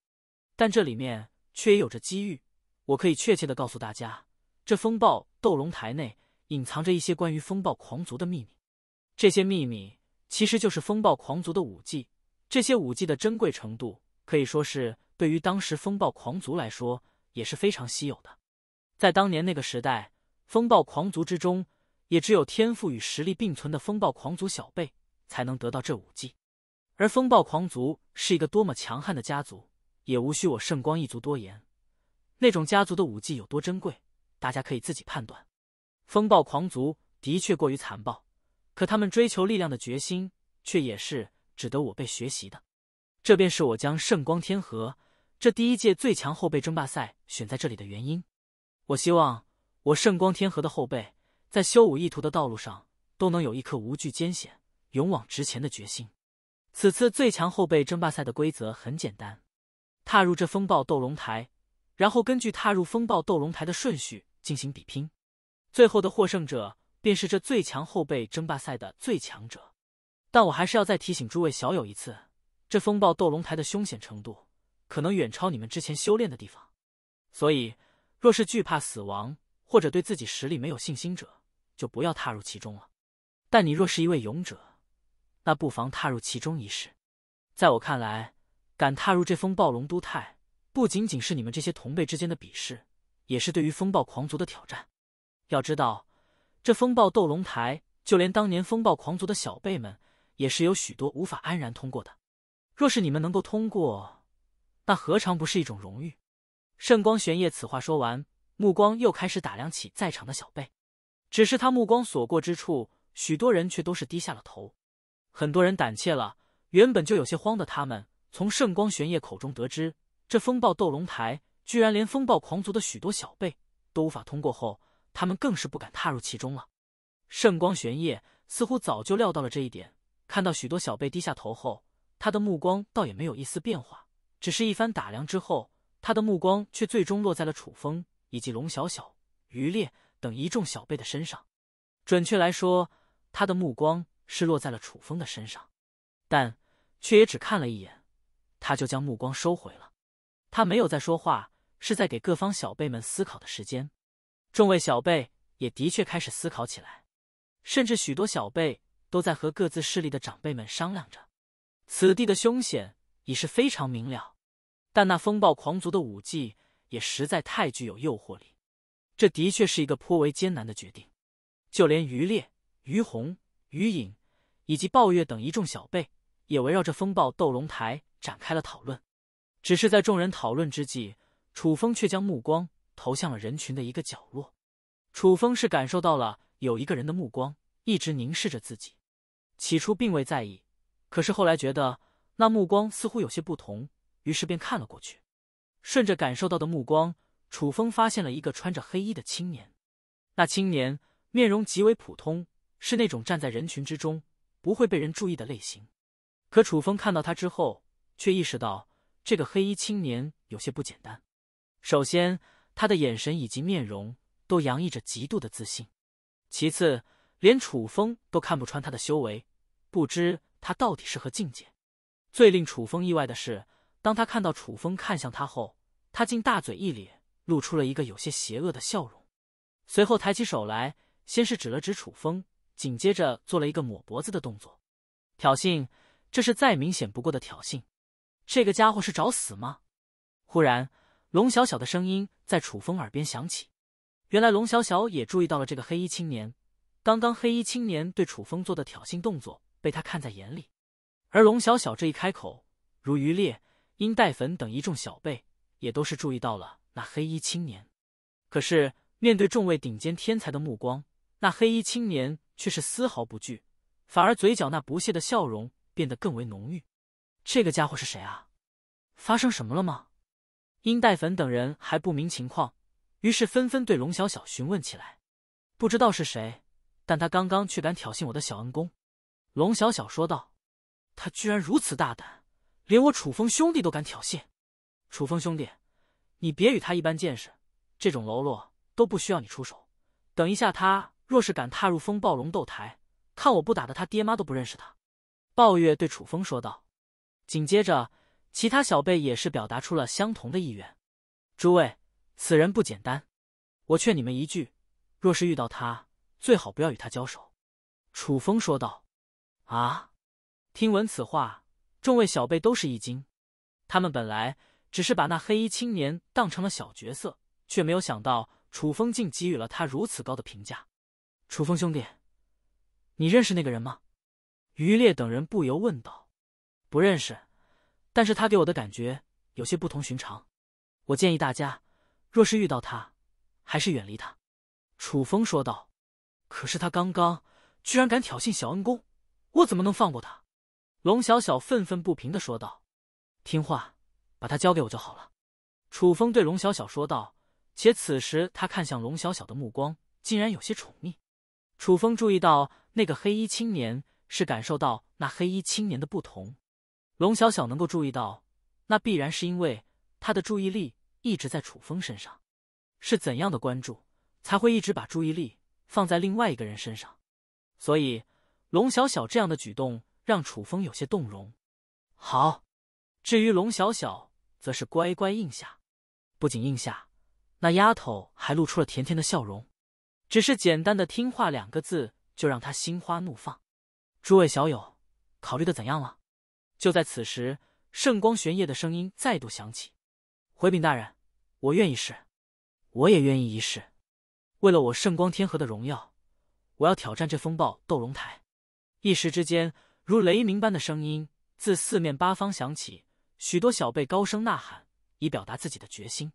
但这里面却也有着机遇。我可以确切的告诉大家，这风暴斗龙台内隐藏着一些关于风暴狂族的秘密，这些秘密。”其实就是风暴狂族的武技，这些武技的珍贵程度可以说是对于当时风暴狂族来说也是非常稀有的。在当年那个时代，风暴狂族之中也只有天赋与实力并存的风暴狂族小辈才能得到这武技。而风暴狂族是一个多么强悍的家族，也无需我圣光一族多言。那种家族的武技有多珍贵，大家可以自己判断。风暴狂族的确过于残暴。可他们追求力量的决心，却也是值得我辈学习的。这便是我将圣光天河这第一届最强后辈争霸赛选在这里的原因。我希望我圣光天河的后辈，在修武意图的道路上，都能有一颗无惧艰险、勇往直前的决心。此次最强后辈争霸赛的规则很简单：踏入这风暴斗龙台，然后根据踏入风暴斗龙台的顺序进行比拼，最后的获胜者。便是这最强后辈争霸赛的最强者，但我还是要再提醒诸位小友一次：这风暴斗龙台的凶险程度，可能远超你们之前修炼的地方。所以，若是惧怕死亡或者对自己实力没有信心者，就不要踏入其中了。但你若是一位勇者，那不妨踏入其中一试。在我看来，敢踏入这风暴龙都泰，不仅仅是你们这些同辈之间的比试，也是对于风暴狂族的挑战。要知道。这风暴斗龙台，就连当年风暴狂族的小辈们，也是有许多无法安然通过的。若是你们能够通过，那何尝不是一种荣誉？圣光玄烨此话说完，目光又开始打量起在场的小辈。只是他目光所过之处，许多人却都是低下了头，很多人胆怯了。原本就有些慌的他们，从圣光玄烨口中得知，这风暴斗龙台居然连风暴狂族的许多小辈都无法通过后。他们更是不敢踏入其中了。圣光玄烨似乎早就料到了这一点，看到许多小辈低下头后，他的目光倒也没有一丝变化，只是一番打量之后，他的目光却最终落在了楚风以及龙小小、余烈等一众小辈的身上。准确来说，他的目光是落在了楚风的身上，但却也只看了一眼，他就将目光收回了。他没有再说话，是在给各方小辈们思考的时间。众位小辈也的确开始思考起来，甚至许多小辈都在和各自势力的长辈们商量着。此地的凶险已是非常明了，但那风暴狂族的武技也实在太具有诱惑力，这的确是一个颇为艰难的决定。就连于烈、于红、于颖以及暴月等一众小辈也围绕着风暴斗龙台展开了讨论。只是在众人讨论之际，楚风却将目光。投向了人群的一个角落，楚风是感受到了有一个人的目光一直凝视着自己，起初并未在意，可是后来觉得那目光似乎有些不同，于是便看了过去。顺着感受到的目光，楚风发现了一个穿着黑衣的青年。那青年面容极为普通，是那种站在人群之中不会被人注意的类型。可楚风看到他之后，却意识到这个黑衣青年有些不简单。首先，他的眼神以及面容都洋溢着极度的自信。其次，连楚风都看不穿他的修为，不知他到底是何境界。最令楚风意外的是，当他看到楚风看向他后，他竟大嘴一咧，露出了一个有些邪恶的笑容。随后抬起手来，先是指了指楚风，紧接着做了一个抹脖子的动作，挑衅。这是再明显不过的挑衅。这个家伙是找死吗？忽然，龙小小的声音。在楚风耳边响起，原来龙小小也注意到了这个黑衣青年。刚刚黑衣青年对楚风做的挑衅动作被他看在眼里，而龙小小这一开口，如鱼烈、殷带粉等一众小辈也都是注意到了那黑衣青年。可是面对众位顶尖天才的目光，那黑衣青年却是丝毫不惧，反而嘴角那不屑的笑容变得更为浓郁。这个家伙是谁啊？发生什么了吗？殷代粉等人还不明情况，于是纷纷对龙小小询问起来。不知道是谁，但他刚刚却敢挑衅我的小恩公。龙小小说道：“他居然如此大胆，连我楚风兄弟都敢挑衅。”楚风兄弟，你别与他一般见识，这种喽啰都不需要你出手。等一下，他若是敢踏入风暴龙斗台，看我不打的他爹妈都不认识他。暴月对楚风说道。紧接着。其他小辈也是表达出了相同的意愿。诸位，此人不简单，我劝你们一句，若是遇到他，最好不要与他交手。”楚风说道。啊！听闻此话，众位小辈都是一惊。他们本来只是把那黑衣青年当成了小角色，却没有想到楚风竟给予了他如此高的评价。楚风兄弟，你认识那个人吗？”于烈等人不由问道。“不认识。”但是他给我的感觉有些不同寻常，我建议大家，若是遇到他，还是远离他。”楚风说道。“可是他刚刚居然敢挑衅小恩公，我怎么能放过他？”龙小小愤愤不平的说道。“听话，把他交给我就好了。”楚风对龙小小说道。且此时他看向龙小小的目光竟然有些宠溺。楚风注意到那个黑衣青年是感受到那黑衣青年的不同。龙小小能够注意到，那必然是因为他的注意力一直在楚风身上。是怎样的关注，才会一直把注意力放在另外一个人身上？所以，龙小小这样的举动让楚风有些动容。好，至于龙小小，则是乖乖应下。不仅应下，那丫头还露出了甜甜的笑容。只是简单的听话两个字，就让她心花怒放。诸位小友，考虑的怎样了？就在此时，圣光玄烨的声音再度响起：“回禀大人，我愿意试，我也愿意一试。为了我圣光天河的荣耀，我要挑战这风暴斗龙台。”一时之间，如雷鸣般的声音自四面八方响起，许多小辈高声呐喊，以表达自己的决心。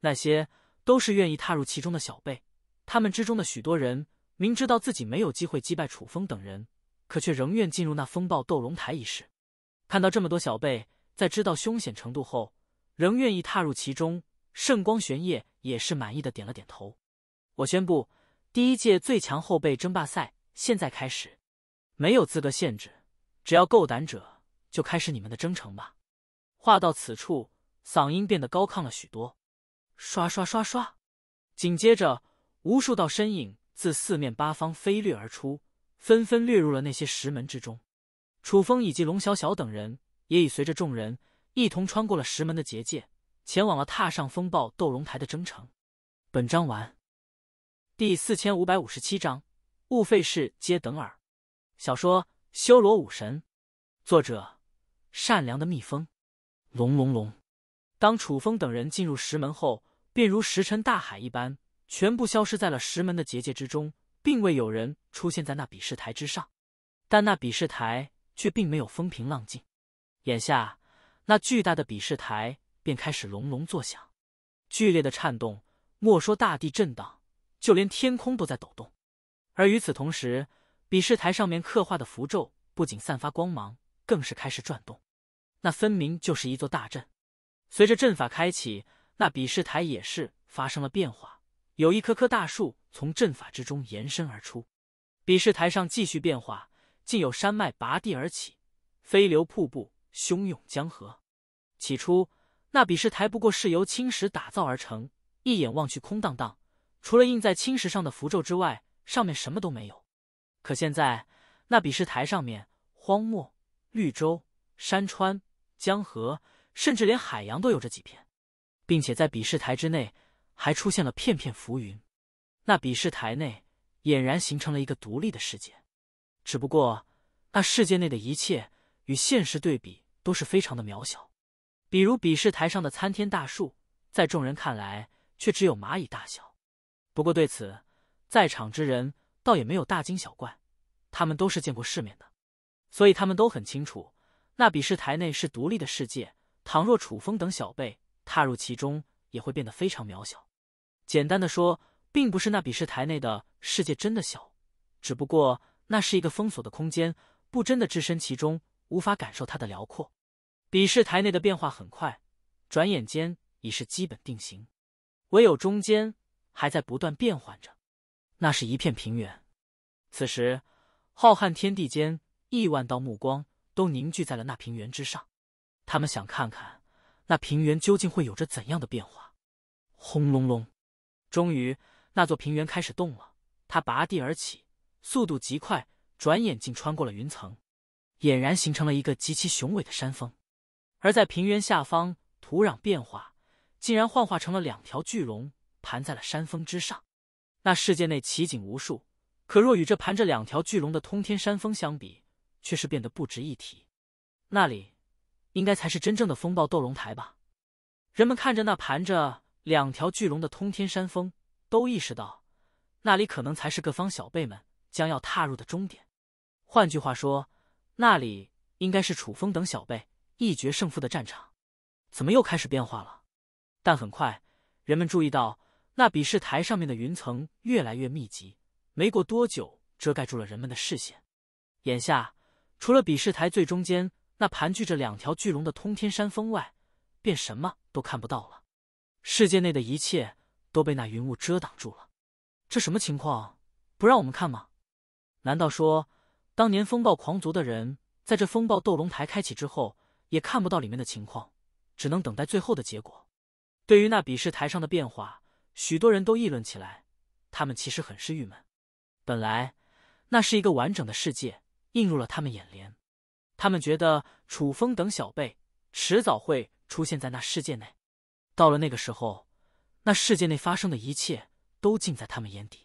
那些都是愿意踏入其中的小辈，他们之中的许多人明知道自己没有机会击败楚风等人，可却仍愿进入那风暴斗龙台一试。看到这么多小辈在知道凶险程度后，仍愿意踏入其中，圣光玄烨也是满意的点了点头。我宣布，第一届最强后辈争霸赛现在开始，没有资格限制，只要够胆者，就开始你们的征程吧。话到此处，嗓音变得高亢了许多。刷刷刷刷，紧接着，无数道身影自四面八方飞掠而出，纷纷掠入了那些石门之中。楚风以及龙小小等人也已随着众人一同穿过了石门的结界，前往了踏上风暴斗龙台的征程。本章完。第四千五百五十七章，物费事皆等耳。小说《修罗武神》，作者：善良的蜜蜂。隆隆隆！当楚风等人进入石门后，便如石沉大海一般，全部消失在了石门的结界之中，并未有人出现在那比试台之上。但那比试台。却并没有风平浪静，眼下那巨大的比试台便开始隆隆作响，剧烈的颤动。莫说大地震荡，就连天空都在抖动。而与此同时，比试台上面刻画的符咒不仅散发光芒，更是开始转动。那分明就是一座大阵。随着阵法开启，那比试台也是发生了变化，有一棵棵大树从阵法之中延伸而出。比试台上继续变化。竟有山脉拔地而起，飞流瀑布，汹涌江河。起初，那比试台不过是由青石打造而成，一眼望去空荡荡，除了印在青石上的符咒之外，上面什么都没有。可现在，那比试台上面，荒漠、绿洲、山川、江河，甚至连海洋都有着几片，并且在比试台之内，还出现了片片浮云。那比试台内，俨然形成了一个独立的世界。只不过，那世界内的一切与现实对比都是非常的渺小，比如比试台上的参天大树，在众人看来却只有蚂蚁大小。不过对此，在场之人倒也没有大惊小怪，他们都是见过世面的，所以他们都很清楚，那比试台内是独立的世界。倘若楚风等小辈踏入其中，也会变得非常渺小。简单的说，并不是那比试台内的世界真的小，只不过。那是一个封锁的空间，不真的置身其中，无法感受它的辽阔。比试台内的变化很快，转眼间已是基本定型，唯有中间还在不断变换着。那是一片平原，此时浩瀚天地间亿万道目光都凝聚在了那平原之上，他们想看看那平原究竟会有着怎样的变化。轰隆隆，终于那座平原开始动了，它拔地而起。速度极快，转眼竟穿过了云层，俨然形成了一个极其雄伟的山峰。而在平原下方，土壤变化竟然幻化成了两条巨龙，盘在了山峰之上。那世界内奇景无数，可若与这盘着两条巨龙的通天山峰相比，却是变得不值一提。那里，应该才是真正的风暴斗龙台吧？人们看着那盘着两条巨龙的通天山峰，都意识到那里可能才是各方小辈们。将要踏入的终点，换句话说，那里应该是楚风等小辈一决胜负的战场，怎么又开始变化了？但很快，人们注意到那比试台上面的云层越来越密集，没过多久，遮盖住了人们的视线。眼下，除了比试台最中间那盘踞着两条巨龙的通天山峰外，便什么都看不到了。世界内的一切都被那云雾遮挡住了，这什么情况？不让我们看吗？难道说，当年风暴狂族的人在这风暴斗龙台开启之后，也看不到里面的情况，只能等待最后的结果？对于那比试台上的变化，许多人都议论起来。他们其实很是郁闷。本来那是一个完整的世界映入了他们眼帘，他们觉得楚风等小辈迟早会出现在那世界内。到了那个时候，那世界内发生的一切都尽在他们眼底。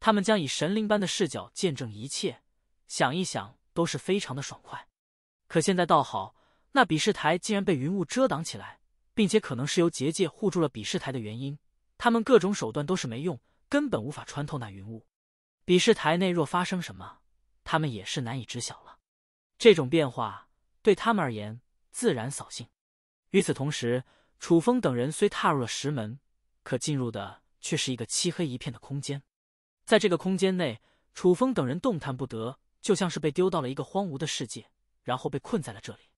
他们将以神灵般的视角见证一切，想一想都是非常的爽快。可现在倒好，那比试台竟然被云雾遮挡起来，并且可能是由结界护住了比试台的原因，他们各种手段都是没用，根本无法穿透那云雾。比试台内若发生什么，他们也是难以知晓了。这种变化对他们而言自然扫兴。与此同时，楚风等人虽踏入了石门，可进入的却是一个漆黑一片的空间。在这个空间内，楚风等人动弹不得，就像是被丢到了一个荒芜的世界，然后被困在了这里。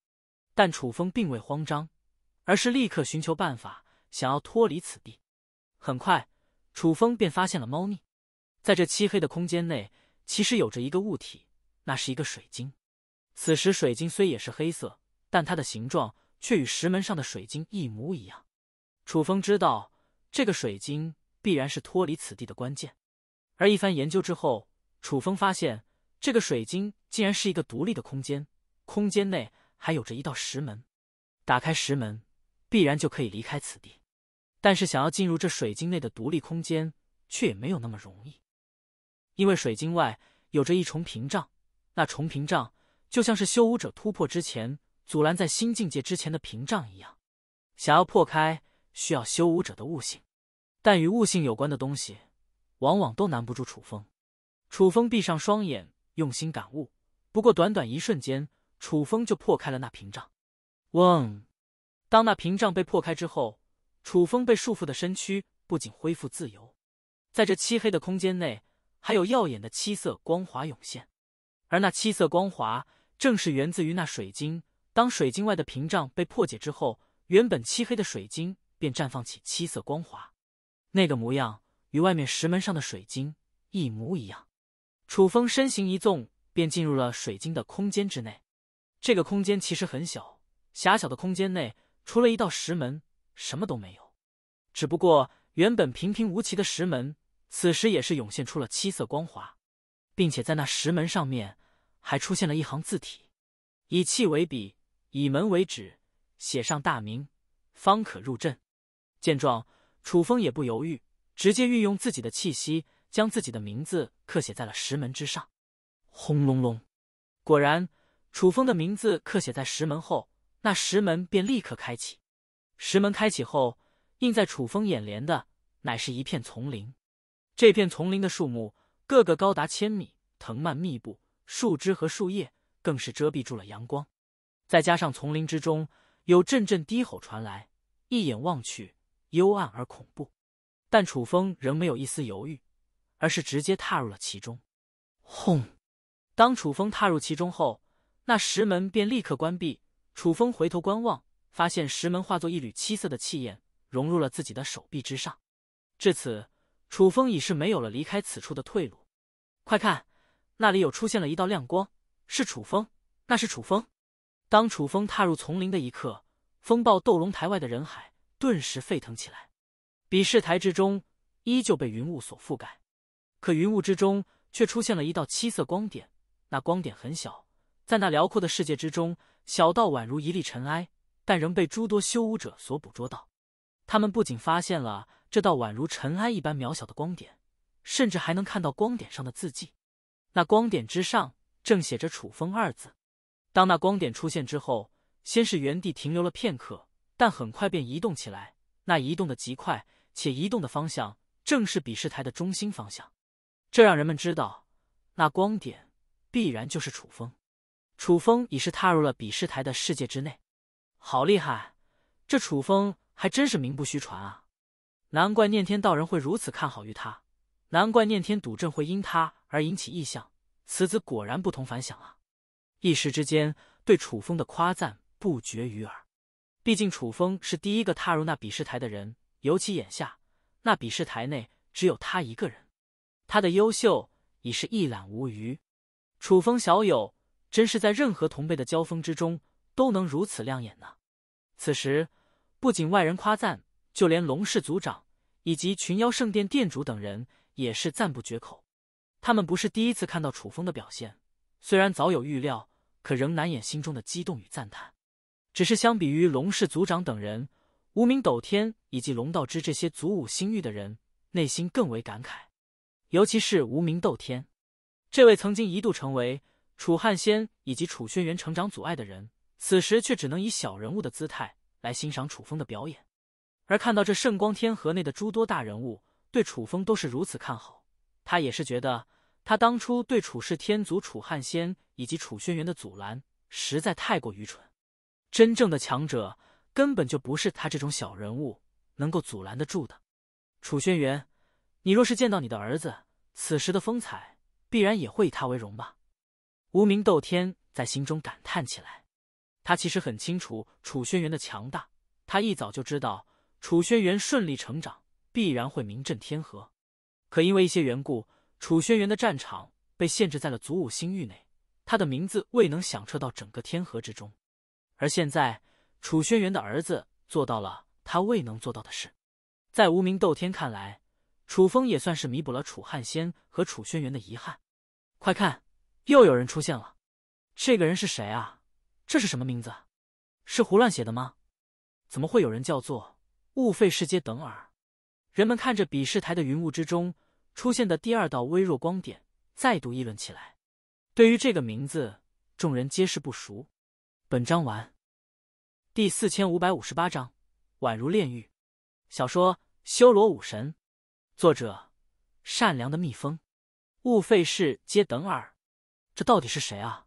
但楚风并未慌张，而是立刻寻求办法，想要脱离此地。很快，楚风便发现了猫腻，在这漆黑的空间内，其实有着一个物体，那是一个水晶。此时，水晶虽也是黑色，但它的形状却与石门上的水晶一模一样。楚风知道，这个水晶必然是脱离此地的关键。而一番研究之后，楚风发现这个水晶竟然是一个独立的空间，空间内还有着一道石门，打开石门，必然就可以离开此地。但是想要进入这水晶内的独立空间，却也没有那么容易，因为水晶外有着一重屏障，那重屏障就像是修武者突破之前阻拦在新境界之前的屏障一样，想要破开，需要修武者的悟性，但与悟性有关的东西。往往都难不住楚风。楚风闭上双眼，用心感悟。不过短短一瞬间，楚风就破开了那屏障。嗡！当那屏障被破开之后，楚风被束缚的身躯不仅恢复自由，在这漆黑的空间内，还有耀眼的七色光华涌现。而那七色光华，正是源自于那水晶。当水晶外的屏障被破解之后，原本漆黑的水晶便绽放起七色光华，那个模样。与外面石门上的水晶一模一样，楚风身形一纵，便进入了水晶的空间之内。这个空间其实很小，狭小的空间内除了一道石门，什么都没有。只不过原本平平无奇的石门，此时也是涌现出了七色光华，并且在那石门上面还出现了一行字体：“以气为笔，以门为纸，写上大名，方可入阵。”见状，楚风也不犹豫。直接运用自己的气息，将自己的名字刻写在了石门之上。轰隆隆，果然，楚风的名字刻写在石门后，那石门便立刻开启。石门开启后，映在楚风眼帘的乃是一片丛林。这片丛林的树木个个高达千米，藤蔓密布，树枝和树叶更是遮蔽住了阳光。再加上丛林之中有阵阵低吼传来，一眼望去，幽暗而恐怖。但楚风仍没有一丝犹豫，而是直接踏入了其中。轰！当楚风踏入其中后，那石门便立刻关闭。楚风回头观望，发现石门化作一缕七色的气焰，融入了自己的手臂之上。至此，楚风已是没有了离开此处的退路。快看，那里有出现了一道亮光，是楚风，那是楚风。当楚风踏入丛林的一刻，风暴斗龙台外的人海顿时沸腾起来。比试台之中依旧被云雾所覆盖，可云雾之中却出现了一道七色光点。那光点很小，在那辽阔的世界之中，小到宛如一粒尘埃，但仍被诸多修武者所捕捉到。他们不仅发现了这道宛如尘埃一般渺小的光点，甚至还能看到光点上的字迹。那光点之上正写着“楚风”二字。当那光点出现之后，先是原地停留了片刻，但很快便移动起来。那移动的极快。且移动的方向正是比试台的中心方向，这让人们知道，那光点必然就是楚风。楚风已是踏入了比试台的世界之内，好厉害！这楚风还真是名不虚传啊！难怪念天道人会如此看好于他，难怪念天赌阵会因他而引起异象，此子果然不同凡响啊！一时之间，对楚风的夸赞不绝于耳。毕竟楚风是第一个踏入那比试台的人。尤其眼下，那比试台内只有他一个人，他的优秀已是一览无余。楚风小友真是在任何同辈的交锋之中都能如此亮眼呢！此时不仅外人夸赞，就连龙氏族长以及群妖圣殿殿主等人也是赞不绝口。他们不是第一次看到楚风的表现，虽然早有预料，可仍难掩心中的激动与赞叹。只是相比于龙氏族长等人。无名斗天以及龙道之这些祖武星域的人内心更为感慨，尤其是无名斗天，这位曾经一度成为楚汉仙以及楚轩辕成长阻碍的人，此时却只能以小人物的姿态来欣赏楚风的表演。而看到这圣光天河内的诸多大人物对楚风都是如此看好，他也是觉得他当初对楚氏天族楚汉仙以及楚轩辕的阻拦实在太过愚蠢。真正的强者。根本就不是他这种小人物能够阻拦得住的。楚轩辕，你若是见到你的儿子此时的风采，必然也会以他为荣吧？无名斗天在心中感叹起来。他其实很清楚楚轩辕的强大，他一早就知道楚轩辕顺利成长必然会名震天河。可因为一些缘故，楚轩辕的战场被限制在了祖武星域内，他的名字未能响彻到整个天河之中。而现在。楚轩辕的儿子做到了他未能做到的事，在无名斗天看来，楚风也算是弥补了楚汉仙和楚轩辕的遗憾。快看，又有人出现了！这个人是谁啊？这是什么名字？是胡乱写的吗？怎么会有人叫做雾废世界等耳？人们看着比试台的云雾之中出现的第二道微弱光点，再度议论起来。对于这个名字，众人皆是不熟。本章完。第四千五百五十八章，宛如炼狱。小说《修罗武神》，作者：善良的蜜蜂。物非事皆等耳。这到底是谁啊？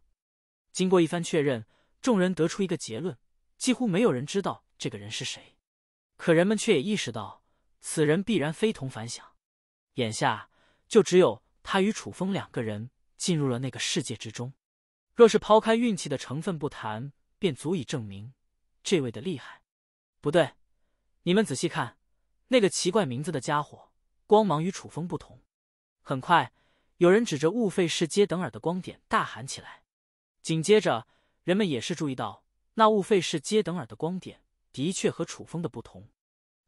经过一番确认，众人得出一个结论：几乎没有人知道这个人是谁。可人们却也意识到，此人必然非同凡响。眼下，就只有他与楚风两个人进入了那个世界之中。若是抛开运气的成分不谈，便足以证明。这位的厉害，不对，你们仔细看，那个奇怪名字的家伙光芒与楚风不同。很快，有人指着雾费氏接等尔的光点大喊起来。紧接着，人们也是注意到那雾费氏接等尔的光点的确和楚风的不同。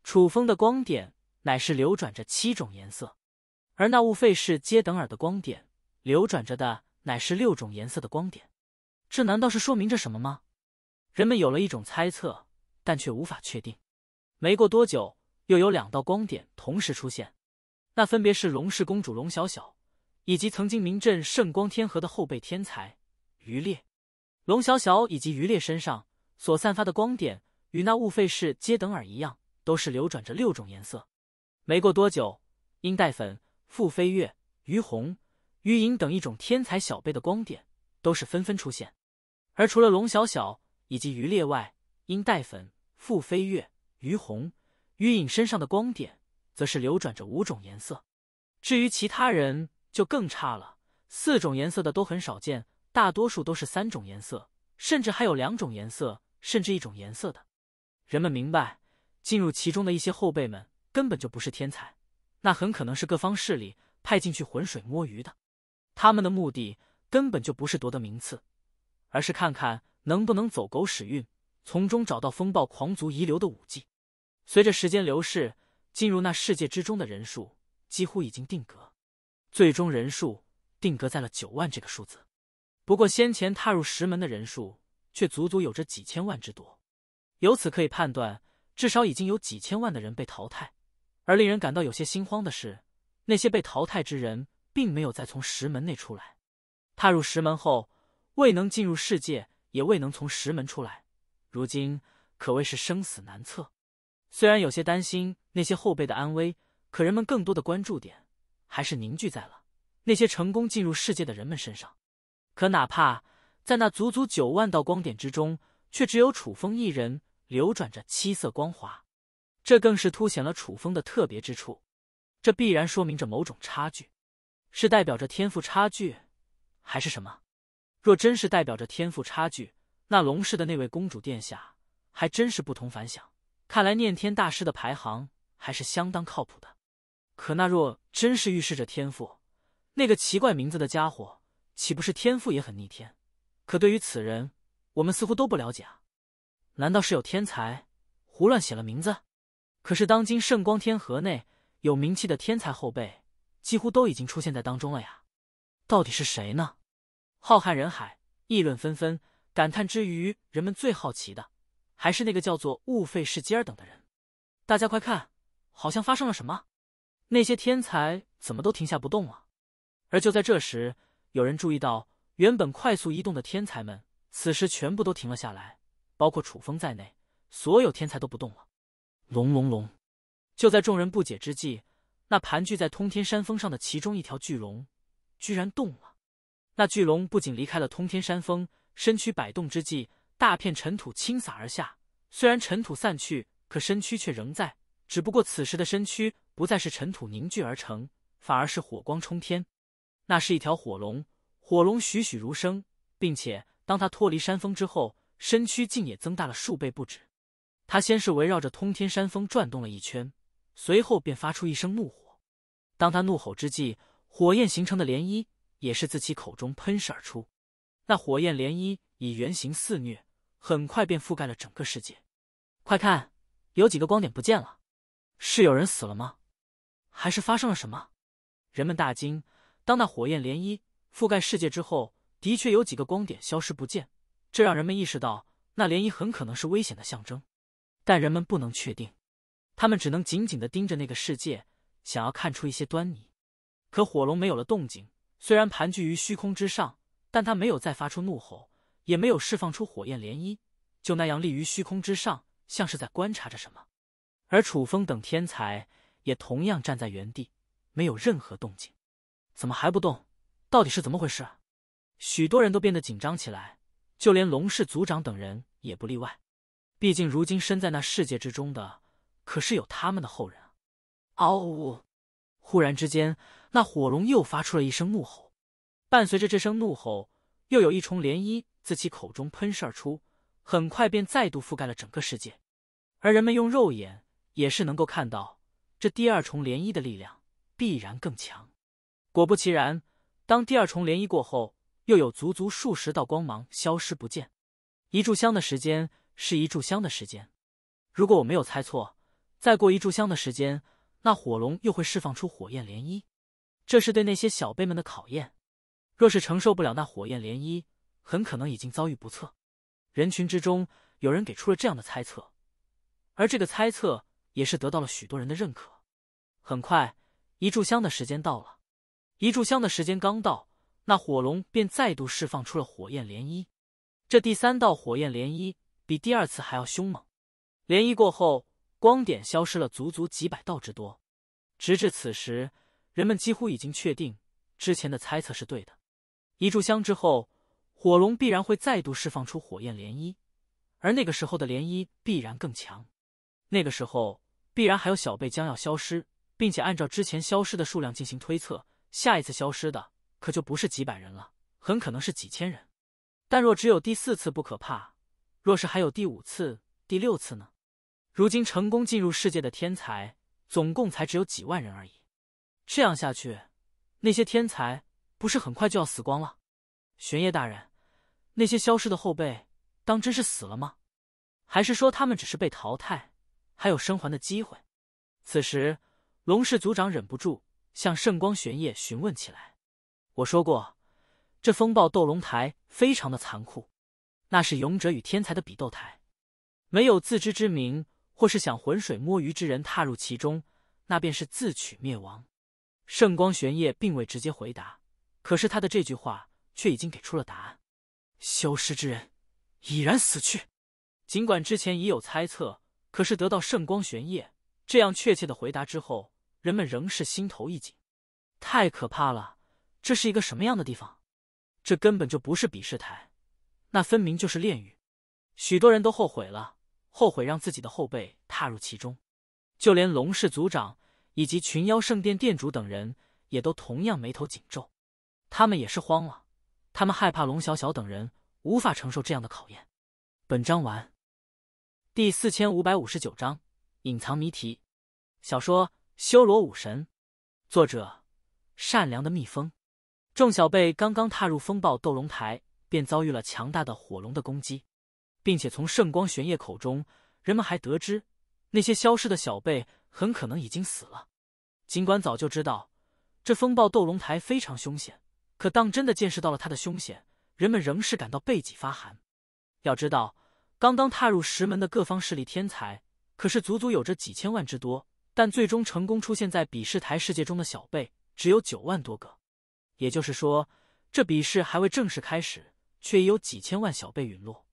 楚风的光点乃是流转着七种颜色，而那雾费氏接等尔的光点流转着的乃是六种颜色的光点。这难道是说明着什么吗？人们有了一种猜测，但却无法确定。没过多久，又有两道光点同时出现，那分别是龙氏公主龙小小，以及曾经名震圣光天河的后辈天才于烈。龙小小以及于烈身上所散发的光点，与那雾费氏接等尔一样，都是流转着六种颜色。没过多久，殷代粉、傅飞跃、于红、于莹等一种天才小辈的光点，都是纷纷出现，而除了龙小小。以及鱼裂外，因黛粉、傅飞跃、鱼红、鱼影身上的光点，则是流转着五种颜色。至于其他人，就更差了。四种颜色的都很少见，大多数都是三种颜色，甚至还有两种颜色，甚至一种颜色的。人们明白，进入其中的一些后辈们根本就不是天才，那很可能是各方势力派进去浑水摸鱼的。他们的目的根本就不是夺得名次，而是看看。能不能走狗屎运，从中找到风暴狂族遗留的武技？随着时间流逝，进入那世界之中的人数几乎已经定格，最终人数定格在了九万这个数字。不过，先前踏入石门的人数却足足有着几千万之多。由此可以判断，至少已经有几千万的人被淘汰。而令人感到有些心慌的是，那些被淘汰之人并没有再从石门内出来。踏入石门后，未能进入世界。也未能从石门出来，如今可谓是生死难测。虽然有些担心那些后辈的安危，可人们更多的关注点还是凝聚在了那些成功进入世界的人们身上。可哪怕在那足足九万道光点之中，却只有楚风一人流转着七色光华，这更是凸显了楚风的特别之处。这必然说明着某种差距，是代表着天赋差距，还是什么？若真是代表着天赋差距，那龙氏的那位公主殿下还真是不同凡响。看来念天大师的排行还是相当靠谱的。可那若真是预示着天赋，那个奇怪名字的家伙岂不是天赋也很逆天？可对于此人，我们似乎都不了解啊。难道是有天才胡乱写了名字？可是当今圣光天河内有名气的天才后辈，几乎都已经出现在当中了呀。到底是谁呢？浩瀚人海，议论纷纷，感叹之余，人们最好奇的还是那个叫做雾费世基尔等的人。大家快看，好像发生了什么？那些天才怎么都停下不动了？而就在这时，有人注意到，原本快速移动的天才们，此时全部都停了下来，包括楚风在内，所有天才都不动了。龙龙龙！就在众人不解之际，那盘踞在通天山峰上的其中一条巨龙，居然动了。那巨龙不仅离开了通天山峰，身躯摆动之际，大片尘土倾洒而下。虽然尘土散去，可身躯却仍在。只不过此时的身躯不再是尘土凝聚而成，反而是火光冲天。那是一条火龙，火龙栩栩如生，并且当它脱离山峰之后，身躯竟也增大了数倍不止。它先是围绕着通天山峰转动了一圈，随后便发出一声怒吼。当它怒吼之际，火焰形成的涟漪。也是自其口中喷射而出，那火焰涟漪以圆形肆虐，很快便覆盖了整个世界。快看，有几个光点不见了，是有人死了吗？还是发生了什么？人们大惊。当那火焰涟漪覆盖世界之后，的确有几个光点消失不见，这让人们意识到那涟漪很可能是危险的象征，但人们不能确定，他们只能紧紧的盯着那个世界，想要看出一些端倪。可火龙没有了动静。虽然盘踞于虚空之上，但他没有再发出怒吼，也没有释放出火焰涟漪，就那样立于虚空之上，像是在观察着什么。而楚风等天才也同样站在原地，没有任何动静。怎么还不动？到底是怎么回事？许多人都变得紧张起来，就连龙氏族长等人也不例外。毕竟如今身在那世界之中的，可是有他们的后人。嗷呜！忽然之间，那火龙又发出了一声怒吼，伴随着这声怒吼，又有一重涟漪自其口中喷射而出，很快便再度覆盖了整个世界。而人们用肉眼也是能够看到，这第二重涟漪的力量必然更强。果不其然，当第二重涟漪过后，又有足足数十道光芒消失不见。一炷香的时间，是一炷香的时间。如果我没有猜错，再过一炷香的时间。那火龙又会释放出火焰涟漪，这是对那些小辈们的考验。若是承受不了那火焰涟漪，很可能已经遭遇不测。人群之中有人给出了这样的猜测，而这个猜测也是得到了许多人的认可。很快，一炷香的时间到了。一炷香的时间刚到，那火龙便再度释放出了火焰涟漪。这第三道火焰涟漪比第二次还要凶猛。涟漪过后。光点消失了足足几百道之多，直至此时，人们几乎已经确定之前的猜测是对的。一炷香之后，火龙必然会再度释放出火焰涟漪，而那个时候的涟漪必然更强。那个时候必然还有小辈将要消失，并且按照之前消失的数量进行推测，下一次消失的可就不是几百人了，很可能是几千人。但若只有第四次不可怕，若是还有第五次、第六次呢？如今成功进入世界的天才总共才只有几万人而已，这样下去，那些天才不是很快就要死光了？玄烨大人，那些消失的后辈当真是死了吗？还是说他们只是被淘汰，还有生还的机会？此时，龙氏族长忍不住向圣光玄烨询问起来：“我说过，这风暴斗龙台非常的残酷，那是勇者与天才的比斗台，没有自知之明。”或是想浑水摸鱼之人踏入其中，那便是自取灭亡。圣光玄烨并未直接回答，可是他的这句话却已经给出了答案：消失之人已然死去。尽管之前已有猜测，可是得到圣光玄烨这样确切的回答之后，人们仍是心头一紧。太可怕了！这是一个什么样的地方？这根本就不是比试台，那分明就是炼狱。许多人都后悔了。后悔让自己的后辈踏入其中，就连龙氏族长以及群妖圣殿殿主等人也都同样眉头紧皱，他们也是慌了，他们害怕龙小小等人无法承受这样的考验。本章完，第四千五百五十九章隐藏谜题。小说《修罗武神》，作者：善良的蜜蜂。众小辈刚刚踏入风暴斗龙台，便遭遇了强大的火龙的攻击。并且从圣光玄烨口中，人们还得知，那些消失的小辈很可能已经死了。尽管早就知道这风暴斗龙台非常凶险，可当真的见识到了它的凶险，人们仍是感到背脊发寒。要知道，刚刚踏入石门的各方势力天才，可是足足有着几千万之多，但最终成功出现在比试台世界中的小辈只有九万多个。也就是说，这比试还未正式开始，却已有几千万小辈陨落。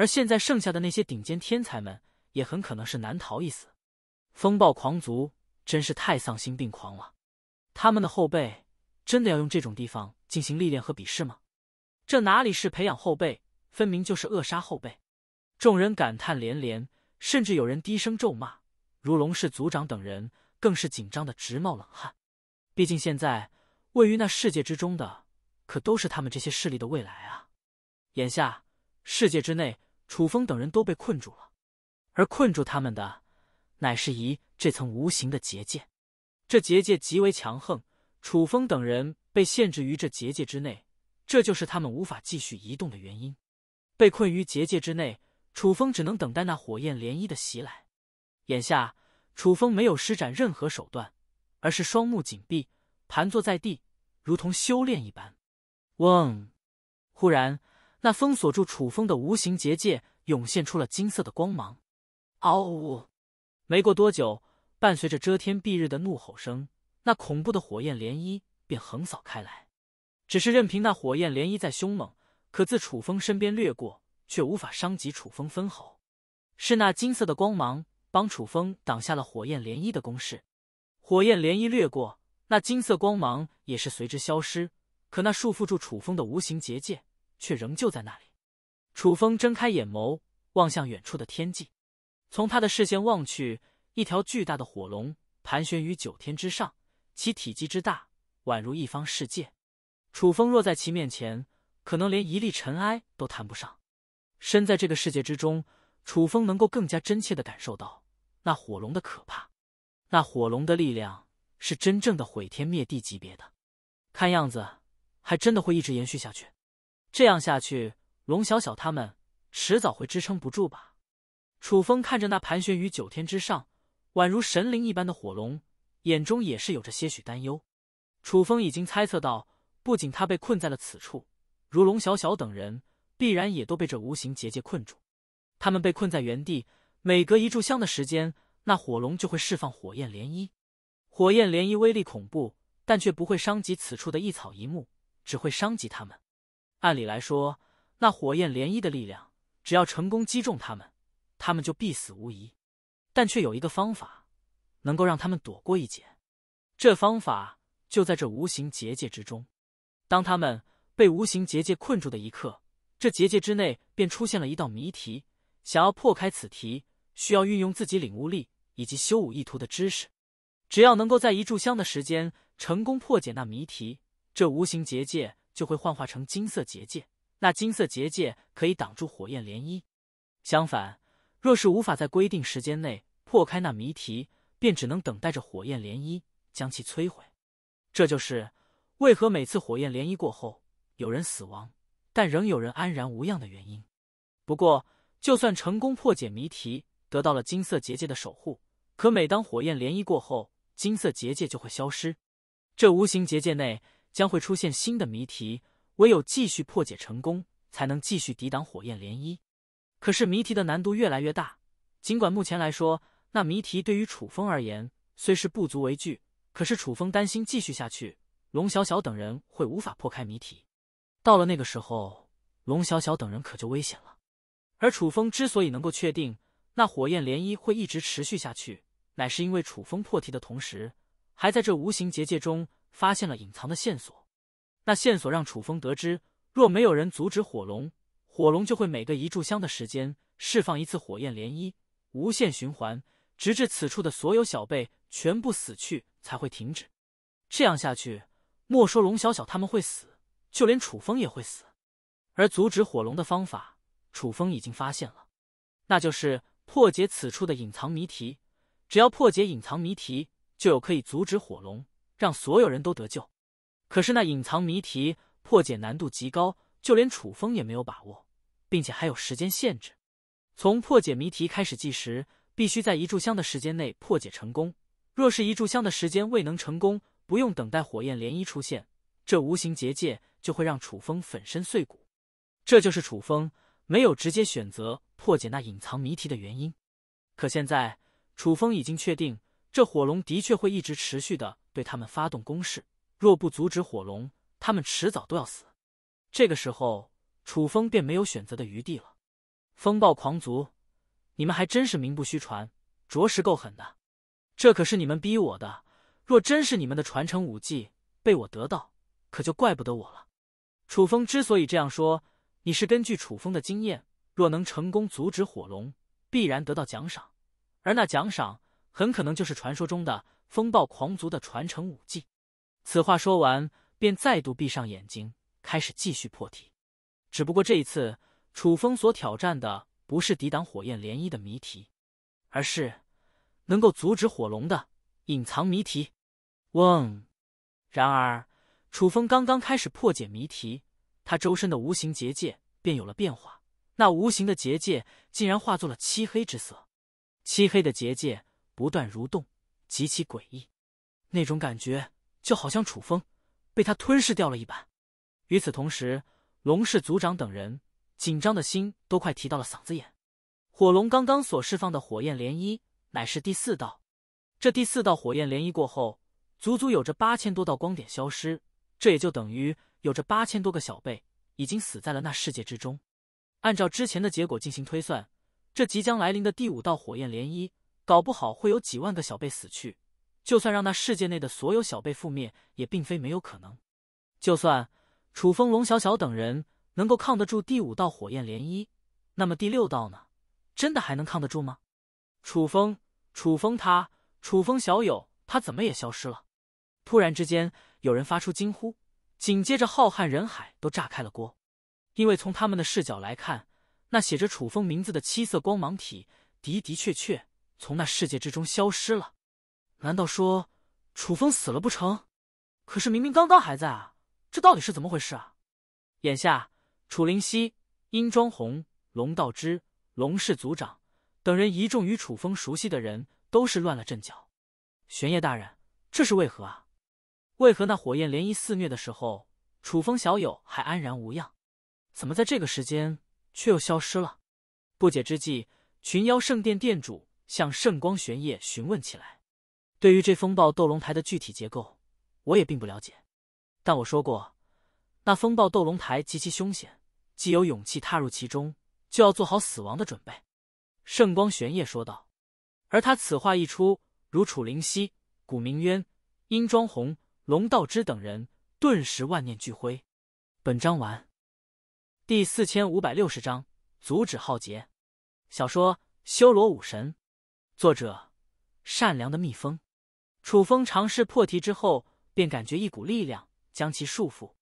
而现在剩下的那些顶尖天才们，也很可能是难逃一死。风暴狂族真是太丧心病狂了！他们的后辈真的要用这种地方进行历练和比试吗？这哪里是培养后辈，分明就是扼杀后辈！众人感叹连连，甚至有人低声咒骂。如龙氏族长等人更是紧张的直冒冷汗。毕竟现在位于那世界之中的，可都是他们这些势力的未来啊！眼下世界之内。楚风等人都被困住了，而困住他们的，乃是一这层无形的结界。这结界极为强横，楚风等人被限制于这结界之内，这就是他们无法继续移动的原因。被困于结界之内，楚风只能等待那火焰涟漪的袭来。眼下，楚风没有施展任何手段，而是双目紧闭，盘坐在地，如同修炼一般。嗡，忽然。那封锁住楚风的无形结界涌现出了金色的光芒，嗷呜！没过多久，伴随着遮天蔽日的怒吼声，那恐怖的火焰涟漪便横扫开来。只是任凭那火焰涟漪再凶猛，可自楚风身边掠过，却无法伤及楚风分毫。是那金色的光芒帮楚风挡下了火焰涟漪的攻势。火焰涟漪掠过，那金色光芒也是随之消失。可那束缚住楚风的无形结界。却仍旧在那里。楚风睁开眼眸，望向远处的天际。从他的视线望去，一条巨大的火龙盘旋于九天之上，其体积之大，宛如一方世界。楚风若在其面前，可能连一粒尘埃都谈不上。身在这个世界之中，楚风能够更加真切的感受到那火龙的可怕。那火龙的力量是真正的毁天灭地级别的。看样子，还真的会一直延续下去。这样下去，龙小小他们迟早会支撑不住吧？楚风看着那盘旋于九天之上，宛如神灵一般的火龙，眼中也是有着些许担忧。楚风已经猜测到，不仅他被困在了此处，如龙小小等人必然也都被这无形结界困住。他们被困在原地，每隔一炷香的时间，那火龙就会释放火焰涟漪。火焰涟漪威力恐怖，但却不会伤及此处的一草一木，只会伤及他们。按理来说，那火焰涟漪的力量，只要成功击中他们，他们就必死无疑。但却有一个方法，能够让他们躲过一劫。这方法就在这无形结界之中。当他们被无形结界困住的一刻，这结界之内便出现了一道谜题。想要破开此题，需要运用自己领悟力以及修武意图的知识。只要能够在一炷香的时间成功破解那谜题，这无形结界。就会幻化成金色结界，那金色结界可以挡住火焰涟漪。相反，若是无法在规定时间内破开那谜题，便只能等待着火焰涟漪将其摧毁。这就是为何每次火焰涟漪过后有人死亡，但仍有人安然无恙的原因。不过，就算成功破解谜题，得到了金色结界的守护，可每当火焰涟漪过后，金色结界就会消失。这无形结界内。将会出现新的谜题，唯有继续破解成功，才能继续抵挡火焰涟漪。可是谜题的难度越来越大，尽管目前来说，那谜题对于楚风而言虽是不足为惧，可是楚风担心继续下去，龙小小等人会无法破开谜题。到了那个时候，龙小小等人可就危险了。而楚风之所以能够确定那火焰涟漪会一直持续下去，乃是因为楚风破题的同时，还在这无形结界中。发现了隐藏的线索，那线索让楚风得知，若没有人阻止火龙，火龙就会每隔一炷香的时间释放一次火焰涟漪，无限循环，直至此处的所有小辈全部死去才会停止。这样下去，莫说龙小小他们会死，就连楚风也会死。而阻止火龙的方法，楚风已经发现了，那就是破解此处的隐藏谜题。只要破解隐藏谜题，就有可以阻止火龙。让所有人都得救，可是那隐藏谜题破解难度极高，就连楚风也没有把握，并且还有时间限制。从破解谜题开始计时，必须在一炷香的时间内破解成功。若是一炷香的时间未能成功，不用等待火焰涟漪出现，这无形结界就会让楚风粉身碎骨。这就是楚风没有直接选择破解那隐藏谜题的原因。可现在，楚风已经确定，这火龙的确会一直持续的。对他们发动攻势，若不阻止火龙，他们迟早都要死。这个时候，楚风便没有选择的余地了。风暴狂族，你们还真是名不虚传，着实够狠的。这可是你们逼我的。若真是你们的传承武技被我得到，可就怪不得我了。楚风之所以这样说，你是根据楚风的经验，若能成功阻止火龙，必然得到奖赏，而那奖赏很可能就是传说中的。风暴狂族的传承武技。此话说完，便再度闭上眼睛，开始继续破题。只不过这一次，楚风所挑战的不是抵挡火焰涟漪的谜题，而是能够阻止火龙的隐藏谜题。嗡！然而，楚风刚刚开始破解谜题，他周身的无形结界便有了变化。那无形的结界竟然化作了漆黑之色，漆黑的结界不断蠕动。极其诡异，那种感觉就好像楚风被他吞噬掉了一般。与此同时，龙氏族长等人紧张的心都快提到了嗓子眼。火龙刚刚所释放的火焰涟漪乃是第四道，这第四道火焰涟漪过后，足足有着八千多道光点消失，这也就等于有着八千多个小辈已经死在了那世界之中。按照之前的结果进行推算，这即将来临的第五道火焰涟漪。搞不好会有几万个小辈死去，就算让那世界内的所有小辈覆灭，也并非没有可能。就算楚风、龙小小等人能够抗得住第五道火焰涟漪，那么第六道呢？真的还能抗得住吗？楚风，楚风，他，楚风小友，他怎么也消失了？突然之间，有人发出惊呼，紧接着浩瀚人海都炸开了锅，因为从他们的视角来看，那写着楚风名字的七色光芒体，的的确确。从那世界之中消失了，难道说楚风死了不成？可是明明刚刚还在啊，这到底是怎么回事啊？眼下，楚灵溪、殷庄红、龙道之、龙氏族长等人一众与楚风熟悉的人都是乱了阵脚。玄烨大人，这是为何啊？为何那火焰涟漪肆虐的时候，楚风小友还安然无恙？怎么在这个时间却又消失了？不解之际，群妖圣殿殿主。向圣光玄烨询问起来。对于这风暴斗龙台的具体结构，我也并不了解。但我说过，那风暴斗龙台极其凶险，既有勇气踏入其中，就要做好死亡的准备。”圣光玄烨说道。而他此话一出，如楚灵犀、古明渊、殷庄红、龙道之等人顿时万念俱灰。本章完。第四千五百六十章：阻止浩劫。小说《修罗武神》。作者，善良的蜜蜂，楚风尝试破题之后，便感觉一股力量将其束缚，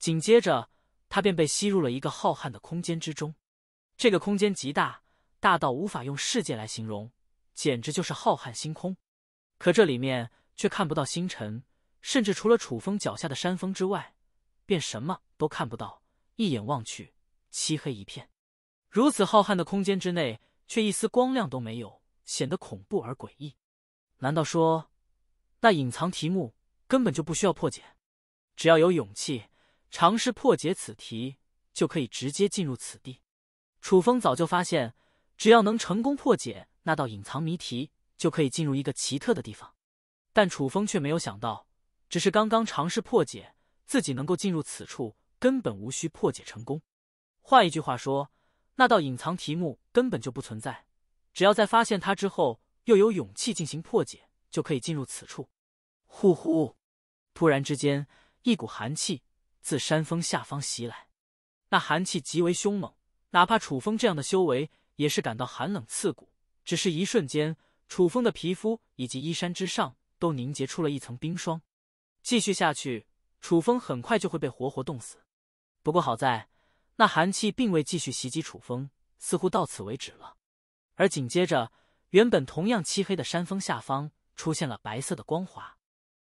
紧接着他便被吸入了一个浩瀚的空间之中。这个空间极大，大到无法用世界来形容，简直就是浩瀚星空。可这里面却看不到星辰，甚至除了楚风脚下的山峰之外，便什么都看不到。一眼望去，漆黑一片。如此浩瀚的空间之内，却一丝光亮都没有。显得恐怖而诡异，难道说，那隐藏题目根本就不需要破解？只要有勇气尝试破解此题，就可以直接进入此地。楚风早就发现，只要能成功破解那道隐藏谜题，就可以进入一个奇特的地方。但楚风却没有想到，只是刚刚尝试破解，自己能够进入此处，根本无需破解成功。换一句话说，那道隐藏题目根本就不存在。只要在发现它之后，又有勇气进行破解，就可以进入此处。呼呼！突然之间，一股寒气自山峰下方袭来，那寒气极为凶猛，哪怕楚风这样的修为，也是感到寒冷刺骨。只是一瞬间，楚风的皮肤以及衣衫之上都凝结出了一层冰霜。继续下去，楚风很快就会被活活冻死。不过好在，那寒气并未继续袭击楚风，似乎到此为止了。而紧接着，原本同样漆黑的山峰下方出现了白色的光华，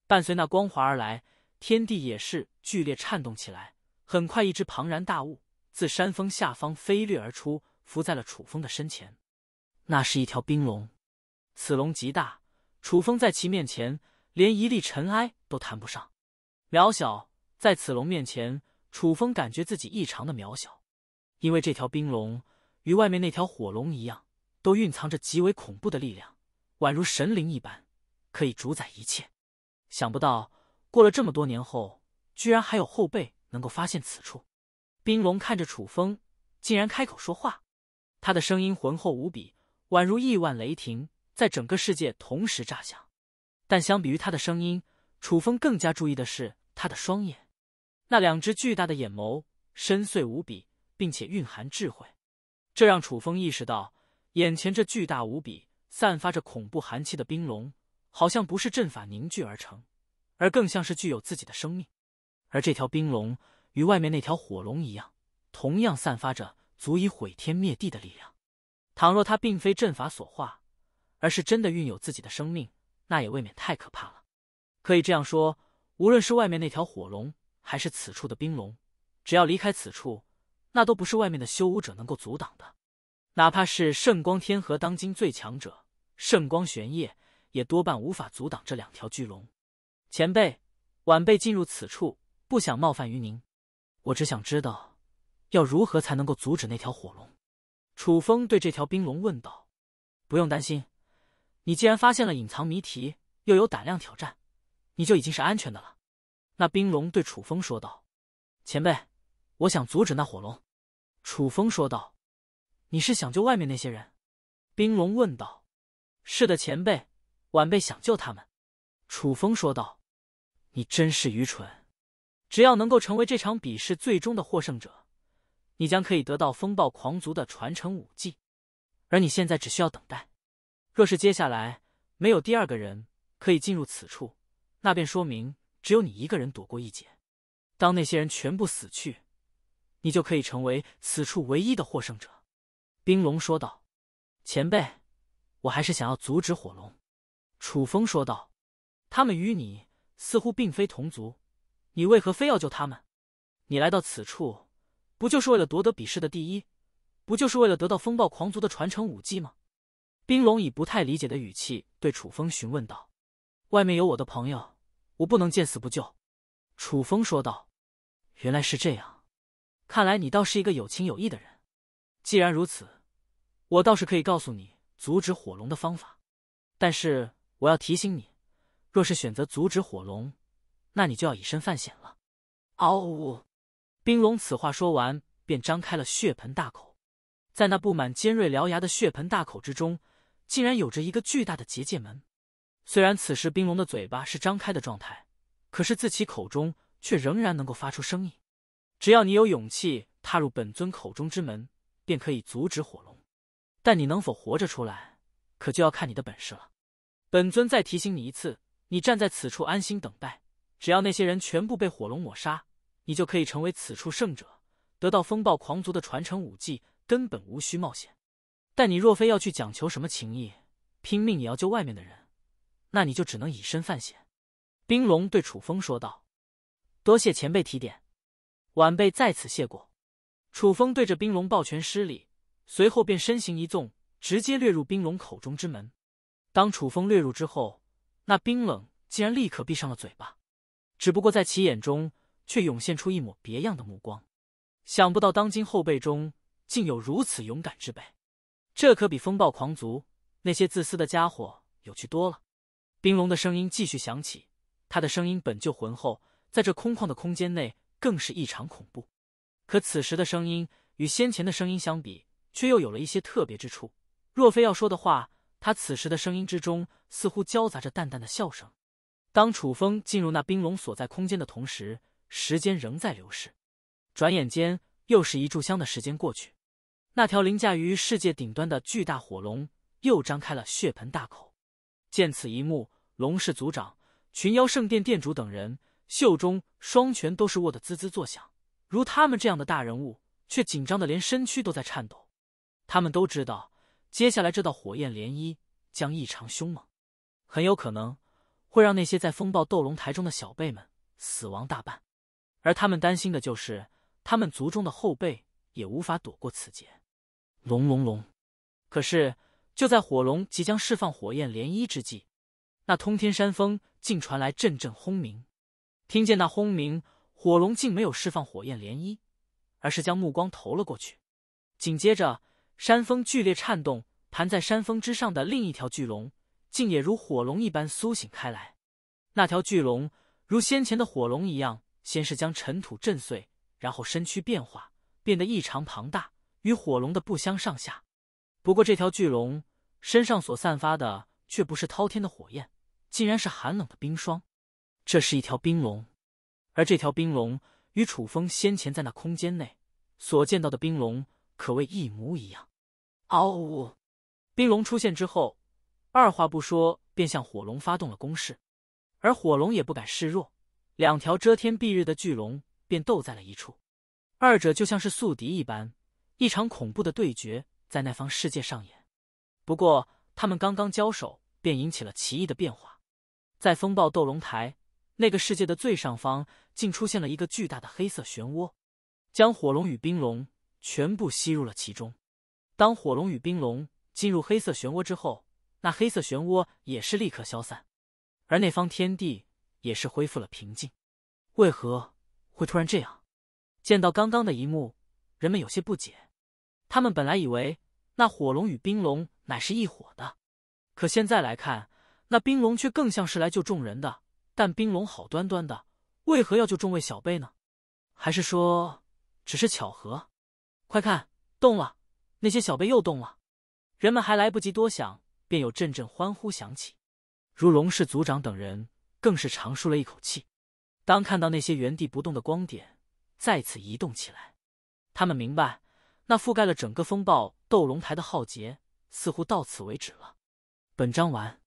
伴随那光华而来，天地也是剧烈颤动起来。很快，一只庞然大物自山峰下方飞掠而出，伏在了楚风的身前。那是一条冰龙，此龙极大，楚风在其面前连一粒尘埃都谈不上，渺小。在此龙面前，楚风感觉自己异常的渺小，因为这条冰龙与外面那条火龙一样。都蕴藏着极为恐怖的力量，宛如神灵一般，可以主宰一切。想不到过了这么多年后，居然还有后辈能够发现此处。冰龙看着楚风，竟然开口说话。他的声音浑厚无比，宛如亿万雷霆在整个世界同时炸响。但相比于他的声音，楚风更加注意的是他的双眼。那两只巨大的眼眸深邃无比，并且蕴含智慧，这让楚风意识到。眼前这巨大无比、散发着恐怖寒气的冰龙，好像不是阵法凝聚而成，而更像是具有自己的生命。而这条冰龙与外面那条火龙一样，同样散发着足以毁天灭地的力量。倘若它并非阵法所化，而是真的运有自己的生命，那也未免太可怕了。可以这样说，无论是外面那条火龙，还是此处的冰龙，只要离开此处，那都不是外面的修武者能够阻挡的。哪怕是圣光天河当今最强者圣光玄烨，也多半无法阻挡这两条巨龙。前辈，晚辈进入此处不想冒犯于您，我只想知道，要如何才能够阻止那条火龙？楚风对这条冰龙问道。不用担心，你既然发现了隐藏谜题，又有胆量挑战，你就已经是安全的了。那冰龙对楚风说道。前辈，我想阻止那火龙。楚风说道。你是想救外面那些人？冰龙问道。“是的，前辈，晚辈想救他们。”楚风说道。“你真是愚蠢！只要能够成为这场比试最终的获胜者，你将可以得到风暴狂族的传承武技。而你现在只需要等待。若是接下来没有第二个人可以进入此处，那便说明只有你一个人躲过一劫。当那些人全部死去，你就可以成为此处唯一的获胜者。”冰龙说道：“前辈，我还是想要阻止火龙。”楚风说道：“他们与你似乎并非同族，你为何非要救他们？你来到此处，不就是为了夺得比试的第一，不就是为了得到风暴狂族的传承武技吗？”冰龙以不太理解的语气对楚风询问道：“外面有我的朋友，我不能见死不救。”楚风说道：“原来是这样，看来你倒是一个有情有义的人。既然如此。”我倒是可以告诉你阻止火龙的方法，但是我要提醒你，若是选择阻止火龙，那你就要以身犯险了。嗷呜！冰龙此话说完，便张开了血盆大口，在那布满尖锐獠牙的血盆大口之中，竟然有着一个巨大的结界门。虽然此时冰龙的嘴巴是张开的状态，可是自其口中却仍然能够发出声音。只要你有勇气踏入本尊口中之门，便可以阻止火龙。但你能否活着出来，可就要看你的本事了。本尊再提醒你一次，你站在此处安心等待，只要那些人全部被火龙抹杀，你就可以成为此处圣者，得到风暴狂族的传承武技，根本无需冒险。但你若非要去讲求什么情谊，拼命也要救外面的人，那你就只能以身犯险。冰龙对楚风说道：“多谢前辈提点，晚辈在此谢过。”楚风对着冰龙抱拳施礼。随后便身形一纵，直接掠入冰龙口中之门。当楚风掠入之后，那冰冷竟然立刻闭上了嘴巴，只不过在其眼中却涌现出一抹别样的目光。想不到当今后辈中竟有如此勇敢之辈，这可比风暴狂族那些自私的家伙有趣多了。冰龙的声音继续响起，他的声音本就浑厚，在这空旷的空间内更是异常恐怖。可此时的声音与先前的声音相比，却又有了一些特别之处。若非要说的话，他此时的声音之中似乎夹杂着淡淡的笑声。当楚风进入那冰龙所在空间的同时，时间仍在流逝。转眼间，又是一炷香的时间过去。那条凌驾于世界顶端的巨大火龙又张开了血盆大口。见此一幕，龙氏族长、群妖圣殿殿主等人袖中双拳都是握得滋滋作响；如他们这样的大人物，却紧张的连身躯都在颤抖。他们都知道，接下来这道火焰涟漪将异常凶猛，很有可能会让那些在风暴斗龙台中的小辈们死亡大半。而他们担心的就是，他们族中的后辈也无法躲过此劫。隆隆隆！可是就在火龙即将释放火焰涟漪之际，那通天山峰竟传来阵阵轰鸣。听见那轰鸣，火龙竟没有释放火焰涟漪，而是将目光投了过去，紧接着。山峰剧烈颤动，盘在山峰之上的另一条巨龙，竟也如火龙一般苏醒开来。那条巨龙如先前的火龙一样，先是将尘土震碎，然后身躯变化，变得异常庞大，与火龙的不相上下。不过，这条巨龙身上所散发的却不是滔天的火焰，竟然是寒冷的冰霜。这是一条冰龙，而这条冰龙与楚风先前在那空间内所见到的冰龙，可谓一模一样。嗷呜！冰龙出现之后，二话不说便向火龙发动了攻势，而火龙也不敢示弱，两条遮天蔽日的巨龙便斗在了一处。二者就像是宿敌一般，一场恐怖的对决在那方世界上演。不过，他们刚刚交手，便引起了奇异的变化，在风暴斗龙台那个世界的最上方，竟出现了一个巨大的黑色漩涡，将火龙与冰龙全部吸入了其中。当火龙与冰龙进入黑色漩涡之后，那黑色漩涡也是立刻消散，而那方天地也是恢复了平静。为何会突然这样？见到刚刚的一幕，人们有些不解。他们本来以为那火龙与冰龙乃是一伙的，可现在来看，那冰龙却更像是来救众人的。但冰龙好端端的，为何要救众位小辈呢？还是说只是巧合？快看，动了！那些小辈又动了，人们还来不及多想，便有阵阵欢呼响起。如龙氏族长等人更是长舒了一口气。当看到那些原地不动的光点再次移动起来，他们明白，那覆盖了整个风暴斗龙台的浩劫似乎到此为止了。本章完。